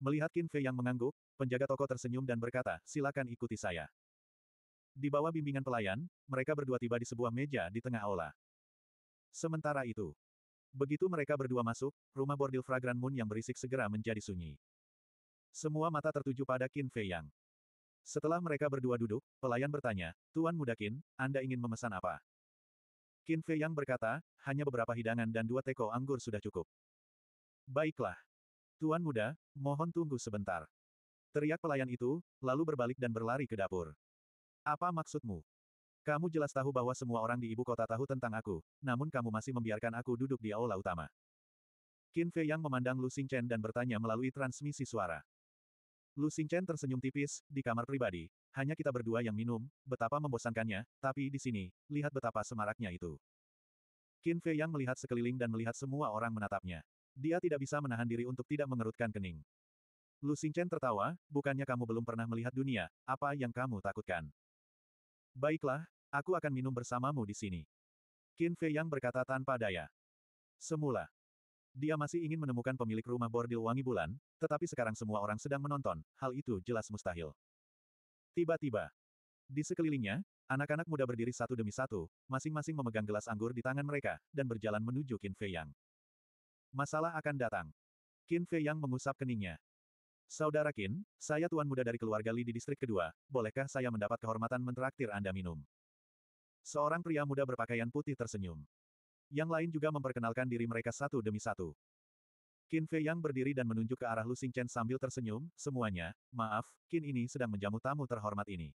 Melihat Qin Fei yang mengangguk, Penjaga toko tersenyum dan berkata, silakan ikuti saya. Di bawah bimbingan pelayan, mereka berdua tiba di sebuah meja di tengah aula. Sementara itu, begitu mereka berdua masuk, rumah bordil Fragrant Moon yang berisik segera menjadi sunyi. Semua mata tertuju pada Qin Fei Yang. Setelah mereka berdua duduk, pelayan bertanya, Tuan Muda Qin, Anda ingin memesan apa? Qin Fei Yang berkata, hanya beberapa hidangan dan dua teko anggur sudah cukup. Baiklah. Tuan muda, mohon tunggu sebentar. Teriak pelayan itu, lalu berbalik dan berlari ke dapur. Apa maksudmu? Kamu jelas tahu bahwa semua orang di ibu kota tahu tentang aku, namun kamu masih membiarkan aku duduk di aula utama. Qin Fei Yang memandang Lu Xingchen dan bertanya melalui transmisi suara. Lu Xingchen tersenyum tipis, di kamar pribadi. Hanya kita berdua yang minum, betapa membosankannya, tapi di sini, lihat betapa semaraknya itu. Qin Fei Yang melihat sekeliling dan melihat semua orang menatapnya. Dia tidak bisa menahan diri untuk tidak mengerutkan kening. Lu Xingchen tertawa, bukannya kamu belum pernah melihat dunia, apa yang kamu takutkan? Baiklah, aku akan minum bersamamu di sini. Qin Fei Yang berkata tanpa daya. Semula. Dia masih ingin menemukan pemilik rumah bordil wangi bulan, tetapi sekarang semua orang sedang menonton, hal itu jelas mustahil. Tiba-tiba. Di sekelilingnya, anak-anak muda berdiri satu demi satu, masing-masing memegang gelas anggur di tangan mereka, dan berjalan menuju Qin Fei Yang. Masalah akan datang. Qin Fei Yang mengusap keningnya. Saudara Kin, saya tuan muda dari keluarga Li di distrik kedua, bolehkah saya mendapat kehormatan mentraktir Anda minum? Seorang pria muda berpakaian putih tersenyum. Yang lain juga memperkenalkan diri mereka satu demi satu. Qin Fei Yang berdiri dan menunjuk ke arah Lu Xingchen sambil tersenyum, semuanya, maaf, Qin ini sedang menjamu tamu terhormat ini.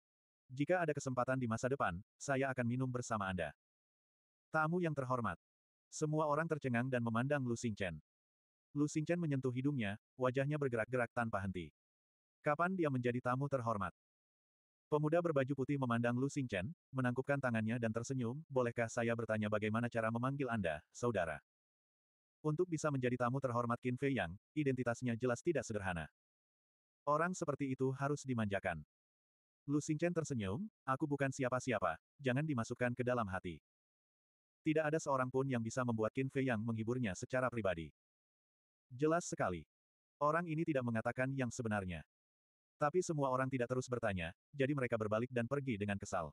Jika ada kesempatan di masa depan, saya akan minum bersama Anda. Tamu yang terhormat. Semua orang tercengang dan memandang Lu Xingchen. Lu Xingchen menyentuh hidungnya, wajahnya bergerak-gerak tanpa henti. Kapan dia menjadi tamu terhormat? Pemuda berbaju putih memandang Lu Xingchen, menangkupkan tangannya dan tersenyum, bolehkah saya bertanya bagaimana cara memanggil Anda, saudara? Untuk bisa menjadi tamu terhormat Qin Fei Yang, identitasnya jelas tidak sederhana. Orang seperti itu harus dimanjakan. Lu Xingchen tersenyum, aku bukan siapa-siapa, jangan dimasukkan ke dalam hati. Tidak ada seorang pun yang bisa membuat Qin Fei Yang menghiburnya secara pribadi. Jelas sekali. Orang ini tidak mengatakan yang sebenarnya. Tapi semua orang tidak terus bertanya, jadi mereka berbalik dan pergi dengan kesal.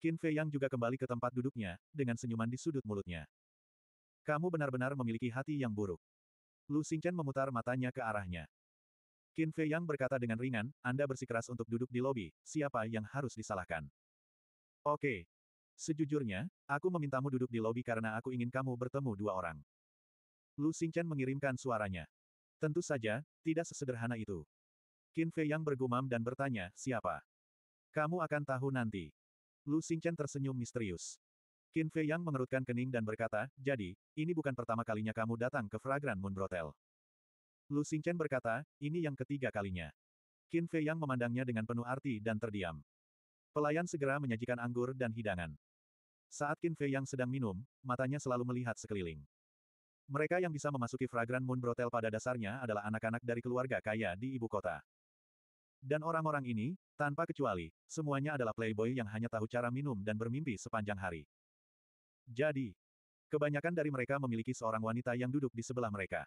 Qin Fei Yang juga kembali ke tempat duduknya, dengan senyuman di sudut mulutnya. Kamu benar-benar memiliki hati yang buruk. Lu Xingchen memutar matanya ke arahnya. Qin Fei Yang berkata dengan ringan, Anda bersikeras untuk duduk di lobi, siapa yang harus disalahkan? Oke. Sejujurnya, aku memintamu duduk di lobi karena aku ingin kamu bertemu dua orang. Lu Xingchen mengirimkan suaranya. Tentu saja, tidak sesederhana itu. Qin Fei yang bergumam dan bertanya, siapa? Kamu akan tahu nanti. Lu Xingchen tersenyum misterius. Qin Fei yang mengerutkan kening dan berkata, jadi, ini bukan pertama kalinya kamu datang ke Fragrant Moon Brothel. Lu Xingchen berkata, ini yang ketiga kalinya. Qin Fei yang memandangnya dengan penuh arti dan terdiam. Pelayan segera menyajikan anggur dan hidangan. Saat Qin Fei yang sedang minum, matanya selalu melihat sekeliling. Mereka yang bisa memasuki Fragrant Moon Brothel pada dasarnya adalah anak-anak dari keluarga kaya di ibu kota. Dan orang-orang ini, tanpa kecuali, semuanya adalah playboy yang hanya tahu cara minum dan bermimpi sepanjang hari. Jadi, kebanyakan dari mereka memiliki seorang wanita yang duduk di sebelah mereka.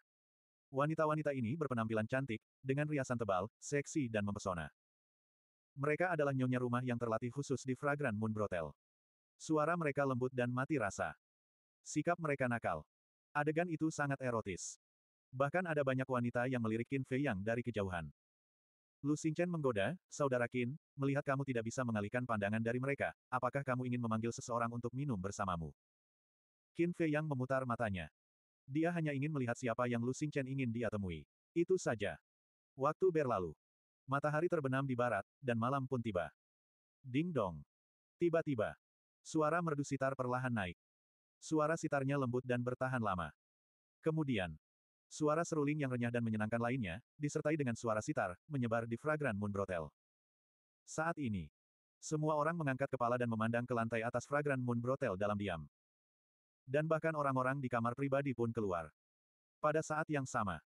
Wanita-wanita ini berpenampilan cantik, dengan riasan tebal, seksi dan mempesona. Mereka adalah nyonya rumah yang terlatih khusus di Fragrant Moon Brothel. Suara mereka lembut dan mati rasa. Sikap mereka nakal. Adegan itu sangat erotis. Bahkan ada banyak wanita yang melirik Qin Fei Yang dari kejauhan. Lu Xingchen menggoda, Saudara Qin, melihat kamu tidak bisa mengalihkan pandangan dari mereka, apakah kamu ingin memanggil seseorang untuk minum bersamamu? Qin Fei Yang memutar matanya. Dia hanya ingin melihat siapa yang Lu Xingchen ingin dia temui. Itu saja. Waktu berlalu. Matahari terbenam di barat, dan malam pun tiba. Ding dong. Tiba-tiba. Suara merdu sitar perlahan naik. Suara sitarnya lembut dan bertahan lama. Kemudian, suara seruling yang renyah dan menyenangkan lainnya, disertai dengan suara sitar, menyebar di Fragrant Moon Brotel. Saat ini, semua orang mengangkat kepala dan memandang ke lantai atas Fragrant Moon Brotel dalam diam. Dan bahkan orang-orang di kamar pribadi pun keluar. Pada saat yang sama,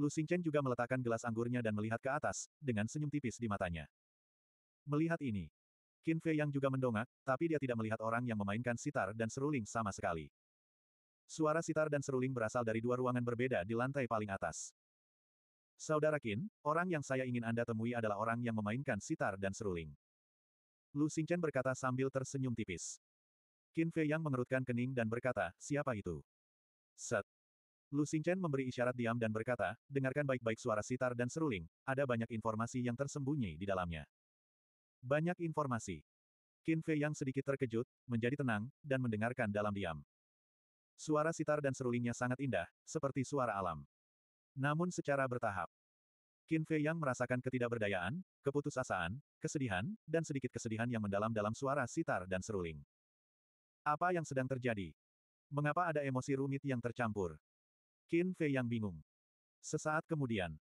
Lu Xingchen juga meletakkan gelas anggurnya dan melihat ke atas, dengan senyum tipis di matanya. Melihat ini, Qin Fei yang juga mendongak, tapi dia tidak melihat orang yang memainkan sitar dan seruling sama sekali. Suara sitar dan seruling berasal dari dua ruangan berbeda di lantai paling atas. Saudara Qin, orang yang saya ingin Anda temui adalah orang yang memainkan sitar dan seruling. Lu Xingchen berkata sambil tersenyum tipis. Qin Fei yang mengerutkan kening dan berkata, siapa itu? Set. Lu Xingchen memberi isyarat diam dan berkata, dengarkan baik-baik suara sitar dan seruling, ada banyak informasi yang tersembunyi di dalamnya. Banyak informasi. Qin Fei yang sedikit terkejut, menjadi tenang, dan mendengarkan dalam diam. Suara sitar dan serulingnya sangat indah, seperti suara alam. Namun secara bertahap. Qin Fei yang merasakan ketidakberdayaan, keputusasaan, kesedihan, dan sedikit kesedihan yang mendalam dalam suara sitar dan seruling. Apa yang sedang terjadi? Mengapa ada emosi rumit yang tercampur? Qin Fei yang bingung. Sesaat kemudian,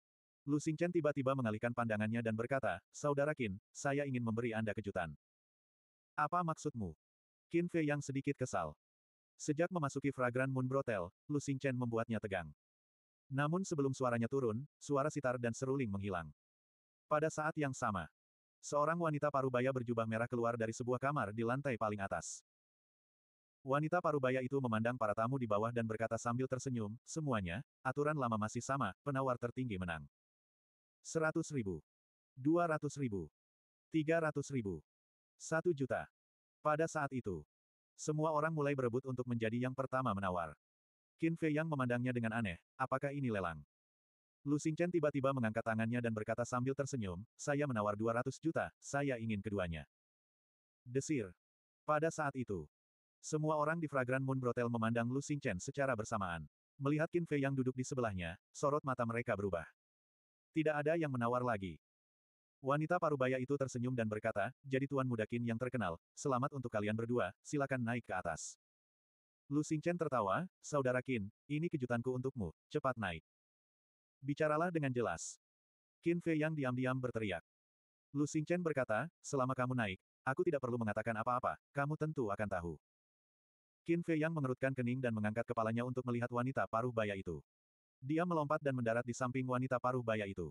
Lu Xingchen tiba-tiba mengalihkan pandangannya dan berkata, Saudara Qin, saya ingin memberi Anda kejutan. Apa maksudmu? Qin Fei yang sedikit kesal. Sejak memasuki fragran Moon Brotel, Lu Xingchen membuatnya tegang. Namun sebelum suaranya turun, suara sitar dan seruling menghilang. Pada saat yang sama, seorang wanita parubaya berjubah merah keluar dari sebuah kamar di lantai paling atas. Wanita parubaya itu memandang para tamu di bawah dan berkata sambil tersenyum, semuanya, aturan lama masih sama, penawar tertinggi menang. Seratus ribu. Dua ratus ribu. Tiga ratus ribu. Satu juta. Pada saat itu, semua orang mulai berebut untuk menjadi yang pertama menawar. Qin Fei yang memandangnya dengan aneh, apakah ini lelang? Lu Xingchen tiba-tiba mengangkat tangannya dan berkata sambil tersenyum, saya menawar 200 juta, saya ingin keduanya. Desir. Pada saat itu, semua orang di Fragrant Moon Brotel memandang Lu Xingchen secara bersamaan. Melihat Qin Fei yang duduk di sebelahnya, sorot mata mereka berubah. Tidak ada yang menawar lagi. Wanita parubaya itu tersenyum dan berkata, jadi Tuan Muda yang terkenal, selamat untuk kalian berdua, silakan naik ke atas. Lu Xingchen tertawa, Saudara Qin, ini kejutanku untukmu, cepat naik. Bicaralah dengan jelas. Qin Fei yang diam-diam berteriak. Lu Xingchen berkata, selama kamu naik, aku tidak perlu mengatakan apa-apa, kamu tentu akan tahu. Qin Fei yang mengerutkan kening dan mengangkat kepalanya untuk melihat wanita paruh baya itu. Dia melompat dan mendarat di samping wanita paruh baya itu.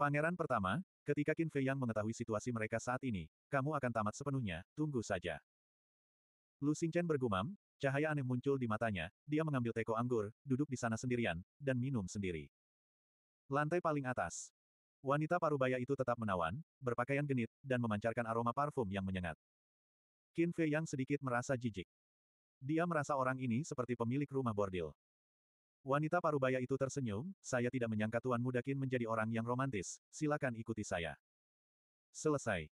Pangeran pertama, ketika Qin Fei yang mengetahui situasi mereka saat ini, kamu akan tamat sepenuhnya, tunggu saja. Lu Chen bergumam, cahaya aneh muncul di matanya, dia mengambil teko anggur, duduk di sana sendirian, dan minum sendiri. Lantai paling atas. Wanita paruh baya itu tetap menawan, berpakaian genit, dan memancarkan aroma parfum yang menyengat. Qin Fei yang sedikit merasa jijik. Dia merasa orang ini seperti pemilik rumah bordil. Wanita parubaya itu tersenyum, saya tidak menyangka Tuan Mudakin menjadi orang yang romantis, silakan ikuti saya. Selesai.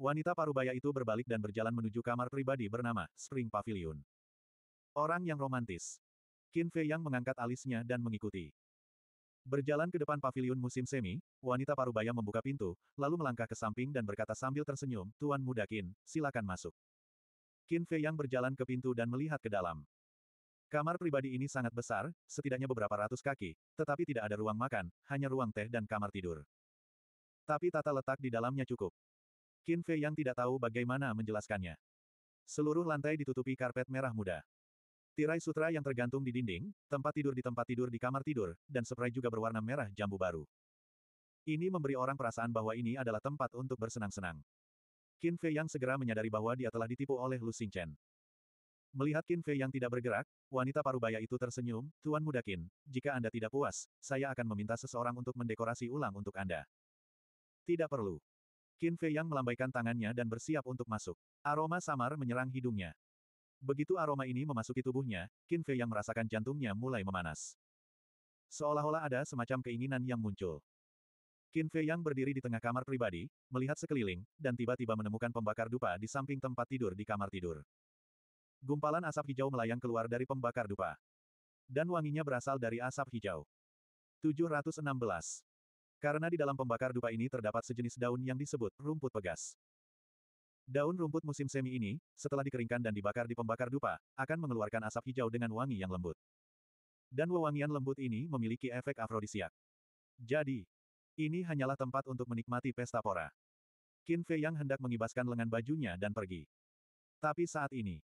Wanita parubaya itu berbalik dan berjalan menuju kamar pribadi bernama Spring Pavilion. Orang yang romantis. Qin Fei Yang mengangkat alisnya dan mengikuti. Berjalan ke depan pavilion musim semi, wanita parubaya membuka pintu, lalu melangkah ke samping dan berkata sambil tersenyum, Tuan Mudakin, silakan masuk. Qin Fei Yang berjalan ke pintu dan melihat ke dalam. Kamar pribadi ini sangat besar, setidaknya beberapa ratus kaki, tetapi tidak ada ruang makan, hanya ruang teh dan kamar tidur. Tapi tata letak di dalamnya cukup. Qin Fei yang tidak tahu bagaimana menjelaskannya. Seluruh lantai ditutupi karpet merah muda. Tirai sutra yang tergantung di dinding, tempat tidur di tempat tidur di kamar tidur, dan spray juga berwarna merah jambu baru. Ini memberi orang perasaan bahwa ini adalah tempat untuk bersenang-senang. Qin Fei yang segera menyadari bahwa dia telah ditipu oleh Lu Xingchen. Melihat Qin Fei yang tidak bergerak, wanita parubaya itu tersenyum, Tuan Muda Qin, jika Anda tidak puas, saya akan meminta seseorang untuk mendekorasi ulang untuk Anda. Tidak perlu. Qin Fei yang melambaikan tangannya dan bersiap untuk masuk. Aroma samar menyerang hidungnya. Begitu aroma ini memasuki tubuhnya, Qin Fei yang merasakan jantungnya mulai memanas. Seolah-olah ada semacam keinginan yang muncul. Qin Fei yang berdiri di tengah kamar pribadi, melihat sekeliling, dan tiba-tiba menemukan pembakar dupa di samping tempat tidur di kamar tidur. Gumpalan asap hijau melayang keluar dari pembakar dupa. Dan wanginya berasal dari asap hijau. 716. Karena di dalam pembakar dupa ini terdapat sejenis daun yang disebut rumput pegas. Daun rumput musim semi ini, setelah dikeringkan dan dibakar di pembakar dupa, akan mengeluarkan asap hijau dengan wangi yang lembut. Dan wewangian lembut ini memiliki efek afrodisiak. Jadi, ini hanyalah tempat untuk menikmati pesta pora. Qin Fei yang hendak mengibaskan lengan bajunya dan pergi. Tapi saat ini,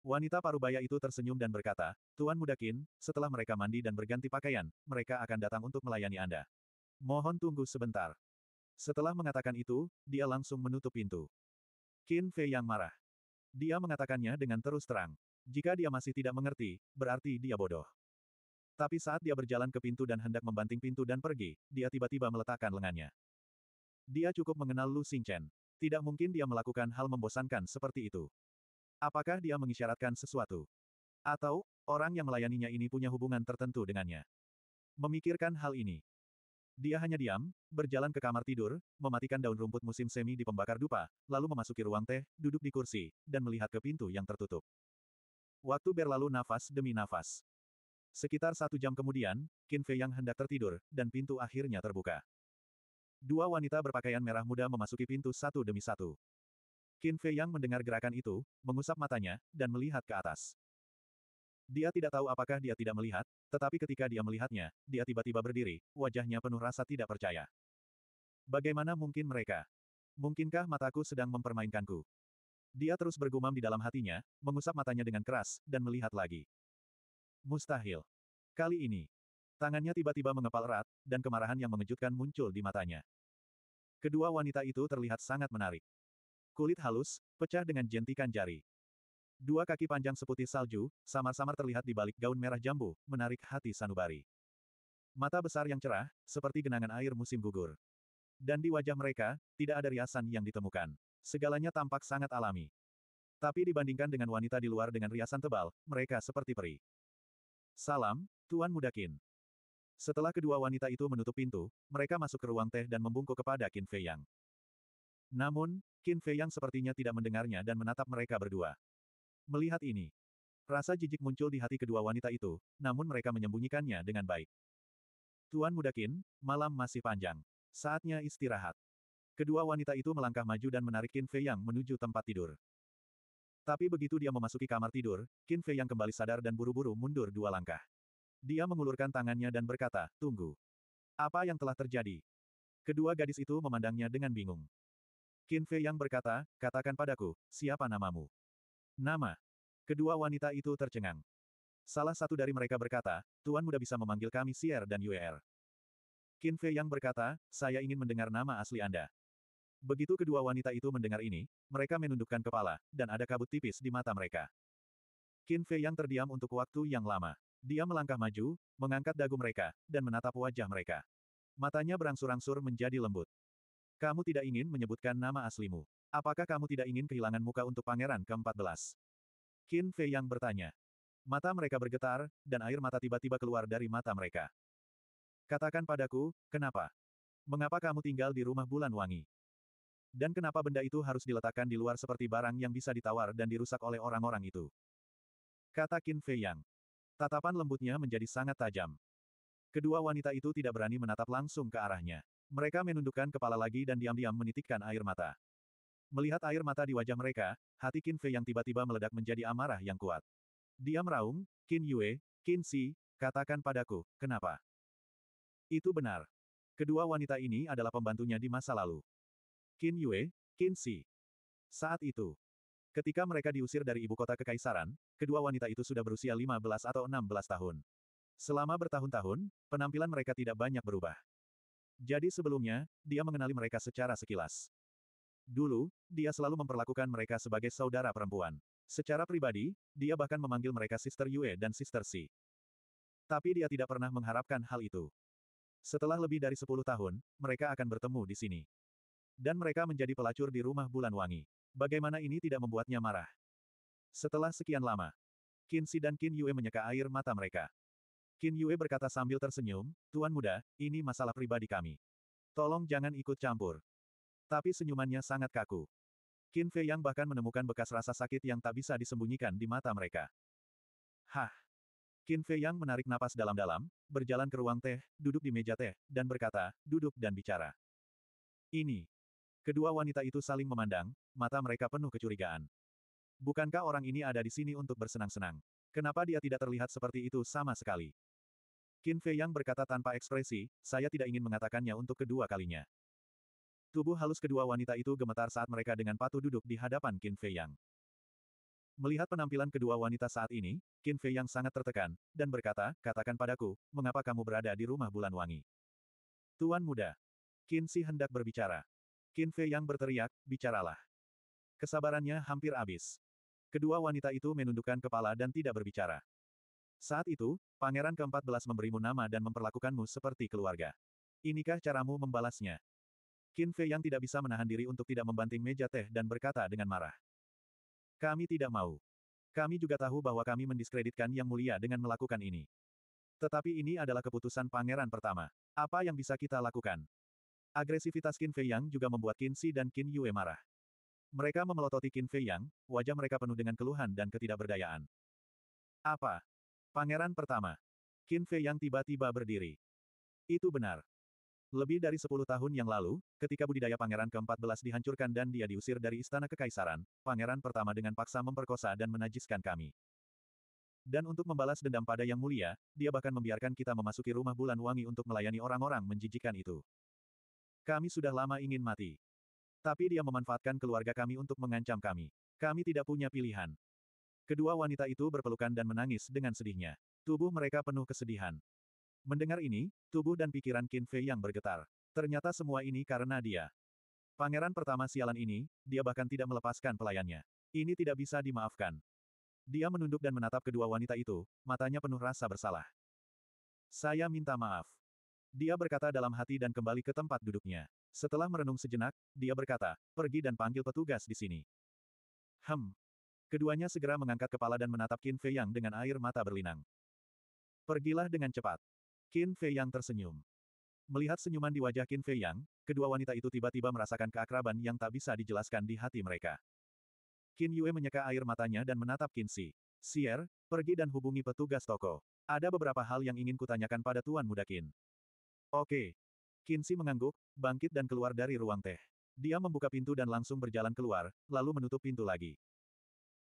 Wanita parubaya itu tersenyum dan berkata, Tuan Mudakin, setelah mereka mandi dan berganti pakaian, mereka akan datang untuk melayani Anda. Mohon tunggu sebentar. Setelah mengatakan itu, dia langsung menutup pintu. Qin Fei yang marah. Dia mengatakannya dengan terus terang. Jika dia masih tidak mengerti, berarti dia bodoh. Tapi saat dia berjalan ke pintu dan hendak membanting pintu dan pergi, dia tiba-tiba meletakkan lengannya. Dia cukup mengenal Lu Xingchen. Tidak mungkin dia melakukan hal membosankan seperti itu. Apakah dia mengisyaratkan sesuatu? Atau, orang yang melayaninya ini punya hubungan tertentu dengannya? Memikirkan hal ini, dia hanya diam, berjalan ke kamar tidur, mematikan daun rumput musim semi di pembakar dupa, lalu memasuki ruang teh, duduk di kursi, dan melihat ke pintu yang tertutup. Waktu berlalu nafas demi nafas. Sekitar satu jam kemudian, Qin Fei yang hendak tertidur, dan pintu akhirnya terbuka. Dua wanita berpakaian merah muda memasuki pintu satu demi satu. Qin Fei yang mendengar gerakan itu, mengusap matanya, dan melihat ke atas. Dia tidak tahu apakah dia tidak melihat, tetapi ketika dia melihatnya, dia tiba-tiba berdiri, wajahnya penuh rasa tidak percaya. Bagaimana mungkin mereka? Mungkinkah mataku sedang mempermainkanku? Dia terus bergumam di dalam hatinya, mengusap matanya dengan keras, dan melihat lagi. Mustahil. Kali ini. Tangannya tiba-tiba mengepal erat, dan kemarahan yang mengejutkan muncul di matanya. Kedua wanita itu terlihat sangat menarik. Kulit halus, pecah dengan jentikan jari. Dua kaki panjang seputih salju, samar-samar terlihat di balik gaun merah jambu, menarik hati Sanubari. Mata besar yang cerah, seperti genangan air musim gugur. Dan di wajah mereka, tidak ada riasan yang ditemukan. Segalanya tampak sangat alami. Tapi dibandingkan dengan wanita di luar dengan riasan tebal, mereka seperti peri. Salam, Tuan Mudakin. Setelah kedua wanita itu menutup pintu, mereka masuk ke ruang teh dan membungkuk kepada Qin Fei Yang. Namun, Qin Fei yang sepertinya tidak mendengarnya dan menatap mereka berdua. Melihat ini, rasa jijik muncul di hati kedua wanita itu, namun mereka menyembunyikannya dengan baik. Tuan Muda Qin, malam masih panjang. Saatnya istirahat. Kedua wanita itu melangkah maju dan menarik Qin Fei Yang menuju tempat tidur. Tapi begitu dia memasuki kamar tidur, Qin Fei Yang kembali sadar dan buru-buru mundur dua langkah. Dia mengulurkan tangannya dan berkata, tunggu. Apa yang telah terjadi? Kedua gadis itu memandangnya dengan bingung. Qin Fei yang berkata, katakan padaku, siapa namamu? Nama. Kedua wanita itu tercengang. Salah satu dari mereka berkata, Tuan muda bisa memanggil kami Sier dan Yuer. Qin Fei yang berkata, saya ingin mendengar nama asli Anda. Begitu kedua wanita itu mendengar ini, mereka menundukkan kepala, dan ada kabut tipis di mata mereka. Qin Fei yang terdiam untuk waktu yang lama. Dia melangkah maju, mengangkat dagu mereka, dan menatap wajah mereka. Matanya berangsur-angsur menjadi lembut. Kamu tidak ingin menyebutkan nama aslimu. Apakah kamu tidak ingin kehilangan muka untuk pangeran ke-14? Qin Fei yang bertanya. Mata mereka bergetar, dan air mata tiba-tiba keluar dari mata mereka. Katakan padaku, kenapa? Mengapa kamu tinggal di rumah bulan wangi? Dan kenapa benda itu harus diletakkan di luar seperti barang yang bisa ditawar dan dirusak oleh orang-orang itu? Kata Qin Fei Yang. Tatapan lembutnya menjadi sangat tajam. Kedua wanita itu tidak berani menatap langsung ke arahnya. Mereka menundukkan kepala lagi dan diam-diam menitikkan air mata. Melihat air mata di wajah mereka, hati Qin Fei yang tiba-tiba meledak menjadi amarah yang kuat. Dia meraung, Qin Yue, Qin Si, katakan padaku, kenapa? Itu benar. Kedua wanita ini adalah pembantunya di masa lalu. Qin Yue, Qin Si. Saat itu, ketika mereka diusir dari ibu kota kekaisaran, kedua wanita itu sudah berusia 15 atau 16 tahun. Selama bertahun-tahun, penampilan mereka tidak banyak berubah. Jadi sebelumnya, dia mengenali mereka secara sekilas. Dulu, dia selalu memperlakukan mereka sebagai saudara perempuan. Secara pribadi, dia bahkan memanggil mereka Sister Yue dan Sister Si. Tapi dia tidak pernah mengharapkan hal itu. Setelah lebih dari 10 tahun, mereka akan bertemu di sini. Dan mereka menjadi pelacur di rumah bulan wangi. Bagaimana ini tidak membuatnya marah? Setelah sekian lama, Qin Si dan Qin Yue menyeka air mata mereka. Qin Yue berkata sambil tersenyum, Tuan Muda, ini masalah pribadi kami. Tolong jangan ikut campur. Tapi senyumannya sangat kaku. Qin Fei Yang bahkan menemukan bekas rasa sakit yang tak bisa disembunyikan di mata mereka. Hah! Qin Fei Yang menarik napas dalam-dalam, berjalan ke ruang teh, duduk di meja teh, dan berkata, duduk dan bicara. Ini. Kedua wanita itu saling memandang, mata mereka penuh kecurigaan. Bukankah orang ini ada di sini untuk bersenang-senang? Kenapa dia tidak terlihat seperti itu sama sekali? Qin Fei Yang berkata tanpa ekspresi, saya tidak ingin mengatakannya untuk kedua kalinya. Tubuh halus kedua wanita itu gemetar saat mereka dengan patuh duduk di hadapan Qin Fei Yang. Melihat penampilan kedua wanita saat ini, Qin Fei Yang sangat tertekan, dan berkata, katakan padaku, mengapa kamu berada di rumah bulan wangi? Tuan muda. Qin Si hendak berbicara. Qin Fei Yang berteriak, bicaralah. Kesabarannya hampir habis. Kedua wanita itu menundukkan kepala dan tidak berbicara. Saat itu, pangeran ke-14 memberimu nama dan memperlakukanmu seperti keluarga. Inikah caramu membalasnya? Qin Fei yang tidak bisa menahan diri untuk tidak membanting meja teh dan berkata dengan marah. Kami tidak mau. Kami juga tahu bahwa kami mendiskreditkan Yang Mulia dengan melakukan ini. Tetapi ini adalah keputusan pangeran pertama. Apa yang bisa kita lakukan? Agresivitas Qin Fei Yang juga membuat Qin Si dan Qin Yue marah. Mereka memelototi Qin Fei Yang, wajah mereka penuh dengan keluhan dan ketidakberdayaan. Apa? Pangeran pertama. Qin Fei yang tiba-tiba berdiri. Itu benar. Lebih dari 10 tahun yang lalu, ketika budidaya pangeran ke-14 dihancurkan dan dia diusir dari istana kekaisaran, pangeran pertama dengan paksa memperkosa dan menajiskan kami. Dan untuk membalas dendam pada yang mulia, dia bahkan membiarkan kita memasuki rumah bulan wangi untuk melayani orang-orang menjijikan itu. Kami sudah lama ingin mati. Tapi dia memanfaatkan keluarga kami untuk mengancam kami. Kami tidak punya pilihan. Kedua wanita itu berpelukan dan menangis dengan sedihnya. Tubuh mereka penuh kesedihan. Mendengar ini, tubuh dan pikiran Qin Fei yang bergetar. Ternyata semua ini karena dia. Pangeran pertama sialan ini, dia bahkan tidak melepaskan pelayannya. Ini tidak bisa dimaafkan. Dia menunduk dan menatap kedua wanita itu, matanya penuh rasa bersalah. Saya minta maaf. Dia berkata dalam hati dan kembali ke tempat duduknya. Setelah merenung sejenak, dia berkata, pergi dan panggil petugas di sini. Hem, Keduanya segera mengangkat kepala dan menatap Qin Fei Yang dengan air mata berlinang. Pergilah dengan cepat. Qin Fei Yang tersenyum. Melihat senyuman di wajah Qin Fei Yang, kedua wanita itu tiba-tiba merasakan keakraban yang tak bisa dijelaskan di hati mereka. Qin Yue menyeka air matanya dan menatap Qin Si. Sier, pergi dan hubungi petugas toko. Ada beberapa hal yang ingin kutanyakan pada Tuan Muda Qin. Oke. Qin Si mengangguk, bangkit dan keluar dari ruang teh. Dia membuka pintu dan langsung berjalan keluar, lalu menutup pintu lagi.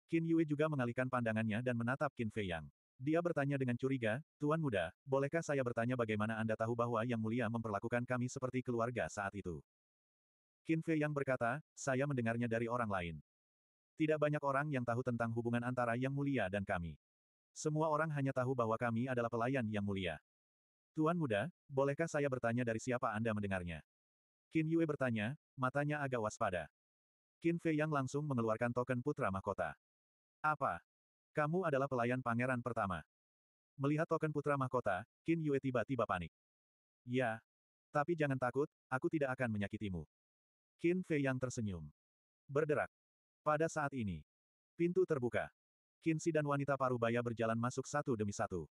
Qin Yue juga mengalihkan pandangannya dan menatap Qin Fei Yang. Dia bertanya dengan curiga, Tuan Muda, bolehkah saya bertanya bagaimana Anda tahu bahwa Yang Mulia memperlakukan kami seperti keluarga saat itu? Qin Fei Yang berkata, saya mendengarnya dari orang lain. Tidak banyak orang yang tahu tentang hubungan antara Yang Mulia dan kami. Semua orang hanya tahu bahwa kami adalah pelayan Yang Mulia. Tuan Muda, bolehkah saya bertanya dari siapa Anda mendengarnya? Qin Yue bertanya, matanya agak waspada. Qin Fei Yang langsung mengeluarkan token putra mahkota. Apa? Kamu adalah pelayan pangeran pertama. Melihat token putra mahkota, Qin Yue tiba-tiba panik. Ya. Tapi jangan takut, aku tidak akan menyakitimu. Qin Fei yang tersenyum. Berderak. Pada saat ini. Pintu terbuka. Qin Si dan wanita parubaya berjalan masuk satu demi satu.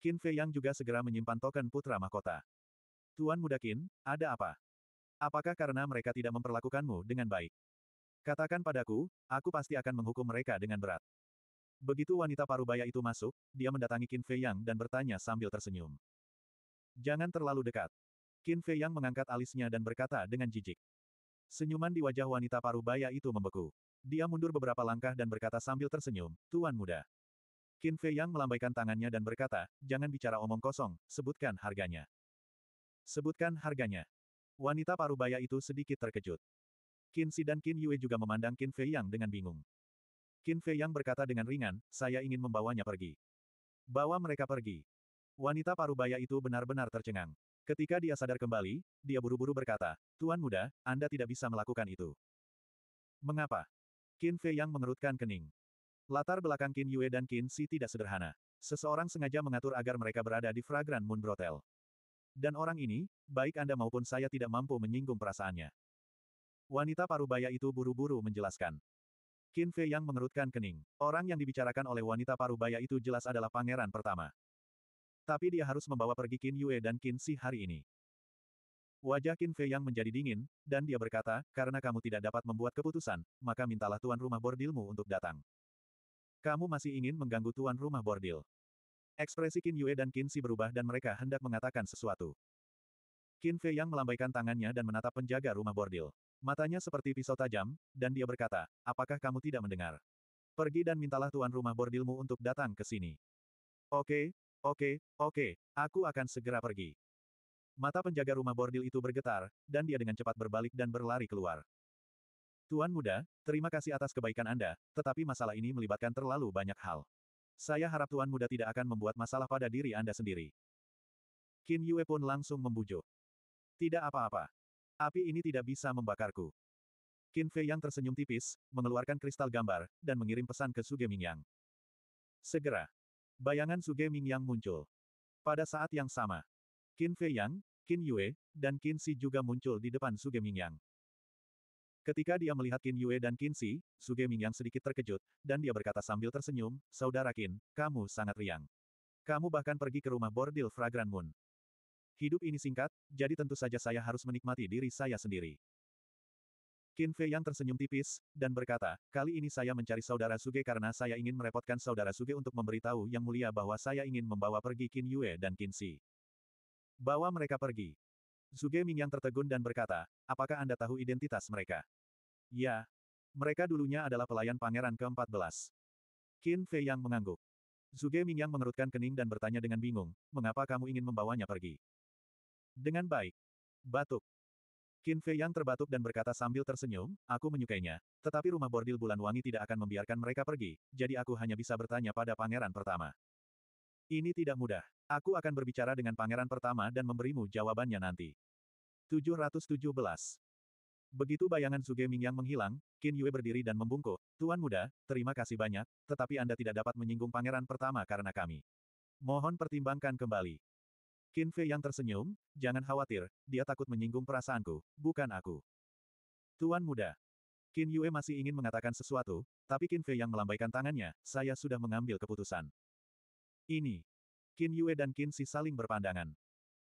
Qin Fei yang juga segera menyimpan token putra mahkota. Tuan muda Qin, ada apa? Apakah karena mereka tidak memperlakukanmu dengan baik? Katakan padaku, aku pasti akan menghukum mereka dengan berat. Begitu wanita parubaya itu masuk, dia mendatangi Qin Fei Yang dan bertanya sambil tersenyum. Jangan terlalu dekat. Qin Fei Yang mengangkat alisnya dan berkata dengan jijik. Senyuman di wajah wanita parubaya itu membeku. Dia mundur beberapa langkah dan berkata sambil tersenyum, Tuan muda. Qin Fei Yang melambaikan tangannya dan berkata, jangan bicara omong kosong, sebutkan harganya. Sebutkan harganya. Wanita parubaya itu sedikit terkejut. Qin Si dan Qin Yue juga memandang Qin Fei Yang dengan bingung. Qin Fei Yang berkata dengan ringan, saya ingin membawanya pergi. Bawa mereka pergi. Wanita parubaya itu benar-benar tercengang. Ketika dia sadar kembali, dia buru-buru berkata, Tuan muda, Anda tidak bisa melakukan itu. Mengapa? Qin Fei Yang mengerutkan kening. Latar belakang Qin Yue dan Qin Si tidak sederhana. Seseorang sengaja mengatur agar mereka berada di Fragrant Moon Brothel. Dan orang ini, baik Anda maupun saya tidak mampu menyinggung perasaannya. Wanita parubaya itu buru-buru menjelaskan. Qin Fei yang mengerutkan kening. Orang yang dibicarakan oleh wanita parubaya itu jelas adalah pangeran pertama. Tapi dia harus membawa pergi Qin Yue dan Qin Si hari ini. Wajah Qin Fei yang menjadi dingin, dan dia berkata, karena kamu tidak dapat membuat keputusan, maka mintalah tuan rumah bordilmu untuk datang. Kamu masih ingin mengganggu tuan rumah bordil. Ekspresi Qin Yue dan Qin Si berubah dan mereka hendak mengatakan sesuatu. Qin Fei yang melambaikan tangannya dan menatap penjaga rumah bordil. Matanya seperti pisau tajam, dan dia berkata, apakah kamu tidak mendengar? Pergi dan mintalah tuan rumah bordilmu untuk datang ke sini. Oke, oke, oke, aku akan segera pergi. Mata penjaga rumah bordil itu bergetar, dan dia dengan cepat berbalik dan berlari keluar. Tuan muda, terima kasih atas kebaikan Anda, tetapi masalah ini melibatkan terlalu banyak hal. Saya harap Tuan muda tidak akan membuat masalah pada diri Anda sendiri. Qin Yue pun langsung membujuk. Tidak apa-apa. Api ini tidak bisa membakarku. Qin Fei yang tersenyum tipis, mengeluarkan kristal gambar, dan mengirim pesan ke Suge Mingyang. Segera. Bayangan Suge Mingyang muncul. Pada saat yang sama, Qin Fei Yang, Qin Yue, dan Qin Si juga muncul di depan Suge Mingyang. Ketika dia melihat Qin Yue dan Qin Si, Suge Mingyang sedikit terkejut, dan dia berkata sambil tersenyum, Saudara Qin, kamu sangat riang. Kamu bahkan pergi ke rumah bordil Fragran Moon. Hidup ini singkat, jadi tentu saja saya harus menikmati diri saya sendiri. Qin Fei yang tersenyum tipis, dan berkata, kali ini saya mencari saudara Suge karena saya ingin merepotkan saudara Suge untuk memberitahu yang mulia bahwa saya ingin membawa pergi Qin Yue dan Qin Si. Bawa mereka pergi. Suge Ming yang tertegun dan berkata, apakah Anda tahu identitas mereka? Ya. Mereka dulunya adalah pelayan pangeran ke-14. Qin Fei yang mengangguk. Suge Ming yang mengerutkan kening dan bertanya dengan bingung, mengapa kamu ingin membawanya pergi? Dengan baik. Batuk. Qin Fei yang terbatuk dan berkata sambil tersenyum, aku menyukainya, tetapi rumah bordil bulan wangi tidak akan membiarkan mereka pergi, jadi aku hanya bisa bertanya pada pangeran pertama. Ini tidak mudah. Aku akan berbicara dengan pangeran pertama dan memberimu jawabannya nanti. 717. Begitu bayangan Suge Ming yang menghilang, Qin Yue berdiri dan membungkuk, Tuan Muda, terima kasih banyak, tetapi Anda tidak dapat menyinggung pangeran pertama karena kami. Mohon pertimbangkan kembali. Qin Fei yang tersenyum, jangan khawatir, dia takut menyinggung perasaanku, bukan aku. Tuan muda. Qin Yue masih ingin mengatakan sesuatu, tapi Qin Fei yang melambaikan tangannya, saya sudah mengambil keputusan. Ini. Qin Yue dan Qin Si saling berpandangan.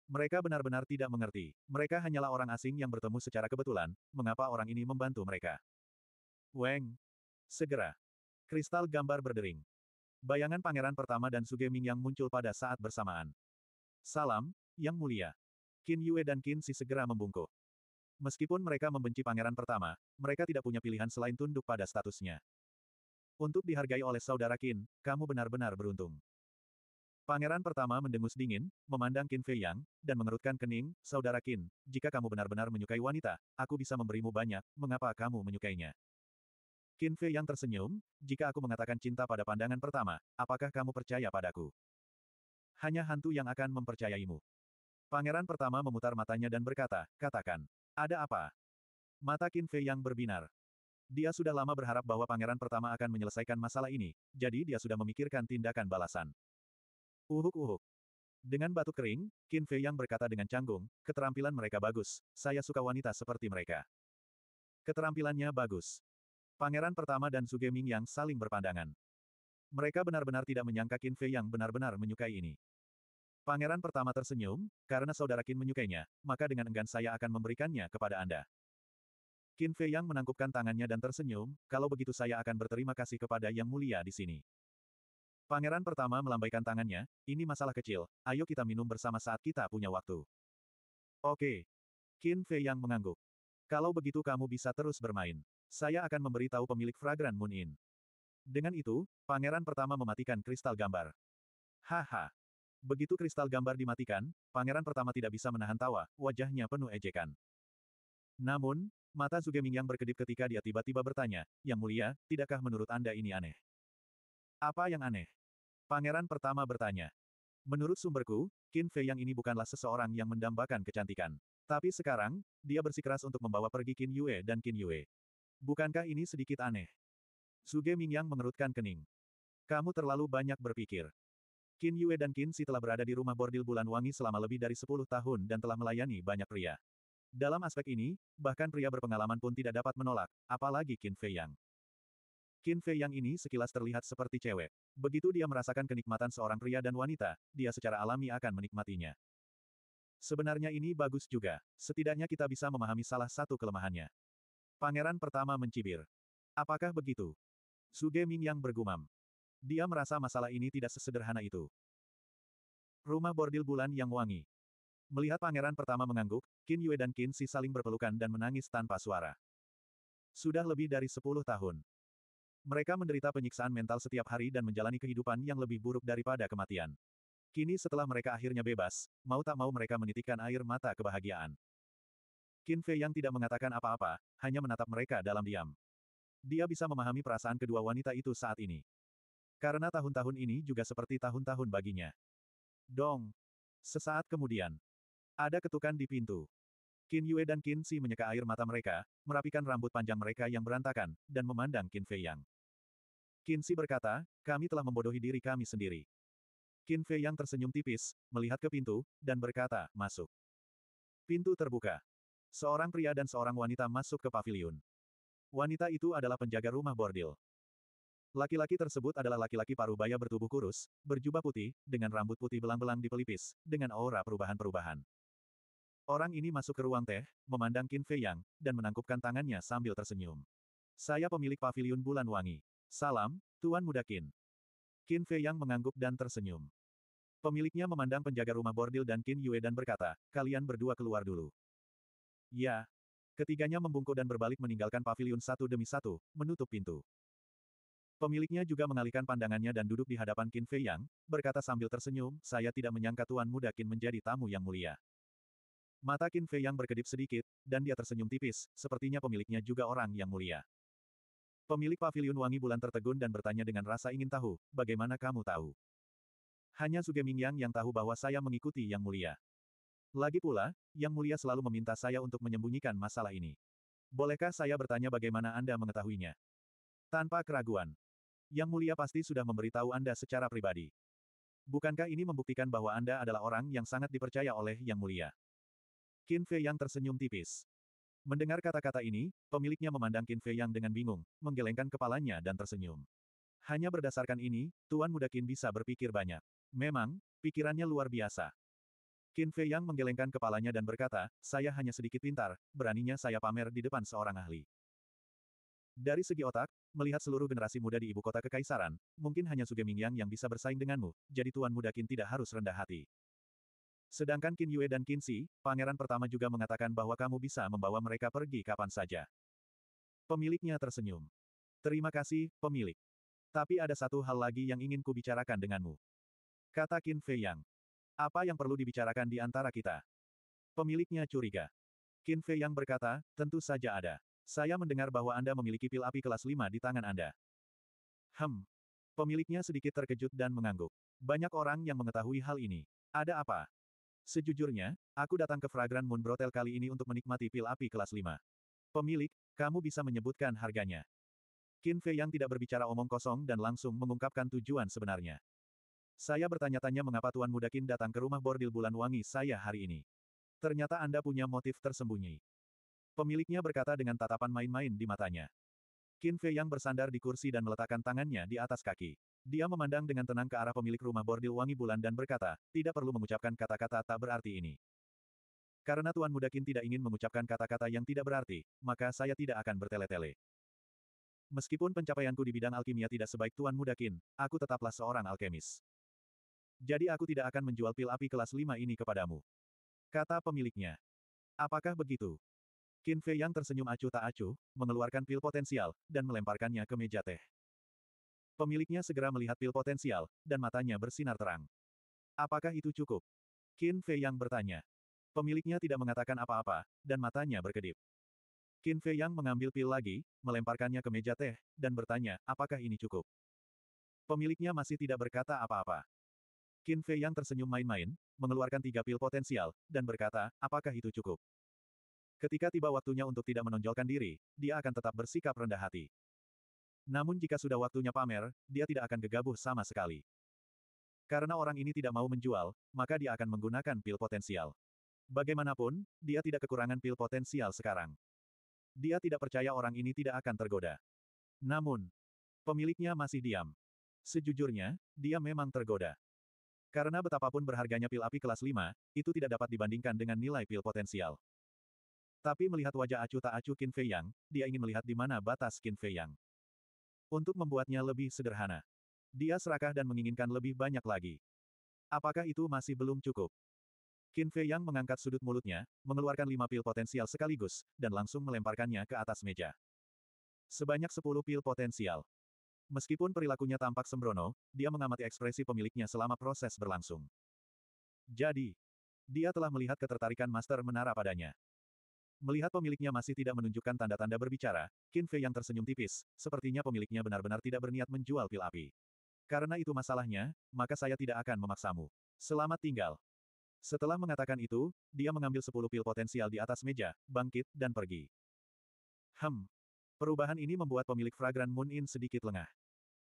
Mereka benar-benar tidak mengerti. Mereka hanyalah orang asing yang bertemu secara kebetulan, mengapa orang ini membantu mereka. Weng. Segera. Kristal gambar berdering. Bayangan pangeran pertama dan Suge Ming yang muncul pada saat bersamaan. Salam, Yang Mulia. Qin Yue dan Qin Si segera membungkuk. Meskipun mereka membenci pangeran pertama, mereka tidak punya pilihan selain tunduk pada statusnya. Untuk dihargai oleh saudara Qin, kamu benar-benar beruntung. Pangeran pertama mendengus dingin, memandang Qin Fei Yang, dan mengerutkan kening, Saudara Qin, jika kamu benar-benar menyukai wanita, aku bisa memberimu banyak, mengapa kamu menyukainya? Qin Fei Yang tersenyum, jika aku mengatakan cinta pada pandangan pertama, apakah kamu percaya padaku? hanya hantu yang akan mempercayaimu. Pangeran pertama memutar matanya dan berkata, katakan, ada apa? Mata Qin Fei yang berbinar. Dia sudah lama berharap bahwa pangeran pertama akan menyelesaikan masalah ini, jadi dia sudah memikirkan tindakan balasan. Uhuk-uhuk. Dengan batu kering, Qin Fei yang berkata dengan canggung, keterampilan mereka bagus, saya suka wanita seperti mereka. Keterampilannya bagus. Pangeran pertama dan Suge Ming yang saling berpandangan. Mereka benar-benar tidak menyangka Qin Fei yang benar-benar menyukai ini. Pangeran pertama tersenyum, karena saudara Qin menyukainya, maka dengan enggan saya akan memberikannya kepada Anda. Qin Fei yang menangkupkan tangannya dan tersenyum, kalau begitu saya akan berterima kasih kepada Yang Mulia di sini. Pangeran pertama melambaikan tangannya, ini masalah kecil, ayo kita minum bersama saat kita punya waktu. Oke. Qin Fei yang mengangguk. Kalau begitu kamu bisa terus bermain. Saya akan memberitahu pemilik Fragran Moon Inn. Dengan itu, pangeran pertama mematikan kristal gambar. Haha. Begitu kristal gambar dimatikan, pangeran pertama tidak bisa menahan tawa, wajahnya penuh ejekan. Namun, mata Zuge Mingyang berkedip ketika dia tiba-tiba bertanya, Yang mulia, tidakkah menurut Anda ini aneh? Apa yang aneh? Pangeran pertama bertanya. Menurut sumberku, Qin Fei yang ini bukanlah seseorang yang mendambakan kecantikan. Tapi sekarang, dia bersikeras untuk membawa pergi Qin Yue dan Qin Yue. Bukankah ini sedikit aneh? Suge Mingyang mengerutkan kening. Kamu terlalu banyak berpikir. Qin Yue dan Qin Si telah berada di rumah bordil bulan wangi selama lebih dari 10 tahun dan telah melayani banyak pria. Dalam aspek ini, bahkan pria berpengalaman pun tidak dapat menolak, apalagi Qin Fei Yang. Qin Fei Yang ini sekilas terlihat seperti cewek. Begitu dia merasakan kenikmatan seorang pria dan wanita, dia secara alami akan menikmatinya. Sebenarnya ini bagus juga, setidaknya kita bisa memahami salah satu kelemahannya. Pangeran pertama mencibir. Apakah begitu? Suge Yang bergumam. Dia merasa masalah ini tidak sesederhana itu. Rumah bordil bulan yang wangi. Melihat pangeran pertama mengangguk, Qin Yue dan Qin Si saling berpelukan dan menangis tanpa suara. Sudah lebih dari sepuluh tahun. Mereka menderita penyiksaan mental setiap hari dan menjalani kehidupan yang lebih buruk daripada kematian. Kini setelah mereka akhirnya bebas, mau tak mau mereka menitikkan air mata kebahagiaan. Qin Fei yang tidak mengatakan apa-apa, hanya menatap mereka dalam diam. Dia bisa memahami perasaan kedua wanita itu saat ini. Karena tahun-tahun ini juga seperti tahun-tahun baginya. Dong! Sesaat kemudian. Ada ketukan di pintu. Qin Yue dan Qin Si menyeka air mata mereka, merapikan rambut panjang mereka yang berantakan, dan memandang Qin Fei Yang. Qin Si berkata, kami telah membodohi diri kami sendiri. Qin Fei Yang tersenyum tipis, melihat ke pintu, dan berkata, masuk. Pintu terbuka. Seorang pria dan seorang wanita masuk ke pavilion. Wanita itu adalah penjaga rumah bordil. Laki-laki tersebut adalah laki-laki paruh baya bertubuh kurus, berjubah putih, dengan rambut putih belang-belang di pelipis, dengan aura perubahan-perubahan. Orang ini masuk ke ruang teh, memandang Qin Fei Yang, dan menangkupkan tangannya sambil tersenyum. Saya pemilik pavilion bulan wangi. Salam, Tuan Muda Qin. Qin Fei Yang mengangguk dan tersenyum. Pemiliknya memandang penjaga rumah bordil dan Qin Yue dan berkata, kalian berdua keluar dulu. Ya, Ketiganya membungkuk dan berbalik meninggalkan pavilion satu demi satu, menutup pintu. Pemiliknya juga mengalihkan pandangannya dan duduk di hadapan Qin Fei Yang, berkata sambil tersenyum, saya tidak menyangka Tuan Muda Qin menjadi tamu yang mulia. Mata Qin Fei Yang berkedip sedikit, dan dia tersenyum tipis, sepertinya pemiliknya juga orang yang mulia. Pemilik pavilion wangi bulan tertegun dan bertanya dengan rasa ingin tahu, bagaimana kamu tahu? Hanya Suge Mingyang yang tahu bahwa saya mengikuti yang mulia. Lagi pula, Yang Mulia selalu meminta saya untuk menyembunyikan masalah ini. Bolehkah saya bertanya bagaimana Anda mengetahuinya? Tanpa keraguan. Yang Mulia pasti sudah memberitahu Anda secara pribadi. Bukankah ini membuktikan bahwa Anda adalah orang yang sangat dipercaya oleh Yang Mulia? Qin Fei Yang tersenyum tipis. Mendengar kata-kata ini, pemiliknya memandang Qin Fei Yang dengan bingung, menggelengkan kepalanya dan tersenyum. Hanya berdasarkan ini, Tuan Muda Qin bisa berpikir banyak. Memang, pikirannya luar biasa. Qin Fei Yang menggelengkan kepalanya dan berkata, saya hanya sedikit pintar, beraninya saya pamer di depan seorang ahli. Dari segi otak, melihat seluruh generasi muda di ibu kota kekaisaran, mungkin hanya Suge Mingyang yang bisa bersaing denganmu, jadi tuan muda Qin tidak harus rendah hati. Sedangkan Qin Yue dan Qin Si, pangeran pertama juga mengatakan bahwa kamu bisa membawa mereka pergi kapan saja. Pemiliknya tersenyum. Terima kasih, pemilik. Tapi ada satu hal lagi yang ingin kubicarakan denganmu. Kata Qin Fei Yang. Apa yang perlu dibicarakan di antara kita? Pemiliknya curiga. Qin Fei yang berkata, tentu saja ada. Saya mendengar bahwa Anda memiliki pil api kelas 5 di tangan Anda. Hem. Pemiliknya sedikit terkejut dan mengangguk. Banyak orang yang mengetahui hal ini. Ada apa? Sejujurnya, aku datang ke Fragrant Moon Brothel kali ini untuk menikmati pil api kelas 5. Pemilik, kamu bisa menyebutkan harganya. Qin Fei yang tidak berbicara omong kosong dan langsung mengungkapkan tujuan sebenarnya. Saya bertanya-tanya mengapa Tuan Mudakin datang ke rumah bordil bulan wangi saya hari ini. Ternyata Anda punya motif tersembunyi. Pemiliknya berkata dengan tatapan main-main di matanya. Qin Fei yang bersandar di kursi dan meletakkan tangannya di atas kaki. Dia memandang dengan tenang ke arah pemilik rumah bordil wangi bulan dan berkata, tidak perlu mengucapkan kata-kata tak berarti ini. Karena Tuan Mudakin tidak ingin mengucapkan kata-kata yang tidak berarti, maka saya tidak akan bertele-tele. Meskipun pencapaianku di bidang alkimia tidak sebaik Tuan Mudakin, aku tetaplah seorang alkemis. Jadi aku tidak akan menjual pil api kelas 5 ini kepadamu. Kata pemiliknya. Apakah begitu? Qin Fei yang tersenyum acuh tak acuh, mengeluarkan pil potensial, dan melemparkannya ke meja teh. Pemiliknya segera melihat pil potensial, dan matanya bersinar terang. Apakah itu cukup? Qin Fei yang bertanya. Pemiliknya tidak mengatakan apa-apa, dan matanya berkedip. Qin Fei yang mengambil pil lagi, melemparkannya ke meja teh, dan bertanya, apakah ini cukup? Pemiliknya masih tidak berkata apa-apa. Qin Fei yang tersenyum main-main, mengeluarkan tiga pil potensial, dan berkata, apakah itu cukup? Ketika tiba waktunya untuk tidak menonjolkan diri, dia akan tetap bersikap rendah hati. Namun jika sudah waktunya pamer, dia tidak akan gegabah sama sekali. Karena orang ini tidak mau menjual, maka dia akan menggunakan pil potensial. Bagaimanapun, dia tidak kekurangan pil potensial sekarang. Dia tidak percaya orang ini tidak akan tergoda. Namun, pemiliknya masih diam. Sejujurnya, dia memang tergoda. Karena betapapun berharganya pil api kelas 5, itu tidak dapat dibandingkan dengan nilai pil potensial. Tapi melihat wajah acuh tak acuh Qin Fei Yang, dia ingin melihat di mana batas Qin Fei Yang. Untuk membuatnya lebih sederhana. Dia serakah dan menginginkan lebih banyak lagi. Apakah itu masih belum cukup? Qin Fei Yang mengangkat sudut mulutnya, mengeluarkan lima pil potensial sekaligus, dan langsung melemparkannya ke atas meja. Sebanyak sepuluh pil potensial. Meskipun perilakunya tampak sembrono, dia mengamati ekspresi pemiliknya selama proses berlangsung. Jadi, dia telah melihat ketertarikan Master Menara padanya. Melihat pemiliknya masih tidak menunjukkan tanda-tanda berbicara, Qin Fei yang tersenyum tipis, sepertinya pemiliknya benar-benar tidak berniat menjual pil api. Karena itu masalahnya, maka saya tidak akan memaksamu. Selamat tinggal. Setelah mengatakan itu, dia mengambil sepuluh pil potensial di atas meja, bangkit, dan pergi. Hem, Perubahan ini membuat pemilik Fragran Moon In sedikit lengah.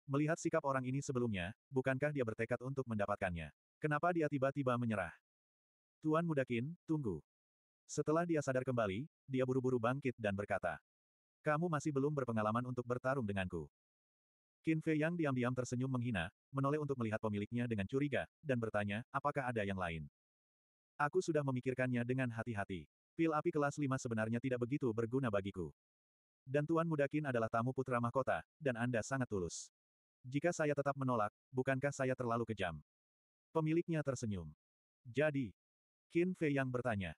Melihat sikap orang ini sebelumnya, bukankah dia bertekad untuk mendapatkannya? Kenapa dia tiba-tiba menyerah? Tuan Mudakin, tunggu. Setelah dia sadar kembali, dia buru-buru bangkit dan berkata, Kamu masih belum berpengalaman untuk bertarung denganku. Qin Fei yang diam-diam tersenyum menghina, menoleh untuk melihat pemiliknya dengan curiga, dan bertanya, apakah ada yang lain? Aku sudah memikirkannya dengan hati-hati. Pil api kelas 5 sebenarnya tidak begitu berguna bagiku. Dan Tuan Mudakin adalah tamu putra mahkota, dan Anda sangat tulus. Jika saya tetap menolak, bukankah saya terlalu kejam? Pemiliknya tersenyum. Jadi, Qin Fei yang bertanya.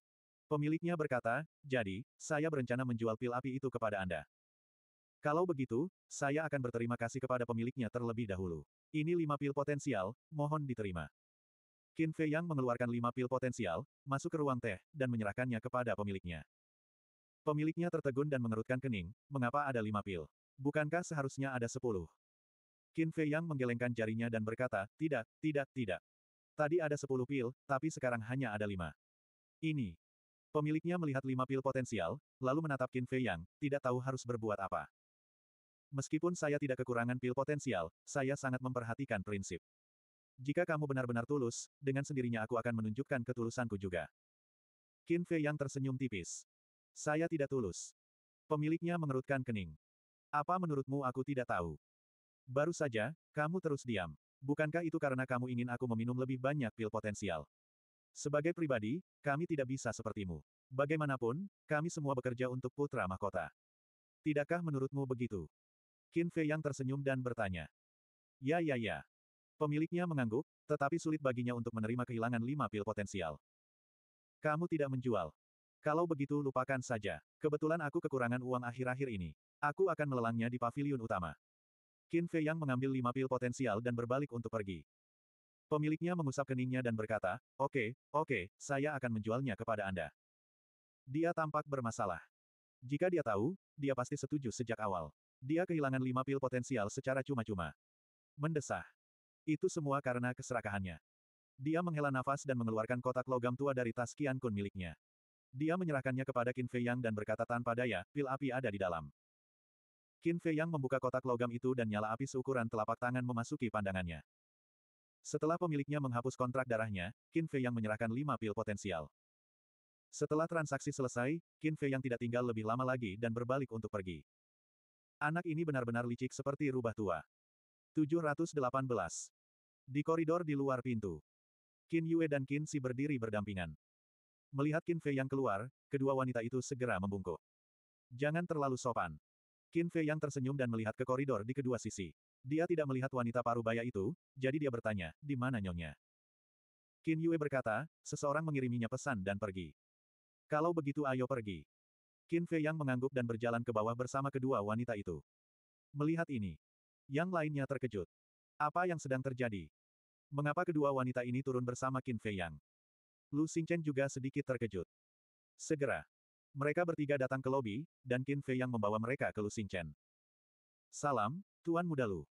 Pemiliknya berkata, jadi, saya berencana menjual pil api itu kepada Anda. Kalau begitu, saya akan berterima kasih kepada pemiliknya terlebih dahulu. Ini lima pil potensial, mohon diterima. Qin Fei Yang mengeluarkan lima pil potensial, masuk ke ruang teh, dan menyerahkannya kepada pemiliknya. Pemiliknya tertegun dan mengerutkan kening, mengapa ada lima pil? Bukankah seharusnya ada sepuluh? Qin Fei Yang menggelengkan jarinya dan berkata, tidak, tidak, tidak. Tadi ada sepuluh pil, tapi sekarang hanya ada lima. Ini. Pemiliknya melihat lima pil potensial, lalu menatap Qin Fei Yang, tidak tahu harus berbuat apa. Meskipun saya tidak kekurangan pil potensial, saya sangat memperhatikan prinsip. Jika kamu benar-benar tulus, dengan sendirinya aku akan menunjukkan ketulusanku juga. Qin Fei Yang tersenyum tipis. Saya tidak tulus. Pemiliknya mengerutkan kening. Apa menurutmu aku tidak tahu? Baru saja, kamu terus diam. Bukankah itu karena kamu ingin aku meminum lebih banyak pil potensial? Sebagai pribadi, kami tidak bisa sepertimu. Bagaimanapun, kami semua bekerja untuk putra mahkota. Tidakkah menurutmu begitu? Qin Fei yang tersenyum dan bertanya. Ya ya ya. Pemiliknya mengangguk, tetapi sulit baginya untuk menerima kehilangan lima pil potensial. Kamu tidak menjual. Kalau begitu lupakan saja. Kebetulan aku kekurangan uang akhir-akhir ini. Aku akan melelangnya di pavilion utama. Qin Fei Yang mengambil lima pil potensial dan berbalik untuk pergi. Pemiliknya mengusap keningnya dan berkata, Oke, okay, oke, okay, saya akan menjualnya kepada Anda. Dia tampak bermasalah. Jika dia tahu, dia pasti setuju sejak awal. Dia kehilangan lima pil potensial secara cuma-cuma. Mendesah. Itu semua karena keserakahannya. Dia menghela nafas dan mengeluarkan kotak logam tua dari tas Kian Kun miliknya. Dia menyerahkannya kepada Qin Fei Yang dan berkata tanpa daya, pil api ada di dalam. Qin Fei Yang membuka kotak logam itu dan nyala api seukuran telapak tangan memasuki pandangannya. Setelah pemiliknya menghapus kontrak darahnya, Qin Fei Yang menyerahkan lima pil potensial. Setelah transaksi selesai, Qin Fei Yang tidak tinggal lebih lama lagi dan berbalik untuk pergi. Anak ini benar-benar licik seperti rubah tua. 718. Di koridor di luar pintu. Qin Yue dan Qin Si berdiri berdampingan. Melihat Qin Fei yang keluar, kedua wanita itu segera membungkuk. Jangan terlalu sopan. Qin Fei yang tersenyum dan melihat ke koridor di kedua sisi. Dia tidak melihat wanita parubaya itu, jadi dia bertanya, di mana nyonya? Qin Yue berkata, seseorang mengiriminya pesan dan pergi. Kalau begitu ayo pergi. Qin Fei yang mengangguk dan berjalan ke bawah bersama kedua wanita itu. Melihat ini, yang lainnya terkejut. Apa yang sedang terjadi? Mengapa kedua wanita ini turun bersama Qin Fei Yang? Lu Xingchen juga sedikit terkejut. Segera. Mereka bertiga datang ke lobi, dan Qin Fei yang membawa mereka ke Lu Xingchen. Salam, Tuan Muda Lu.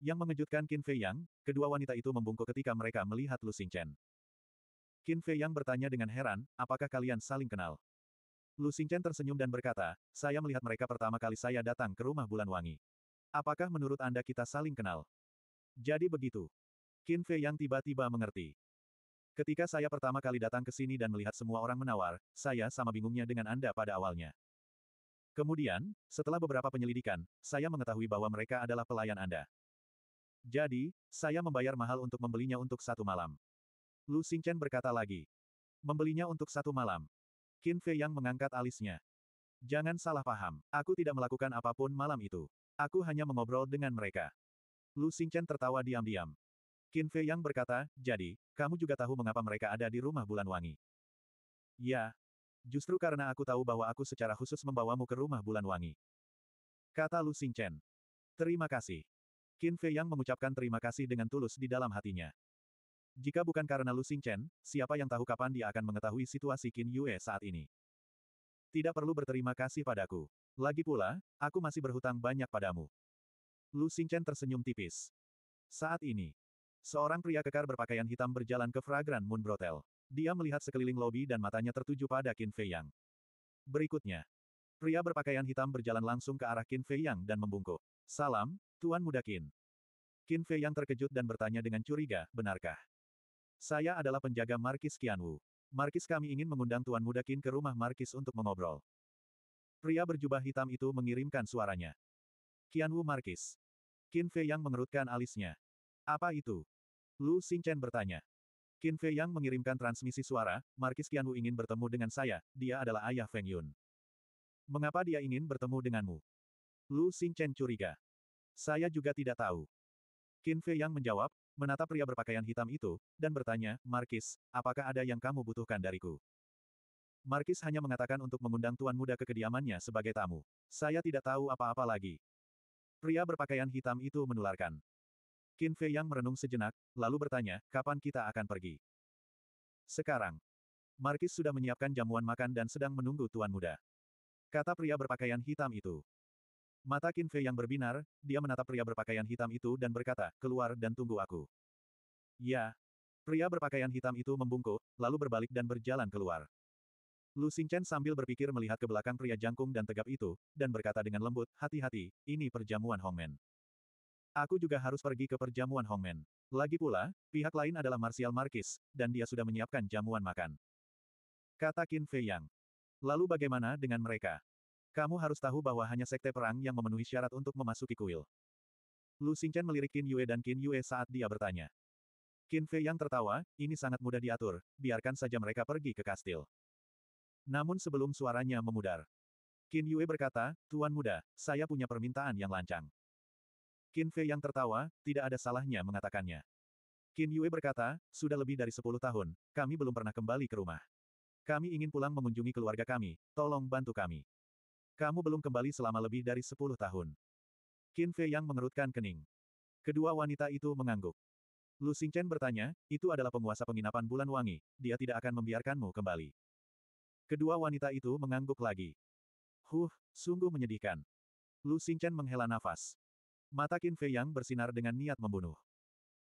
Yang mengejutkan Qin Fei Yang, kedua wanita itu membungkuk ketika mereka melihat Lu Xingchen. Qin Fei Yang bertanya dengan heran, apakah kalian saling kenal? Lu Xingchen tersenyum dan berkata, saya melihat mereka pertama kali saya datang ke rumah bulan wangi. Apakah menurut Anda kita saling kenal? Jadi begitu. Qin Fei Yang tiba-tiba mengerti. Ketika saya pertama kali datang ke sini dan melihat semua orang menawar, saya sama bingungnya dengan Anda pada awalnya. Kemudian, setelah beberapa penyelidikan, saya mengetahui bahwa mereka adalah pelayan Anda. Jadi, saya membayar mahal untuk membelinya untuk satu malam. Lu Xingchen berkata lagi. Membelinya untuk satu malam. Qin Fei yang mengangkat alisnya. Jangan salah paham, aku tidak melakukan apapun malam itu. Aku hanya mengobrol dengan mereka. Lu Xingchen tertawa diam-diam. Qin Fei Yang berkata, jadi, kamu juga tahu mengapa mereka ada di rumah bulan wangi. Ya. Justru karena aku tahu bahwa aku secara khusus membawamu ke rumah bulan wangi. Kata Lu Xingchen. Terima kasih. Qin Fei Yang mengucapkan terima kasih dengan tulus di dalam hatinya. Jika bukan karena Lu Xingchen, siapa yang tahu kapan dia akan mengetahui situasi Qin Yue saat ini. Tidak perlu berterima kasih padaku. Lagi pula, aku masih berhutang banyak padamu. Lu Xingchen tersenyum tipis. Saat ini, Seorang pria kekar berpakaian hitam berjalan ke Fragrant Moon Brothel. Dia melihat sekeliling lobi dan matanya tertuju pada Qin Fei Yang. Berikutnya, pria berpakaian hitam berjalan langsung ke arah Qin Fei Yang dan membungkuk. Salam, Tuan Muda Qin. Qin Fei Yang terkejut dan bertanya dengan curiga, benarkah? Saya adalah penjaga Markis Qianwu. Markis kami ingin mengundang Tuan Muda Qin ke rumah Markis untuk mengobrol. Pria berjubah hitam itu mengirimkan suaranya. Qianwu Markis. Qin Fei Yang mengerutkan alisnya. Apa itu? Lu Xingchen bertanya. Qin Fei Yang mengirimkan transmisi suara, Markis Qianwu ingin bertemu dengan saya, dia adalah ayah Feng Yun. Mengapa dia ingin bertemu denganmu? Lu Xingchen curiga. Saya juga tidak tahu. Qin Fei Yang menjawab, menatap pria berpakaian hitam itu, dan bertanya, Markis, apakah ada yang kamu butuhkan dariku? Markis hanya mengatakan untuk mengundang tuan muda ke kediamannya sebagai tamu. Saya tidak tahu apa-apa lagi. Pria berpakaian hitam itu menularkan. Qin Fei yang merenung sejenak, lalu bertanya, kapan kita akan pergi? Sekarang. Markis sudah menyiapkan jamuan makan dan sedang menunggu tuan muda. Kata pria berpakaian hitam itu. Mata Qin Fei yang berbinar, dia menatap pria berpakaian hitam itu dan berkata, keluar dan tunggu aku. Ya. Pria berpakaian hitam itu membungkuk, lalu berbalik dan berjalan keluar. Lu Xingchen sambil berpikir melihat ke belakang pria jangkung dan tegap itu, dan berkata dengan lembut, hati-hati, ini perjamuan Hongmen. Aku juga harus pergi ke perjamuan Hongmen. Lagi pula, pihak lain adalah Martial Marquis, dan dia sudah menyiapkan jamuan makan. Kata Qin Fei Yang. Lalu bagaimana dengan mereka? Kamu harus tahu bahwa hanya sekte perang yang memenuhi syarat untuk memasuki kuil. Lu Xingchen melirik Qin Yue dan Qin Yue saat dia bertanya. Qin Fei Yang tertawa, ini sangat mudah diatur, biarkan saja mereka pergi ke kastil. Namun sebelum suaranya memudar, Qin Yue berkata, Tuan muda, saya punya permintaan yang lancang. Qin Fei yang tertawa, tidak ada salahnya mengatakannya. Qin Yue berkata, sudah lebih dari 10 tahun, kami belum pernah kembali ke rumah. Kami ingin pulang mengunjungi keluarga kami, tolong bantu kami. Kamu belum kembali selama lebih dari 10 tahun. Qin Fei yang mengerutkan kening. Kedua wanita itu mengangguk. Lu Xingchen bertanya, itu adalah penguasa penginapan bulan wangi, dia tidak akan membiarkanmu kembali. Kedua wanita itu mengangguk lagi. Huh, sungguh menyedihkan. Lu Xingchen menghela nafas. Mata Qin Fei Yang bersinar dengan niat membunuh.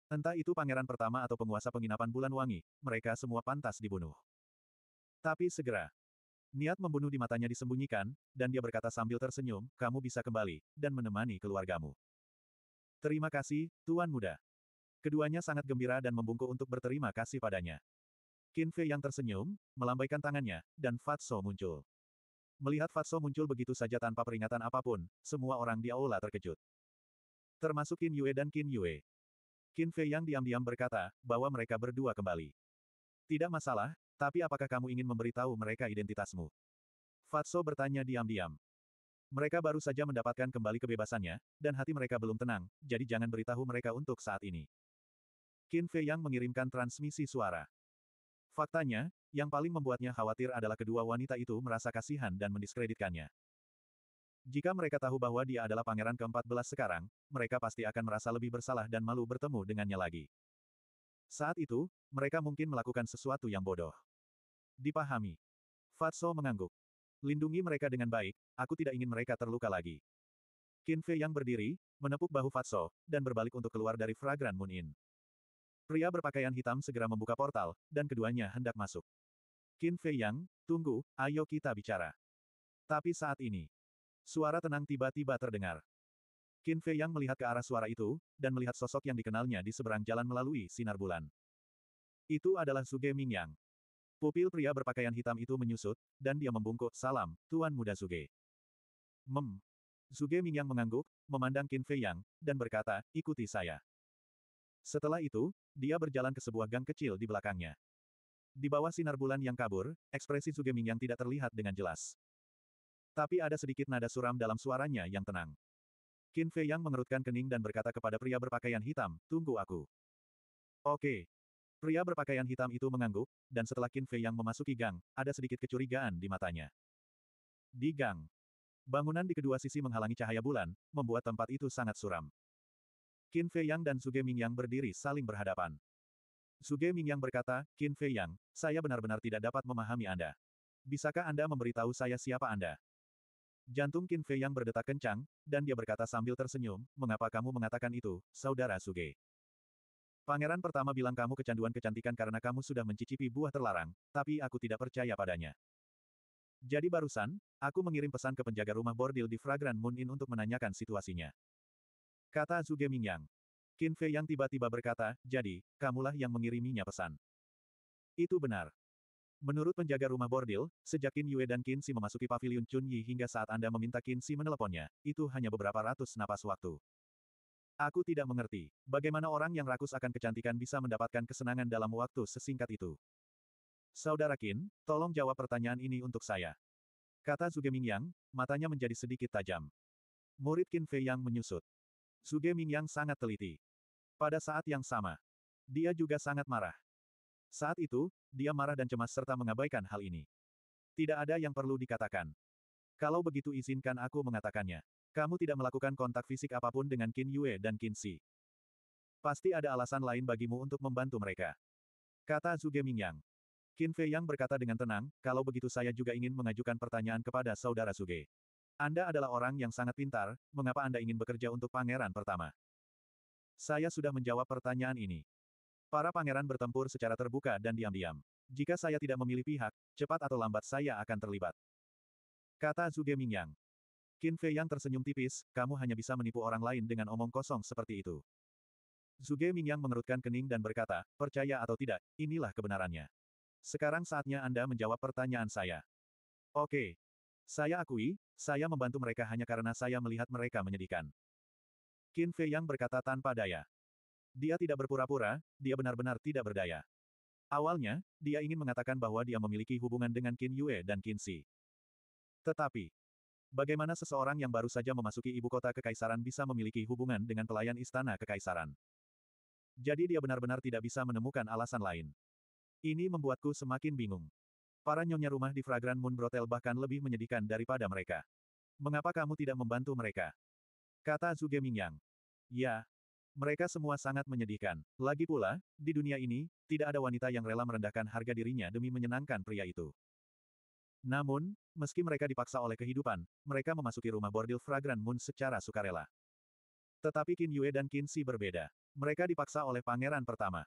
Entah itu pangeran pertama atau penguasa penginapan bulan wangi, mereka semua pantas dibunuh. Tapi segera, niat membunuh di matanya disembunyikan, dan dia berkata sambil tersenyum, kamu bisa kembali, dan menemani keluargamu. Terima kasih, Tuan Muda. Keduanya sangat gembira dan membungkuk untuk berterima kasih padanya. Qin Fei yang tersenyum, melambaikan tangannya, dan Fatso muncul. Melihat Fatso muncul begitu saja tanpa peringatan apapun, semua orang di aula terkejut. Termasuk Qin Yue dan Qin Yue. Qin Fei yang diam-diam berkata, bahwa mereka berdua kembali. Tidak masalah, tapi apakah kamu ingin memberitahu mereka identitasmu? Fatso bertanya diam-diam. Mereka baru saja mendapatkan kembali kebebasannya, dan hati mereka belum tenang, jadi jangan beritahu mereka untuk saat ini. Qin Fei Yang mengirimkan transmisi suara. Faktanya, yang paling membuatnya khawatir adalah kedua wanita itu merasa kasihan dan mendiskreditkannya. Jika mereka tahu bahwa dia adalah pangeran ke-14 sekarang, mereka pasti akan merasa lebih bersalah dan malu bertemu dengannya lagi. Saat itu, mereka mungkin melakukan sesuatu yang bodoh. Dipahami. Fatso mengangguk. Lindungi mereka dengan baik, aku tidak ingin mereka terluka lagi. Qin Fei yang berdiri, menepuk bahu Fatso, dan berbalik untuk keluar dari Fragran Moon Inn. Pria berpakaian hitam segera membuka portal, dan keduanya hendak masuk. Qin Fei Yang, tunggu, ayo kita bicara. Tapi saat ini, Suara tenang tiba-tiba terdengar. Qin Fei Yang melihat ke arah suara itu, dan melihat sosok yang dikenalnya di seberang jalan melalui sinar bulan. Itu adalah Suge yang. Pupil pria berpakaian hitam itu menyusut, dan dia membungkuk, salam, Tuan Muda Suge. Mem. Suge yang mengangguk, memandang Qin Fei Yang, dan berkata, ikuti saya. Setelah itu, dia berjalan ke sebuah gang kecil di belakangnya. Di bawah sinar bulan yang kabur, ekspresi Suge yang tidak terlihat dengan jelas. Tapi ada sedikit nada suram dalam suaranya yang tenang. Qin Fei Yang mengerutkan kening dan berkata kepada pria berpakaian hitam, tunggu aku. Oke. Pria berpakaian hitam itu mengangguk, dan setelah Qin Fei Yang memasuki gang, ada sedikit kecurigaan di matanya. Di gang. Bangunan di kedua sisi menghalangi cahaya bulan, membuat tempat itu sangat suram. Qin Fei Yang dan Suge Ming Yang berdiri saling berhadapan. Suge Ming Yang berkata, Qin Fei Yang, saya benar-benar tidak dapat memahami Anda. Bisakah Anda memberitahu saya siapa Anda? Jantung Qin Fei yang berdetak kencang, dan dia berkata sambil tersenyum, mengapa kamu mengatakan itu, saudara Suge? Pangeran pertama bilang kamu kecanduan kecantikan karena kamu sudah mencicipi buah terlarang, tapi aku tidak percaya padanya. Jadi barusan, aku mengirim pesan ke penjaga rumah bordil di Fragrant Moon Inn untuk menanyakan situasinya. Kata Zuge Mingyang. Qin Fei yang tiba-tiba berkata, jadi, kamulah yang mengiriminya pesan. Itu benar. Menurut penjaga rumah bordil, sejak Qin Yue dan Qin Si memasuki pavilion Chun Yi hingga saat Anda meminta Qin Si meneleponnya, itu hanya beberapa ratus napas waktu. Aku tidak mengerti, bagaimana orang yang rakus akan kecantikan bisa mendapatkan kesenangan dalam waktu sesingkat itu. Saudara Qin, tolong jawab pertanyaan ini untuk saya. Kata Zuge Mingyang, matanya menjadi sedikit tajam. Murid Qin Fei Yang menyusut. Zuge Mingyang sangat teliti. Pada saat yang sama, dia juga sangat marah. Saat itu, dia marah dan cemas serta mengabaikan hal ini. Tidak ada yang perlu dikatakan. Kalau begitu izinkan aku mengatakannya. Kamu tidak melakukan kontak fisik apapun dengan Qin Yue dan Qin Si. Pasti ada alasan lain bagimu untuk membantu mereka. Kata Zuge yang. Qin Fei Yang berkata dengan tenang, kalau begitu saya juga ingin mengajukan pertanyaan kepada saudara Zuge. Anda adalah orang yang sangat pintar, mengapa Anda ingin bekerja untuk pangeran pertama? Saya sudah menjawab pertanyaan ini. Para pangeran bertempur secara terbuka dan diam-diam. Jika saya tidak memilih pihak, cepat atau lambat saya akan terlibat. Kata Zuge Mingyang. Qin Fei yang tersenyum tipis, kamu hanya bisa menipu orang lain dengan omong kosong seperti itu. Zuge Mingyang mengerutkan kening dan berkata, percaya atau tidak, inilah kebenarannya. Sekarang saatnya Anda menjawab pertanyaan saya. Oke. Saya akui, saya membantu mereka hanya karena saya melihat mereka menyedihkan. Qin Fei yang berkata tanpa daya. Dia tidak berpura-pura, dia benar-benar tidak berdaya. Awalnya, dia ingin mengatakan bahwa dia memiliki hubungan dengan Qin Yue dan Qin Si. Tetapi, bagaimana seseorang yang baru saja memasuki ibu kota kekaisaran bisa memiliki hubungan dengan pelayan istana kekaisaran? Jadi dia benar-benar tidak bisa menemukan alasan lain. Ini membuatku semakin bingung. Para nyonya rumah di Fragrant Moon Brothel bahkan lebih menyedihkan daripada mereka. Mengapa kamu tidak membantu mereka? Kata Zuge Mingyang. Ya, mereka semua sangat menyedihkan. Lagi pula, di dunia ini, tidak ada wanita yang rela merendahkan harga dirinya demi menyenangkan pria itu. Namun, meski mereka dipaksa oleh kehidupan, mereka memasuki rumah bordil Fragrant Moon secara sukarela. Tetapi Qin Yue dan Qin Si berbeda. Mereka dipaksa oleh pangeran pertama.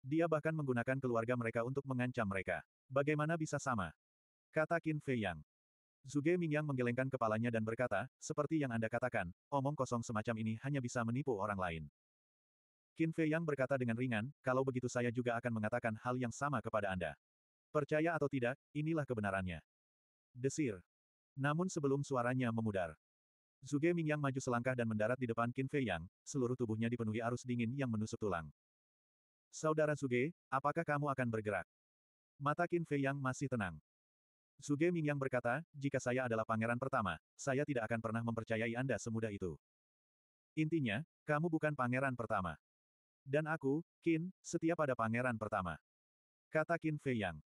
Dia bahkan menggunakan keluarga mereka untuk mengancam mereka. Bagaimana bisa sama? Kata Qin Fei Yang. Zuge Mingyang menggelengkan kepalanya dan berkata, seperti yang Anda katakan, omong kosong semacam ini hanya bisa menipu orang lain. Qin Fei Yang berkata dengan ringan, kalau begitu saya juga akan mengatakan hal yang sama kepada Anda. Percaya atau tidak, inilah kebenarannya. Desir. Namun sebelum suaranya memudar, Zuge Mingyang maju selangkah dan mendarat di depan Qin Fei Yang, seluruh tubuhnya dipenuhi arus dingin yang menusuk tulang. Saudara Zuge, apakah kamu akan bergerak? Mata Qin Fei Yang masih tenang. Suge Mingyang berkata, jika saya adalah pangeran pertama, saya tidak akan pernah mempercayai Anda semudah itu. Intinya, kamu bukan pangeran pertama. Dan aku, Qin, setia pada pangeran pertama. Kata Qin Fei Yang.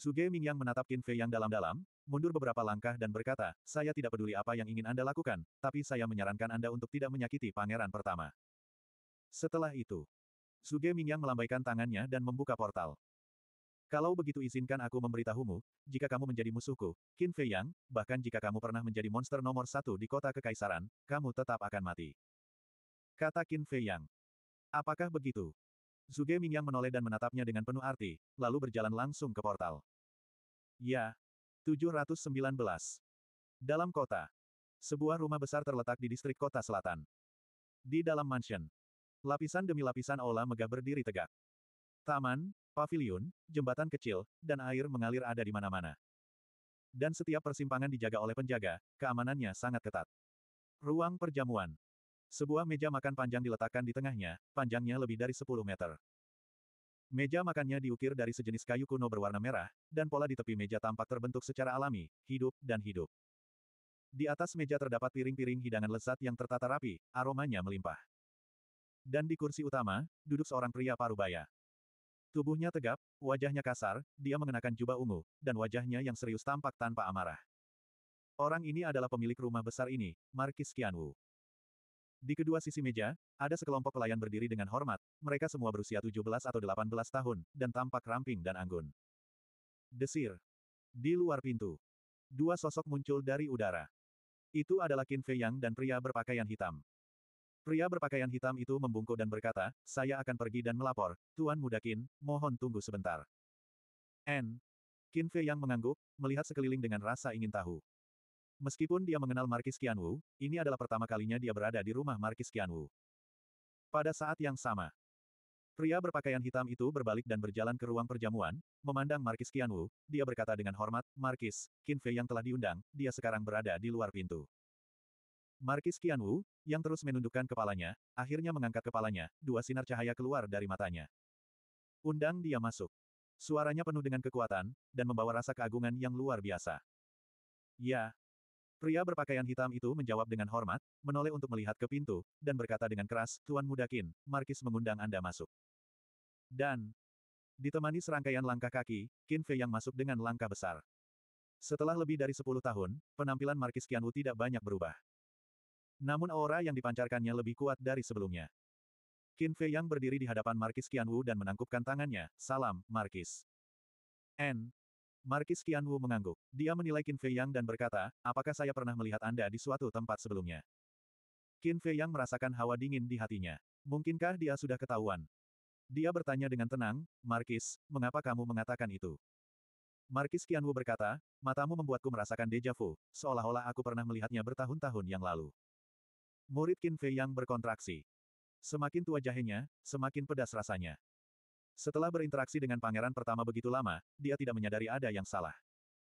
Suge Mingyang menatap Qin Fei Yang dalam-dalam, mundur beberapa langkah dan berkata, saya tidak peduli apa yang ingin Anda lakukan, tapi saya menyarankan Anda untuk tidak menyakiti pangeran pertama. Setelah itu, Suge Mingyang melambaikan tangannya dan membuka portal. Kalau begitu izinkan aku memberitahumu, jika kamu menjadi musuhku, Qin Fei Yang, bahkan jika kamu pernah menjadi monster nomor satu di kota kekaisaran, kamu tetap akan mati. Kata Qin Fei Yang. Apakah begitu? Zuge Mingyang menoleh dan menatapnya dengan penuh arti, lalu berjalan langsung ke portal. Ya. 719. Dalam kota. Sebuah rumah besar terletak di distrik kota selatan. Di dalam mansion. Lapisan demi lapisan aula megah berdiri tegak. Taman, Pavilion, jembatan kecil, dan air mengalir ada di mana-mana. Dan setiap persimpangan dijaga oleh penjaga, keamanannya sangat ketat. Ruang perjamuan. Sebuah meja makan panjang diletakkan di tengahnya, panjangnya lebih dari 10 meter. Meja makannya diukir dari sejenis kayu kuno berwarna merah, dan pola di tepi meja tampak terbentuk secara alami, hidup dan hidup. Di atas meja terdapat piring-piring hidangan lezat yang tertata rapi, aromanya melimpah. Dan di kursi utama, duduk seorang pria parubaya. Tubuhnya tegap, wajahnya kasar, dia mengenakan jubah ungu, dan wajahnya yang serius tampak tanpa amarah. Orang ini adalah pemilik rumah besar ini, Markis Kianwu. Di kedua sisi meja, ada sekelompok pelayan berdiri dengan hormat, mereka semua berusia 17 atau 18 tahun, dan tampak ramping dan anggun. Desir. Di luar pintu. Dua sosok muncul dari udara. Itu adalah Qin Fei Yang dan pria berpakaian hitam. Pria berpakaian hitam itu membungkuk dan berkata, saya akan pergi dan melapor, Tuan Muda Qin, mohon tunggu sebentar. N. Qin Fei yang mengangguk, melihat sekeliling dengan rasa ingin tahu. Meskipun dia mengenal Markis Qianwu, ini adalah pertama kalinya dia berada di rumah Markis Qianwu. Pada saat yang sama, pria berpakaian hitam itu berbalik dan berjalan ke ruang perjamuan, memandang Markis Qianwu, dia berkata dengan hormat, Markis, Qin Fei yang telah diundang, dia sekarang berada di luar pintu. Markis Qianwu, yang terus menundukkan kepalanya, akhirnya mengangkat kepalanya, dua sinar cahaya keluar dari matanya. Undang dia masuk. Suaranya penuh dengan kekuatan, dan membawa rasa keagungan yang luar biasa. Ya. Pria berpakaian hitam itu menjawab dengan hormat, menoleh untuk melihat ke pintu, dan berkata dengan keras, Tuan Mudakin, Markis mengundang Anda masuk. Dan, ditemani serangkaian langkah kaki, Qin Fei yang masuk dengan langkah besar. Setelah lebih dari 10 tahun, penampilan Markis Qianwu tidak banyak berubah. Namun aura yang dipancarkannya lebih kuat dari sebelumnya. Qin Fei yang berdiri di hadapan Markis Qianwu dan menangkupkan tangannya, salam, Markis. N. Markis Qianwu mengangguk. Dia menilai Qin Fei Yang dan berkata, apakah saya pernah melihat Anda di suatu tempat sebelumnya? Qin Fei Yang merasakan hawa dingin di hatinya. Mungkinkah dia sudah ketahuan? Dia bertanya dengan tenang, Markis, mengapa kamu mengatakan itu? Markis Qianwu berkata, matamu membuatku merasakan deja vu, seolah-olah aku pernah melihatnya bertahun-tahun yang lalu. Murid Qin Fei yang berkontraksi. Semakin tua jahenya, semakin pedas rasanya. Setelah berinteraksi dengan pangeran pertama begitu lama, dia tidak menyadari ada yang salah.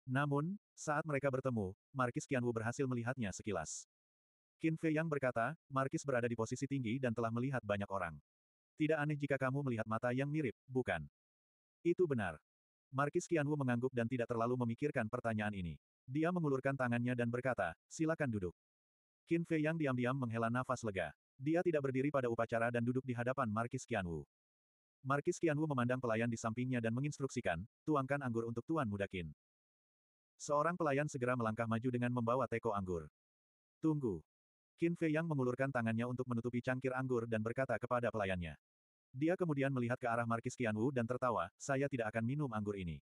Namun, saat mereka bertemu, Markis Qianwu berhasil melihatnya sekilas. Qin Fei yang berkata, Markis berada di posisi tinggi dan telah melihat banyak orang. Tidak aneh jika kamu melihat mata yang mirip, bukan? Itu benar. Markis Qianwu mengangguk dan tidak terlalu memikirkan pertanyaan ini. Dia mengulurkan tangannya dan berkata, silakan duduk. Qin Fei yang diam-diam menghela nafas lega. Dia tidak berdiri pada upacara dan duduk di hadapan Markis Qianwu. Markis Qianwu memandang pelayan di sampingnya dan menginstruksikan, tuangkan anggur untuk Tuan Muda Qin. Seorang pelayan segera melangkah maju dengan membawa teko anggur. Tunggu. Qin Fei yang mengulurkan tangannya untuk menutupi cangkir anggur dan berkata kepada pelayannya. Dia kemudian melihat ke arah Markis Qianwu dan tertawa, saya tidak akan minum anggur ini.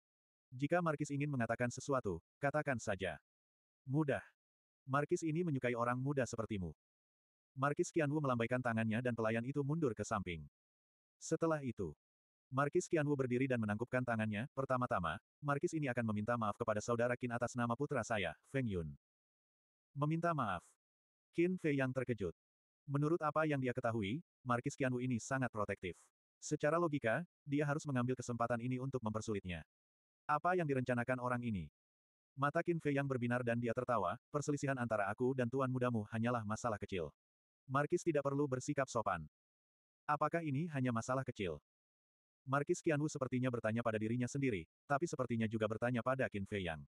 Jika Markis ingin mengatakan sesuatu, katakan saja. Mudah. Markis ini menyukai orang muda sepertimu. Markis Qianwu melambaikan tangannya dan pelayan itu mundur ke samping. Setelah itu, Markis Qianwu berdiri dan menangkupkan tangannya, pertama-tama, Markis ini akan meminta maaf kepada saudara Qin atas nama putra saya, Feng Yun. Meminta maaf. Qin Fei yang terkejut. Menurut apa yang dia ketahui, Markis Qianwu ini sangat protektif. Secara logika, dia harus mengambil kesempatan ini untuk mempersulitnya. Apa yang direncanakan orang ini? Mata Qin Fei yang berbinar dan dia tertawa, perselisihan antara aku dan tuan mudamu hanyalah masalah kecil. Markis tidak perlu bersikap sopan. Apakah ini hanya masalah kecil? Markis Qianwu sepertinya bertanya pada dirinya sendiri, tapi sepertinya juga bertanya pada Qin Fei Yang.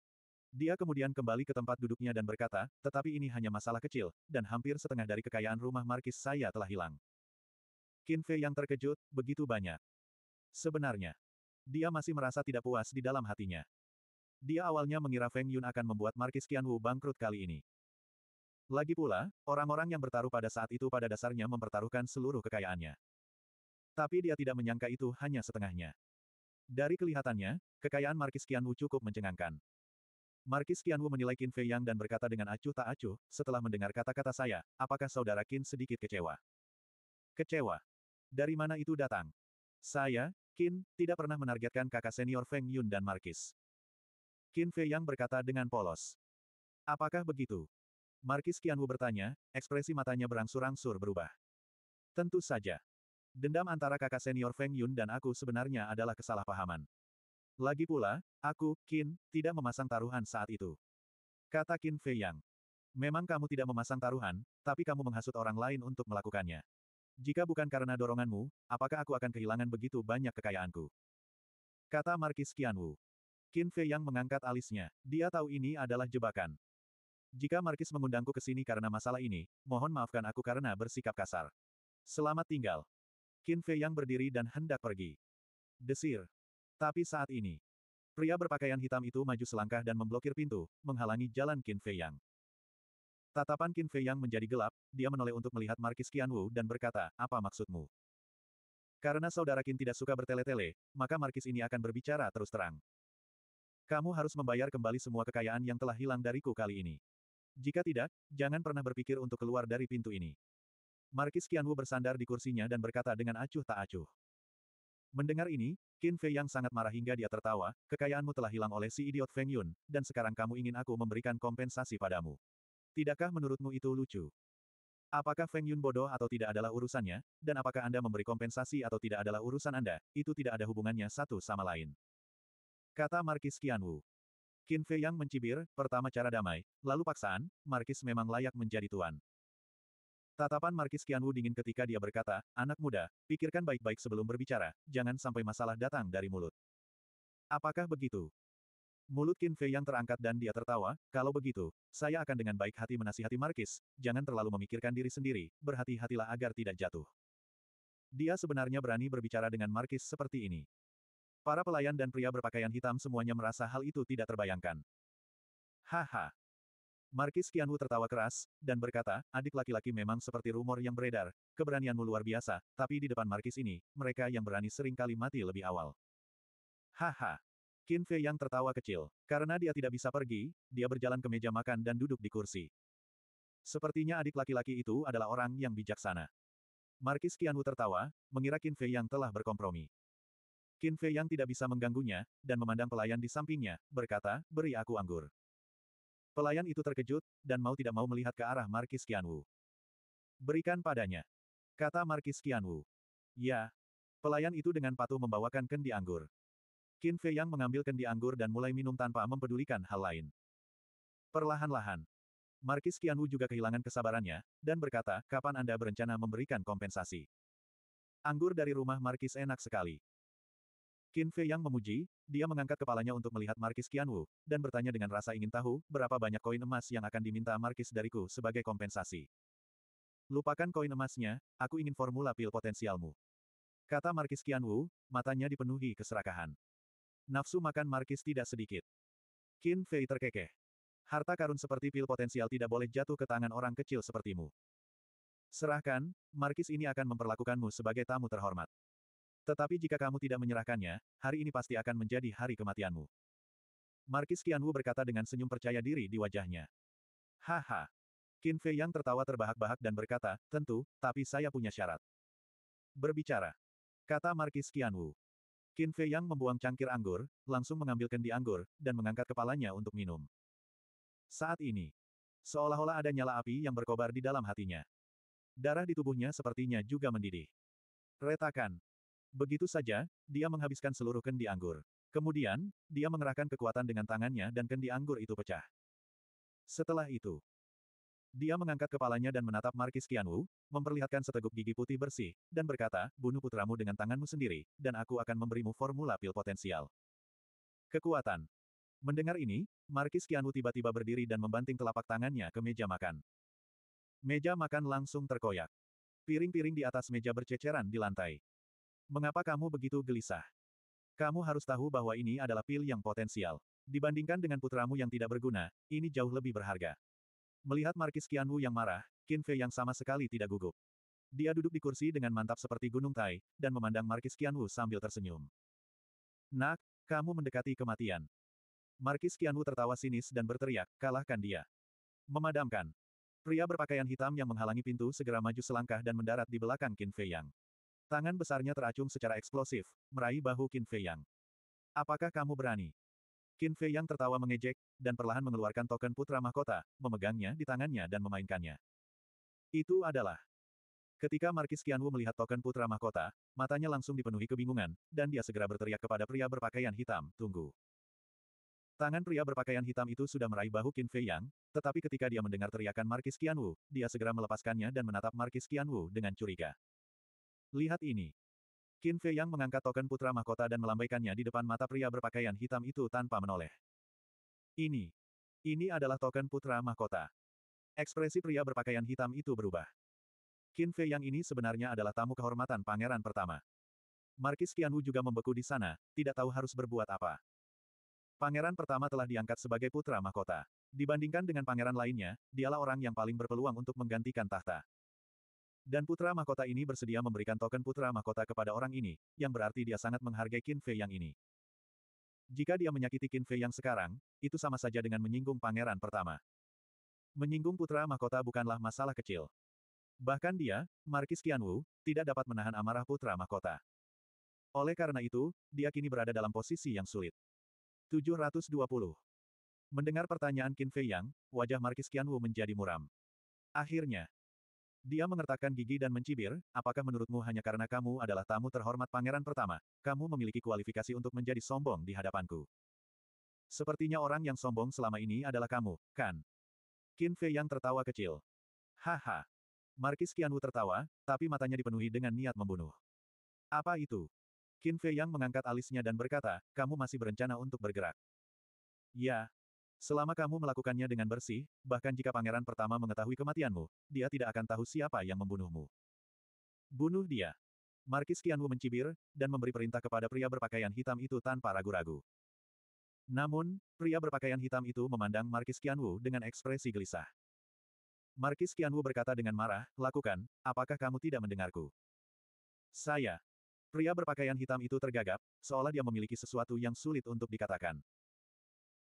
Dia kemudian kembali ke tempat duduknya dan berkata, tetapi ini hanya masalah kecil, dan hampir setengah dari kekayaan rumah Markis saya telah hilang. Qin Fei Yang terkejut, begitu banyak. Sebenarnya, dia masih merasa tidak puas di dalam hatinya. Dia awalnya mengira Feng Yun akan membuat Markis Qianwu bangkrut kali ini. Lagi pula, orang-orang yang bertaruh pada saat itu pada dasarnya mempertaruhkan seluruh kekayaannya. Tapi dia tidak menyangka itu hanya setengahnya. Dari kelihatannya, kekayaan Markis Qianwu cukup mencengangkan. Markis Qianwu menilai Qin Fei Yang dan berkata dengan acuh tak acuh, setelah mendengar kata-kata saya, apakah saudara Qin sedikit kecewa? Kecewa? Dari mana itu datang? Saya, Qin, tidak pernah menargetkan kakak senior Feng Yun dan Markis. Qin Fei Yang berkata dengan polos. Apakah begitu? Markis Qianwu bertanya, ekspresi matanya berangsur-angsur berubah. Tentu saja. Dendam antara kakak senior Feng Yun dan aku sebenarnya adalah kesalahpahaman. Lagi pula, aku, Qin, tidak memasang taruhan saat itu. Kata Qin Fei Yang. Memang kamu tidak memasang taruhan, tapi kamu menghasut orang lain untuk melakukannya. Jika bukan karena doronganmu, apakah aku akan kehilangan begitu banyak kekayaanku? Kata Markis Qianwu. Qin Fei yang mengangkat alisnya. Dia tahu ini adalah jebakan. Jika Markis mengundangku ke sini karena masalah ini, mohon maafkan aku karena bersikap kasar. Selamat tinggal. Qin Fei yang berdiri dan hendak pergi. Desir. Tapi saat ini, pria berpakaian hitam itu maju selangkah dan memblokir pintu, menghalangi jalan Qin Fei yang. Tatapan Qin Fei yang menjadi gelap, dia menoleh untuk melihat Markis Qianwu dan berkata, apa maksudmu? Karena saudara Qin tidak suka bertele-tele, maka Markis ini akan berbicara terus terang. Kamu harus membayar kembali semua kekayaan yang telah hilang dariku kali ini. Jika tidak, jangan pernah berpikir untuk keluar dari pintu ini. Markis Qianwu bersandar di kursinya dan berkata dengan acuh tak acuh. Mendengar ini, Qin Fei yang sangat marah hingga dia tertawa, kekayaanmu telah hilang oleh si idiot Feng Yun, dan sekarang kamu ingin aku memberikan kompensasi padamu. Tidakkah menurutmu itu lucu? Apakah Feng Yun bodoh atau tidak adalah urusannya, dan apakah Anda memberi kompensasi atau tidak adalah urusan Anda, itu tidak ada hubungannya satu sama lain. Kata Markis Qianwu. Qin Fei Yang mencibir, pertama cara damai, lalu paksaan, Markis memang layak menjadi tuan. Tatapan Markis Qianwu dingin ketika dia berkata, anak muda, pikirkan baik-baik sebelum berbicara, jangan sampai masalah datang dari mulut. Apakah begitu? Mulut Qin Fei Yang terangkat dan dia tertawa, kalau begitu, saya akan dengan baik hati menasihati Markis, jangan terlalu memikirkan diri sendiri, berhati-hatilah agar tidak jatuh. Dia sebenarnya berani berbicara dengan Markis seperti ini. Para pelayan dan pria berpakaian hitam semuanya merasa hal itu tidak terbayangkan. Haha. Markis Kianwu tertawa keras, dan berkata, adik laki-laki memang seperti rumor yang beredar, keberanianmu luar biasa, tapi di depan Markis ini, mereka yang berani seringkali mati lebih awal. Haha. Qin Fei yang tertawa kecil. Karena dia tidak bisa pergi, dia berjalan ke meja makan dan duduk di kursi. Sepertinya adik laki-laki itu adalah orang yang bijaksana. Markis Kianwu tertawa, mengira Qin Fei yang telah berkompromi. Qin Fei yang tidak bisa mengganggunya, dan memandang pelayan di sampingnya, berkata, beri aku anggur. Pelayan itu terkejut, dan mau tidak mau melihat ke arah Markis Qianwu. Berikan padanya. Kata Markis Qianwu. Ya. Pelayan itu dengan patuh membawakan kendi anggur. Qin Fei yang mengambil kendi anggur dan mulai minum tanpa mempedulikan hal lain. Perlahan-lahan. Markis Qianwu juga kehilangan kesabarannya, dan berkata, kapan Anda berencana memberikan kompensasi? Anggur dari rumah Markis enak sekali. Qin Fei yang memuji, dia mengangkat kepalanya untuk melihat Markis Qianwu, dan bertanya dengan rasa ingin tahu, berapa banyak koin emas yang akan diminta Markis dariku sebagai kompensasi. Lupakan koin emasnya, aku ingin formula pil potensialmu. Kata Markis Qianwu, matanya dipenuhi keserakahan. Nafsu makan Markis tidak sedikit. Qin Fei terkekeh. Harta karun seperti pil potensial tidak boleh jatuh ke tangan orang kecil sepertimu. Serahkan, Markis ini akan memperlakukanmu sebagai tamu terhormat. Tetapi jika kamu tidak menyerahkannya, hari ini pasti akan menjadi hari kematianmu. Markis Qianwu berkata dengan senyum percaya diri di wajahnya. Haha. Qin Fei yang tertawa terbahak-bahak dan berkata, tentu, tapi saya punya syarat. Berbicara. Kata Markis Qianwu. Qin Fei yang membuang cangkir anggur, langsung mengambil kendi anggur, dan mengangkat kepalanya untuk minum. Saat ini. Seolah-olah ada nyala api yang berkobar di dalam hatinya. Darah di tubuhnya sepertinya juga mendidih. Retakan. Begitu saja, dia menghabiskan seluruh kendi anggur. Kemudian, dia mengerahkan kekuatan dengan tangannya dan kendi anggur itu pecah. Setelah itu, dia mengangkat kepalanya dan menatap Markis Qianwu, memperlihatkan seteguk gigi putih bersih, dan berkata, bunuh putramu dengan tanganmu sendiri, dan aku akan memberimu formula pil potensial. Kekuatan. Mendengar ini, Markis Qianwu tiba-tiba berdiri dan membanting telapak tangannya ke meja makan. Meja makan langsung terkoyak. Piring-piring di atas meja berceceran di lantai. Mengapa kamu begitu gelisah? Kamu harus tahu bahwa ini adalah pil yang potensial. Dibandingkan dengan putramu yang tidak berguna, ini jauh lebih berharga. Melihat Markis Qianwu yang marah, Qin Fei yang sama sekali tidak gugup. Dia duduk di kursi dengan mantap seperti gunung Tai, dan memandang Markis Qianwu sambil tersenyum. Nak, kamu mendekati kematian. Markis Qianwu tertawa sinis dan berteriak, kalahkan dia. Memadamkan. Pria berpakaian hitam yang menghalangi pintu segera maju selangkah dan mendarat di belakang Qin Fei Yang. Tangan besarnya teracung secara eksplosif, meraih bahu Qin Fei Yang. Apakah kamu berani? Qin Fei Yang tertawa mengejek, dan perlahan mengeluarkan token putra mahkota, memegangnya di tangannya dan memainkannya. Itu adalah. Ketika Markis Qianwu melihat token putra mahkota, matanya langsung dipenuhi kebingungan, dan dia segera berteriak kepada pria berpakaian hitam, tunggu. Tangan pria berpakaian hitam itu sudah meraih bahu Qin Fei Yang, tetapi ketika dia mendengar teriakan Markis Qianwu, dia segera melepaskannya dan menatap Markis Qianwu dengan curiga. Lihat ini. Qin Fei Yang mengangkat token putra mahkota dan melambaikannya di depan mata pria berpakaian hitam itu tanpa menoleh. Ini. Ini adalah token putra mahkota. Ekspresi pria berpakaian hitam itu berubah. Qin Fei Yang ini sebenarnya adalah tamu kehormatan pangeran pertama. Markis Qianwu juga membeku di sana, tidak tahu harus berbuat apa. Pangeran pertama telah diangkat sebagai putra mahkota. Dibandingkan dengan pangeran lainnya, dialah orang yang paling berpeluang untuk menggantikan tahta. Dan putra mahkota ini bersedia memberikan token putra mahkota kepada orang ini, yang berarti dia sangat menghargai Qin Fei yang ini. Jika dia menyakiti Qin Fei yang sekarang, itu sama saja dengan menyinggung pangeran pertama. Menyinggung putra mahkota bukanlah masalah kecil. Bahkan dia, Markis Qianwu, tidak dapat menahan amarah putra mahkota. Oleh karena itu, dia kini berada dalam posisi yang sulit. 720. Mendengar pertanyaan Qin Fei Yang, wajah Markis Qianwu menjadi muram. Akhirnya, dia mengertakkan gigi dan mencibir, apakah menurutmu hanya karena kamu adalah tamu terhormat pangeran pertama, kamu memiliki kualifikasi untuk menjadi sombong di hadapanku. Sepertinya orang yang sombong selama ini adalah kamu, kan? Qin Fei yang tertawa kecil. Haha. Markis Qianwu tertawa, tapi matanya dipenuhi dengan niat membunuh. Apa itu? Qin Fei yang mengangkat alisnya dan berkata, kamu masih berencana untuk bergerak. Ya, Selama kamu melakukannya dengan bersih, bahkan jika pangeran pertama mengetahui kematianmu, dia tidak akan tahu siapa yang membunuhmu. Bunuh dia. Markis Qianwu mencibir, dan memberi perintah kepada pria berpakaian hitam itu tanpa ragu-ragu. Namun, pria berpakaian hitam itu memandang Markis Qianwu dengan ekspresi gelisah. Markis Qianwu berkata dengan marah, lakukan, apakah kamu tidak mendengarku? Saya. Pria berpakaian hitam itu tergagap, seolah dia memiliki sesuatu yang sulit untuk dikatakan.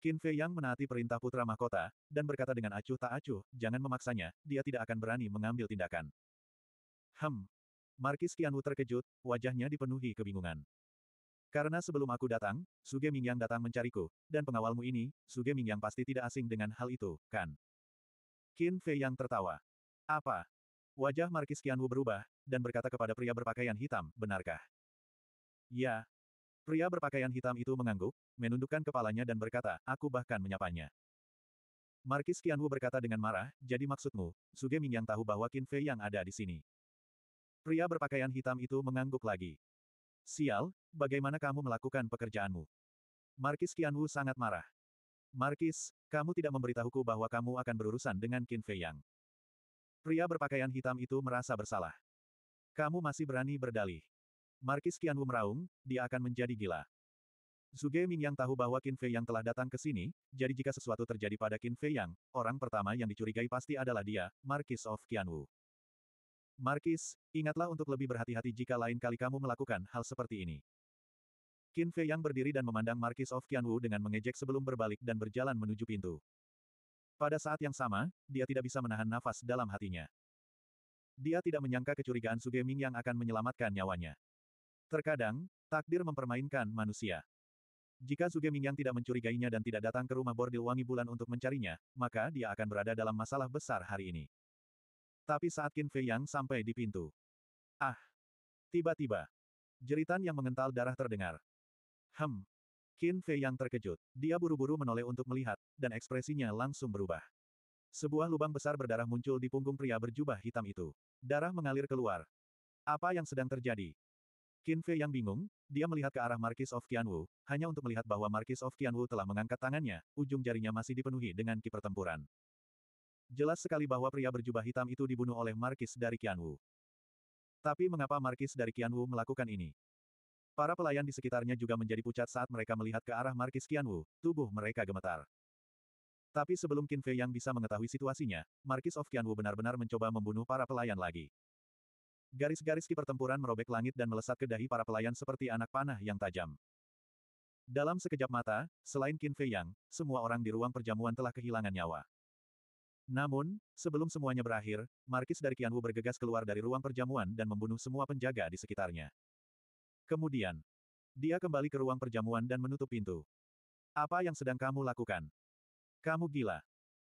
Qin Fei Yang menaati perintah putra mahkota, dan berkata dengan acuh tak acuh, jangan memaksanya, dia tidak akan berani mengambil tindakan. Hem. Markis Qianwu terkejut, wajahnya dipenuhi kebingungan. Karena sebelum aku datang, Suge Mingyang datang mencariku, dan pengawalmu ini, Suge Mingyang pasti tidak asing dengan hal itu, kan? Qin Fei Yang tertawa. Apa? Wajah Markis Qianwu berubah, dan berkata kepada pria berpakaian hitam, benarkah? Ya, Pria berpakaian hitam itu mengangguk, menundukkan kepalanya dan berkata, aku bahkan menyapanya. Markis Qianwu berkata dengan marah, jadi maksudmu, Suge yang tahu bahwa Qin Fei yang ada di sini. Pria berpakaian hitam itu mengangguk lagi. Sial, bagaimana kamu melakukan pekerjaanmu? Markis Qianwu sangat marah. Markis, kamu tidak memberitahuku bahwa kamu akan berurusan dengan Qin Fei Yang. Pria berpakaian hitam itu merasa bersalah. Kamu masih berani berdalih. Markis Qianwu meraung, dia akan menjadi gila. Zuge yang tahu bahwa Qin Fei yang telah datang ke sini, jadi jika sesuatu terjadi pada Qin Fei yang, orang pertama yang dicurigai pasti adalah dia, Markis of Qianwu. Markis, ingatlah untuk lebih berhati-hati jika lain kali kamu melakukan hal seperti ini. Qin Fei yang berdiri dan memandang Markis of Qianwu dengan mengejek sebelum berbalik dan berjalan menuju pintu. Pada saat yang sama, dia tidak bisa menahan nafas dalam hatinya. Dia tidak menyangka kecurigaan Suge Ming yang akan menyelamatkan nyawanya. Terkadang, takdir mempermainkan manusia. Jika Mingyang tidak mencurigainya dan tidak datang ke rumah bordil wangi bulan untuk mencarinya, maka dia akan berada dalam masalah besar hari ini. Tapi saat Qin Fei Yang sampai di pintu. Ah! Tiba-tiba. Jeritan yang mengental darah terdengar. Hem. Qin Fei Yang terkejut. Dia buru-buru menoleh untuk melihat, dan ekspresinya langsung berubah. Sebuah lubang besar berdarah muncul di punggung pria berjubah hitam itu. Darah mengalir keluar. Apa yang sedang terjadi? Qin Fei yang bingung, dia melihat ke arah Markis of Qianwu, hanya untuk melihat bahwa Markis of Qianwu telah mengangkat tangannya, ujung jarinya masih dipenuhi dengan ki pertempuran. Jelas sekali bahwa pria berjubah hitam itu dibunuh oleh Markis dari Qianwu. Tapi mengapa Markis dari Qianwu melakukan ini? Para pelayan di sekitarnya juga menjadi pucat saat mereka melihat ke arah Markis Qianwu, tubuh mereka gemetar. Tapi sebelum Qin Fei yang bisa mengetahui situasinya, Markis of Qianwu benar-benar mencoba membunuh para pelayan lagi. Garis-garis ki pertempuran merobek langit dan melesat ke dahi para pelayan seperti anak panah yang tajam. Dalam sekejap mata, selain Qin Fei Yang, semua orang di ruang perjamuan telah kehilangan nyawa. Namun, sebelum semuanya berakhir, Markis dari Qianwu bergegas keluar dari ruang perjamuan dan membunuh semua penjaga di sekitarnya. Kemudian, dia kembali ke ruang perjamuan dan menutup pintu. Apa yang sedang kamu lakukan? Kamu gila.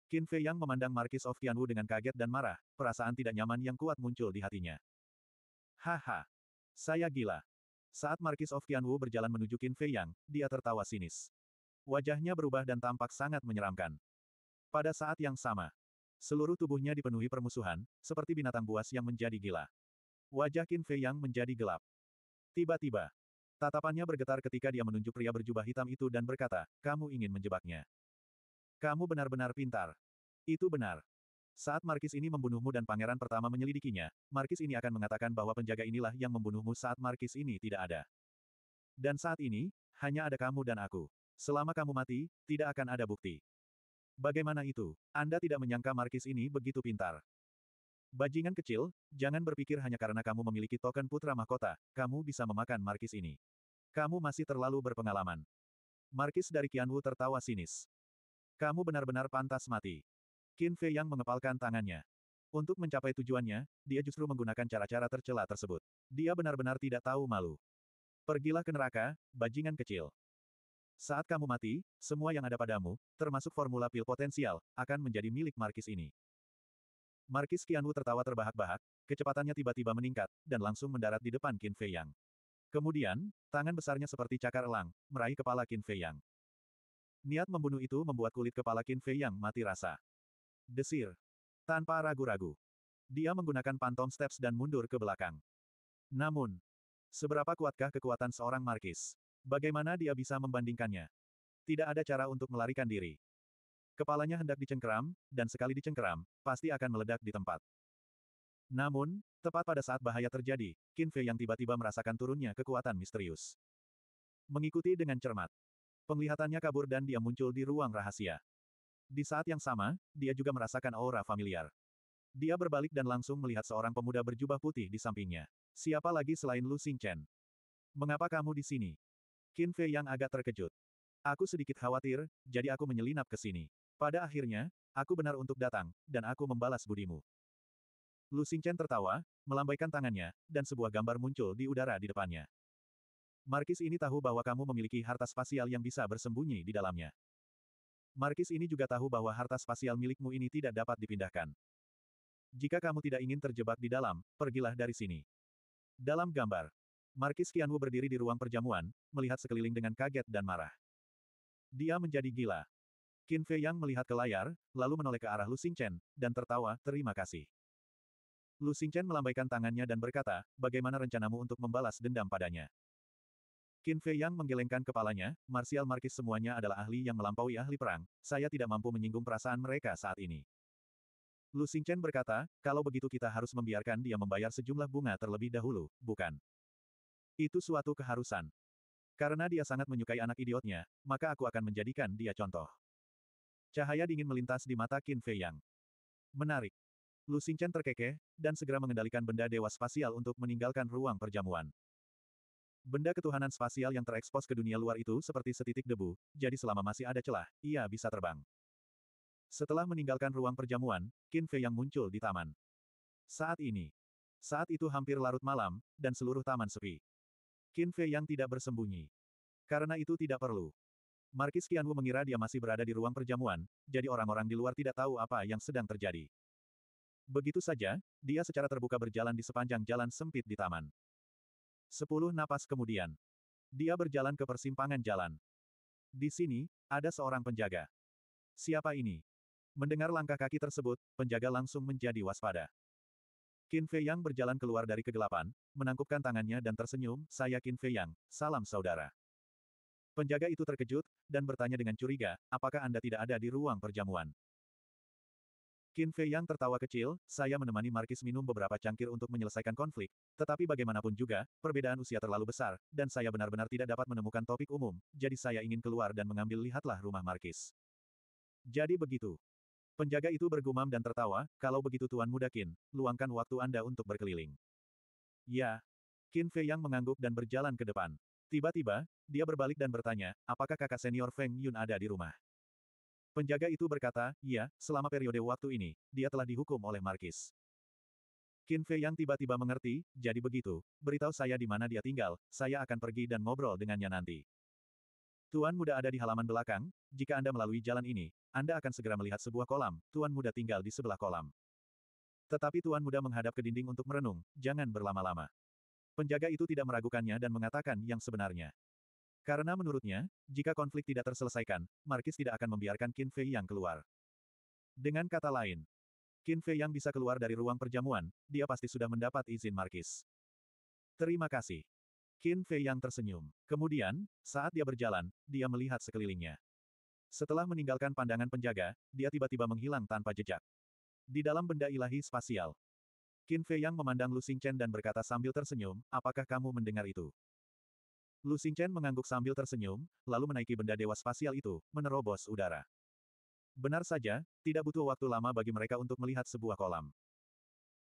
Qin Fei Yang memandang Markis of Qianwu dengan kaget dan marah, perasaan tidak nyaman yang kuat muncul di hatinya. Haha. Saya gila. Saat Markis of Qianwu berjalan menuju Qin Fei Yang, dia tertawa sinis. Wajahnya berubah dan tampak sangat menyeramkan. Pada saat yang sama, seluruh tubuhnya dipenuhi permusuhan, seperti binatang buas yang menjadi gila. Wajah Qin Fei Yang menjadi gelap. Tiba-tiba, tatapannya bergetar ketika dia menunjuk pria berjubah hitam itu dan berkata, kamu ingin menjebaknya. Kamu benar-benar pintar. Itu benar. Saat Markis ini membunuhmu dan pangeran pertama menyelidikinya, Markis ini akan mengatakan bahwa penjaga inilah yang membunuhmu saat Markis ini tidak ada. Dan saat ini, hanya ada kamu dan aku. Selama kamu mati, tidak akan ada bukti. Bagaimana itu? Anda tidak menyangka Markis ini begitu pintar. Bajingan kecil, jangan berpikir hanya karena kamu memiliki token putra mahkota, kamu bisa memakan Markis ini. Kamu masih terlalu berpengalaman. Markis dari Kianwu tertawa sinis. Kamu benar-benar pantas mati. Qin Fei yang mengepalkan tangannya. Untuk mencapai tujuannya, dia justru menggunakan cara-cara tercela tersebut. Dia benar-benar tidak tahu malu. Pergilah ke neraka, bajingan kecil. Saat kamu mati, semua yang ada padamu, termasuk formula pil potensial, akan menjadi milik Markis ini. Markis Qianwu tertawa terbahak-bahak, kecepatannya tiba-tiba meningkat, dan langsung mendarat di depan Qin Fei Yang. Kemudian, tangan besarnya seperti cakar elang, meraih kepala Qin Fei Yang. Niat membunuh itu membuat kulit kepala Qin Fei Yang mati rasa. Desir. Tanpa ragu-ragu. Dia menggunakan pantom steps dan mundur ke belakang. Namun, seberapa kuatkah kekuatan seorang Markis? Bagaimana dia bisa membandingkannya? Tidak ada cara untuk melarikan diri. Kepalanya hendak dicengkeram, dan sekali dicengkeram, pasti akan meledak di tempat. Namun, tepat pada saat bahaya terjadi, Kinfe yang tiba-tiba merasakan turunnya kekuatan misterius. Mengikuti dengan cermat. Penglihatannya kabur dan dia muncul di ruang rahasia. Di saat yang sama, dia juga merasakan aura familiar. Dia berbalik dan langsung melihat seorang pemuda berjubah putih di sampingnya. Siapa lagi selain Lu Xingchen? Mengapa kamu di sini? Qin Fei yang agak terkejut. Aku sedikit khawatir, jadi aku menyelinap ke sini. Pada akhirnya, aku benar untuk datang, dan aku membalas budimu. Lu Xingchen tertawa, melambaikan tangannya, dan sebuah gambar muncul di udara di depannya. Markis ini tahu bahwa kamu memiliki harta spasial yang bisa bersembunyi di dalamnya. Markis ini juga tahu bahwa harta spasial milikmu ini tidak dapat dipindahkan. Jika kamu tidak ingin terjebak di dalam, pergilah dari sini. Dalam gambar, Markis Kianwu berdiri di ruang perjamuan, melihat sekeliling dengan kaget dan marah. Dia menjadi gila. Qin Fei Yang melihat ke layar, lalu menoleh ke arah Lu Xingchen, dan tertawa, terima kasih. Lu Xingchen melambaikan tangannya dan berkata, bagaimana rencanamu untuk membalas dendam padanya? Qin Fei Yang menggelengkan kepalanya, Martial Markis semuanya adalah ahli yang melampaui ahli perang, saya tidak mampu menyinggung perasaan mereka saat ini. Lu Xingchen berkata, kalau begitu kita harus membiarkan dia membayar sejumlah bunga terlebih dahulu, bukan? Itu suatu keharusan. Karena dia sangat menyukai anak idiotnya, maka aku akan menjadikan dia contoh. Cahaya dingin melintas di mata Qin Fei Yang. Menarik. Lu Xingchen terkekeh, dan segera mengendalikan benda dewa spasial untuk meninggalkan ruang perjamuan. Benda ketuhanan spasial yang terekspos ke dunia luar itu seperti setitik debu, jadi selama masih ada celah, ia bisa terbang. Setelah meninggalkan ruang perjamuan, Qin Fei yang muncul di taman. Saat ini. Saat itu hampir larut malam, dan seluruh taman sepi. Qin Fei yang tidak bersembunyi. Karena itu tidak perlu. Markis Qianwu mengira dia masih berada di ruang perjamuan, jadi orang-orang di luar tidak tahu apa yang sedang terjadi. Begitu saja, dia secara terbuka berjalan di sepanjang jalan sempit di taman. Sepuluh napas kemudian. Dia berjalan ke persimpangan jalan. Di sini, ada seorang penjaga. Siapa ini? Mendengar langkah kaki tersebut, penjaga langsung menjadi waspada. Qin Fei Yang berjalan keluar dari kegelapan, menangkupkan tangannya dan tersenyum, saya Qin Fei Yang, salam saudara. Penjaga itu terkejut, dan bertanya dengan curiga, apakah Anda tidak ada di ruang perjamuan? Qin Fei Yang tertawa kecil, saya menemani Markis minum beberapa cangkir untuk menyelesaikan konflik, tetapi bagaimanapun juga, perbedaan usia terlalu besar, dan saya benar-benar tidak dapat menemukan topik umum, jadi saya ingin keluar dan mengambil lihatlah rumah Markis. Jadi begitu. Penjaga itu bergumam dan tertawa, kalau begitu Tuan Muda Qin, luangkan waktu Anda untuk berkeliling. Ya. Qin Fei Yang mengangguk dan berjalan ke depan. Tiba-tiba, dia berbalik dan bertanya, apakah kakak senior Feng Yun ada di rumah? Penjaga itu berkata, "Ya, selama periode waktu ini, dia telah dihukum oleh Markis. Qin Fei yang tiba-tiba mengerti, jadi begitu, beritahu saya di mana dia tinggal, saya akan pergi dan ngobrol dengannya nanti. Tuan muda ada di halaman belakang, jika Anda melalui jalan ini, Anda akan segera melihat sebuah kolam, tuan muda tinggal di sebelah kolam. Tetapi tuan muda menghadap ke dinding untuk merenung, jangan berlama-lama. Penjaga itu tidak meragukannya dan mengatakan yang sebenarnya. Karena menurutnya, jika konflik tidak terselesaikan, Markis tidak akan membiarkan Qin Fei Yang keluar. Dengan kata lain, Qin Fei Yang bisa keluar dari ruang perjamuan, dia pasti sudah mendapat izin Markis. Terima kasih. Qin Fei Yang tersenyum. Kemudian, saat dia berjalan, dia melihat sekelilingnya. Setelah meninggalkan pandangan penjaga, dia tiba-tiba menghilang tanpa jejak. Di dalam benda ilahi spasial, Qin Fei Yang memandang Lu Xingchen dan berkata sambil tersenyum, apakah kamu mendengar itu? Lu Xingchen mengangguk sambil tersenyum, lalu menaiki benda dewa spasial itu, menerobos udara. Benar saja, tidak butuh waktu lama bagi mereka untuk melihat sebuah kolam.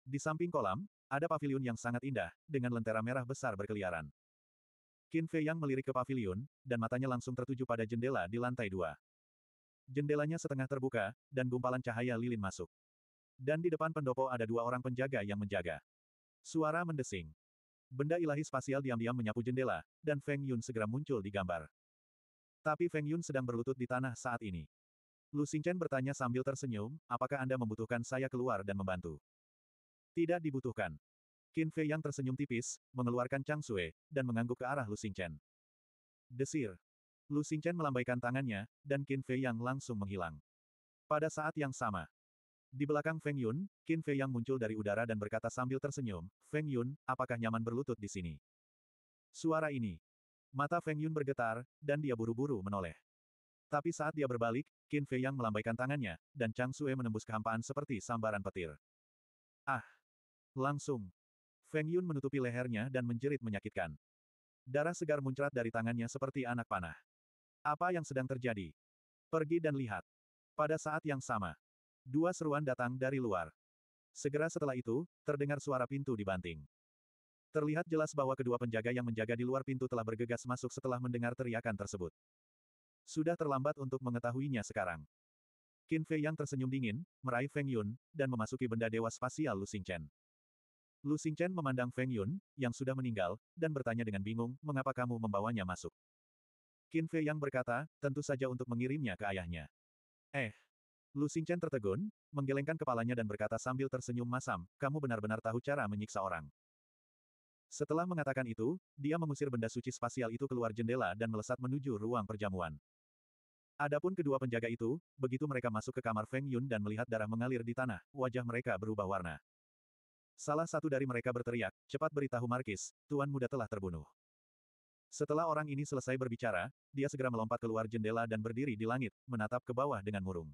Di samping kolam, ada pavilion yang sangat indah, dengan lentera merah besar berkeliaran. Qin Fei Yang melirik ke pavilion, dan matanya langsung tertuju pada jendela di lantai dua. Jendelanya setengah terbuka, dan gumpalan cahaya lilin masuk. Dan di depan pendopo ada dua orang penjaga yang menjaga. Suara mendesing. Benda ilahi spasial diam-diam menyapu jendela, dan Feng Yun segera muncul di gambar. Tapi Feng Yun sedang berlutut di tanah saat ini. Lu Xingchen bertanya sambil tersenyum, apakah Anda membutuhkan saya keluar dan membantu? Tidak dibutuhkan. Qin Fei yang tersenyum tipis, mengeluarkan Chang Sue, dan mengangguk ke arah Lu Xingchen. Desir. Lu Xingchen melambaikan tangannya, dan Qin Fei yang langsung menghilang. Pada saat yang sama, di belakang Feng Yun, Qin Fei yang muncul dari udara dan berkata sambil tersenyum, Feng Yun, apakah nyaman berlutut di sini? Suara ini. Mata Feng Yun bergetar, dan dia buru-buru menoleh. Tapi saat dia berbalik, Qin Fei yang melambaikan tangannya, dan Chang Sue menembus kehampaan seperti sambaran petir. Ah! Langsung. Feng Yun menutupi lehernya dan menjerit menyakitkan. Darah segar muncrat dari tangannya seperti anak panah. Apa yang sedang terjadi? Pergi dan lihat. Pada saat yang sama, Dua seruan datang dari luar. Segera setelah itu, terdengar suara pintu dibanting. Terlihat jelas bahwa kedua penjaga yang menjaga di luar pintu telah bergegas masuk setelah mendengar teriakan tersebut. Sudah terlambat untuk mengetahuinya sekarang. Qin Fei yang tersenyum dingin, meraih Feng Yun, dan memasuki benda dewa spasial Lu Xing Chen. Lu Xing Chen memandang Feng Yun, yang sudah meninggal, dan bertanya dengan bingung, mengapa kamu membawanya masuk? Qin Fei yang berkata, tentu saja untuk mengirimnya ke ayahnya. Eh, Lu Xingchen tertegun, menggelengkan kepalanya dan berkata sambil tersenyum masam, kamu benar-benar tahu cara menyiksa orang. Setelah mengatakan itu, dia mengusir benda suci spasial itu keluar jendela dan melesat menuju ruang perjamuan. Adapun kedua penjaga itu, begitu mereka masuk ke kamar Feng Yun dan melihat darah mengalir di tanah, wajah mereka berubah warna. Salah satu dari mereka berteriak, cepat beritahu Markis, tuan muda telah terbunuh. Setelah orang ini selesai berbicara, dia segera melompat keluar jendela dan berdiri di langit, menatap ke bawah dengan murung.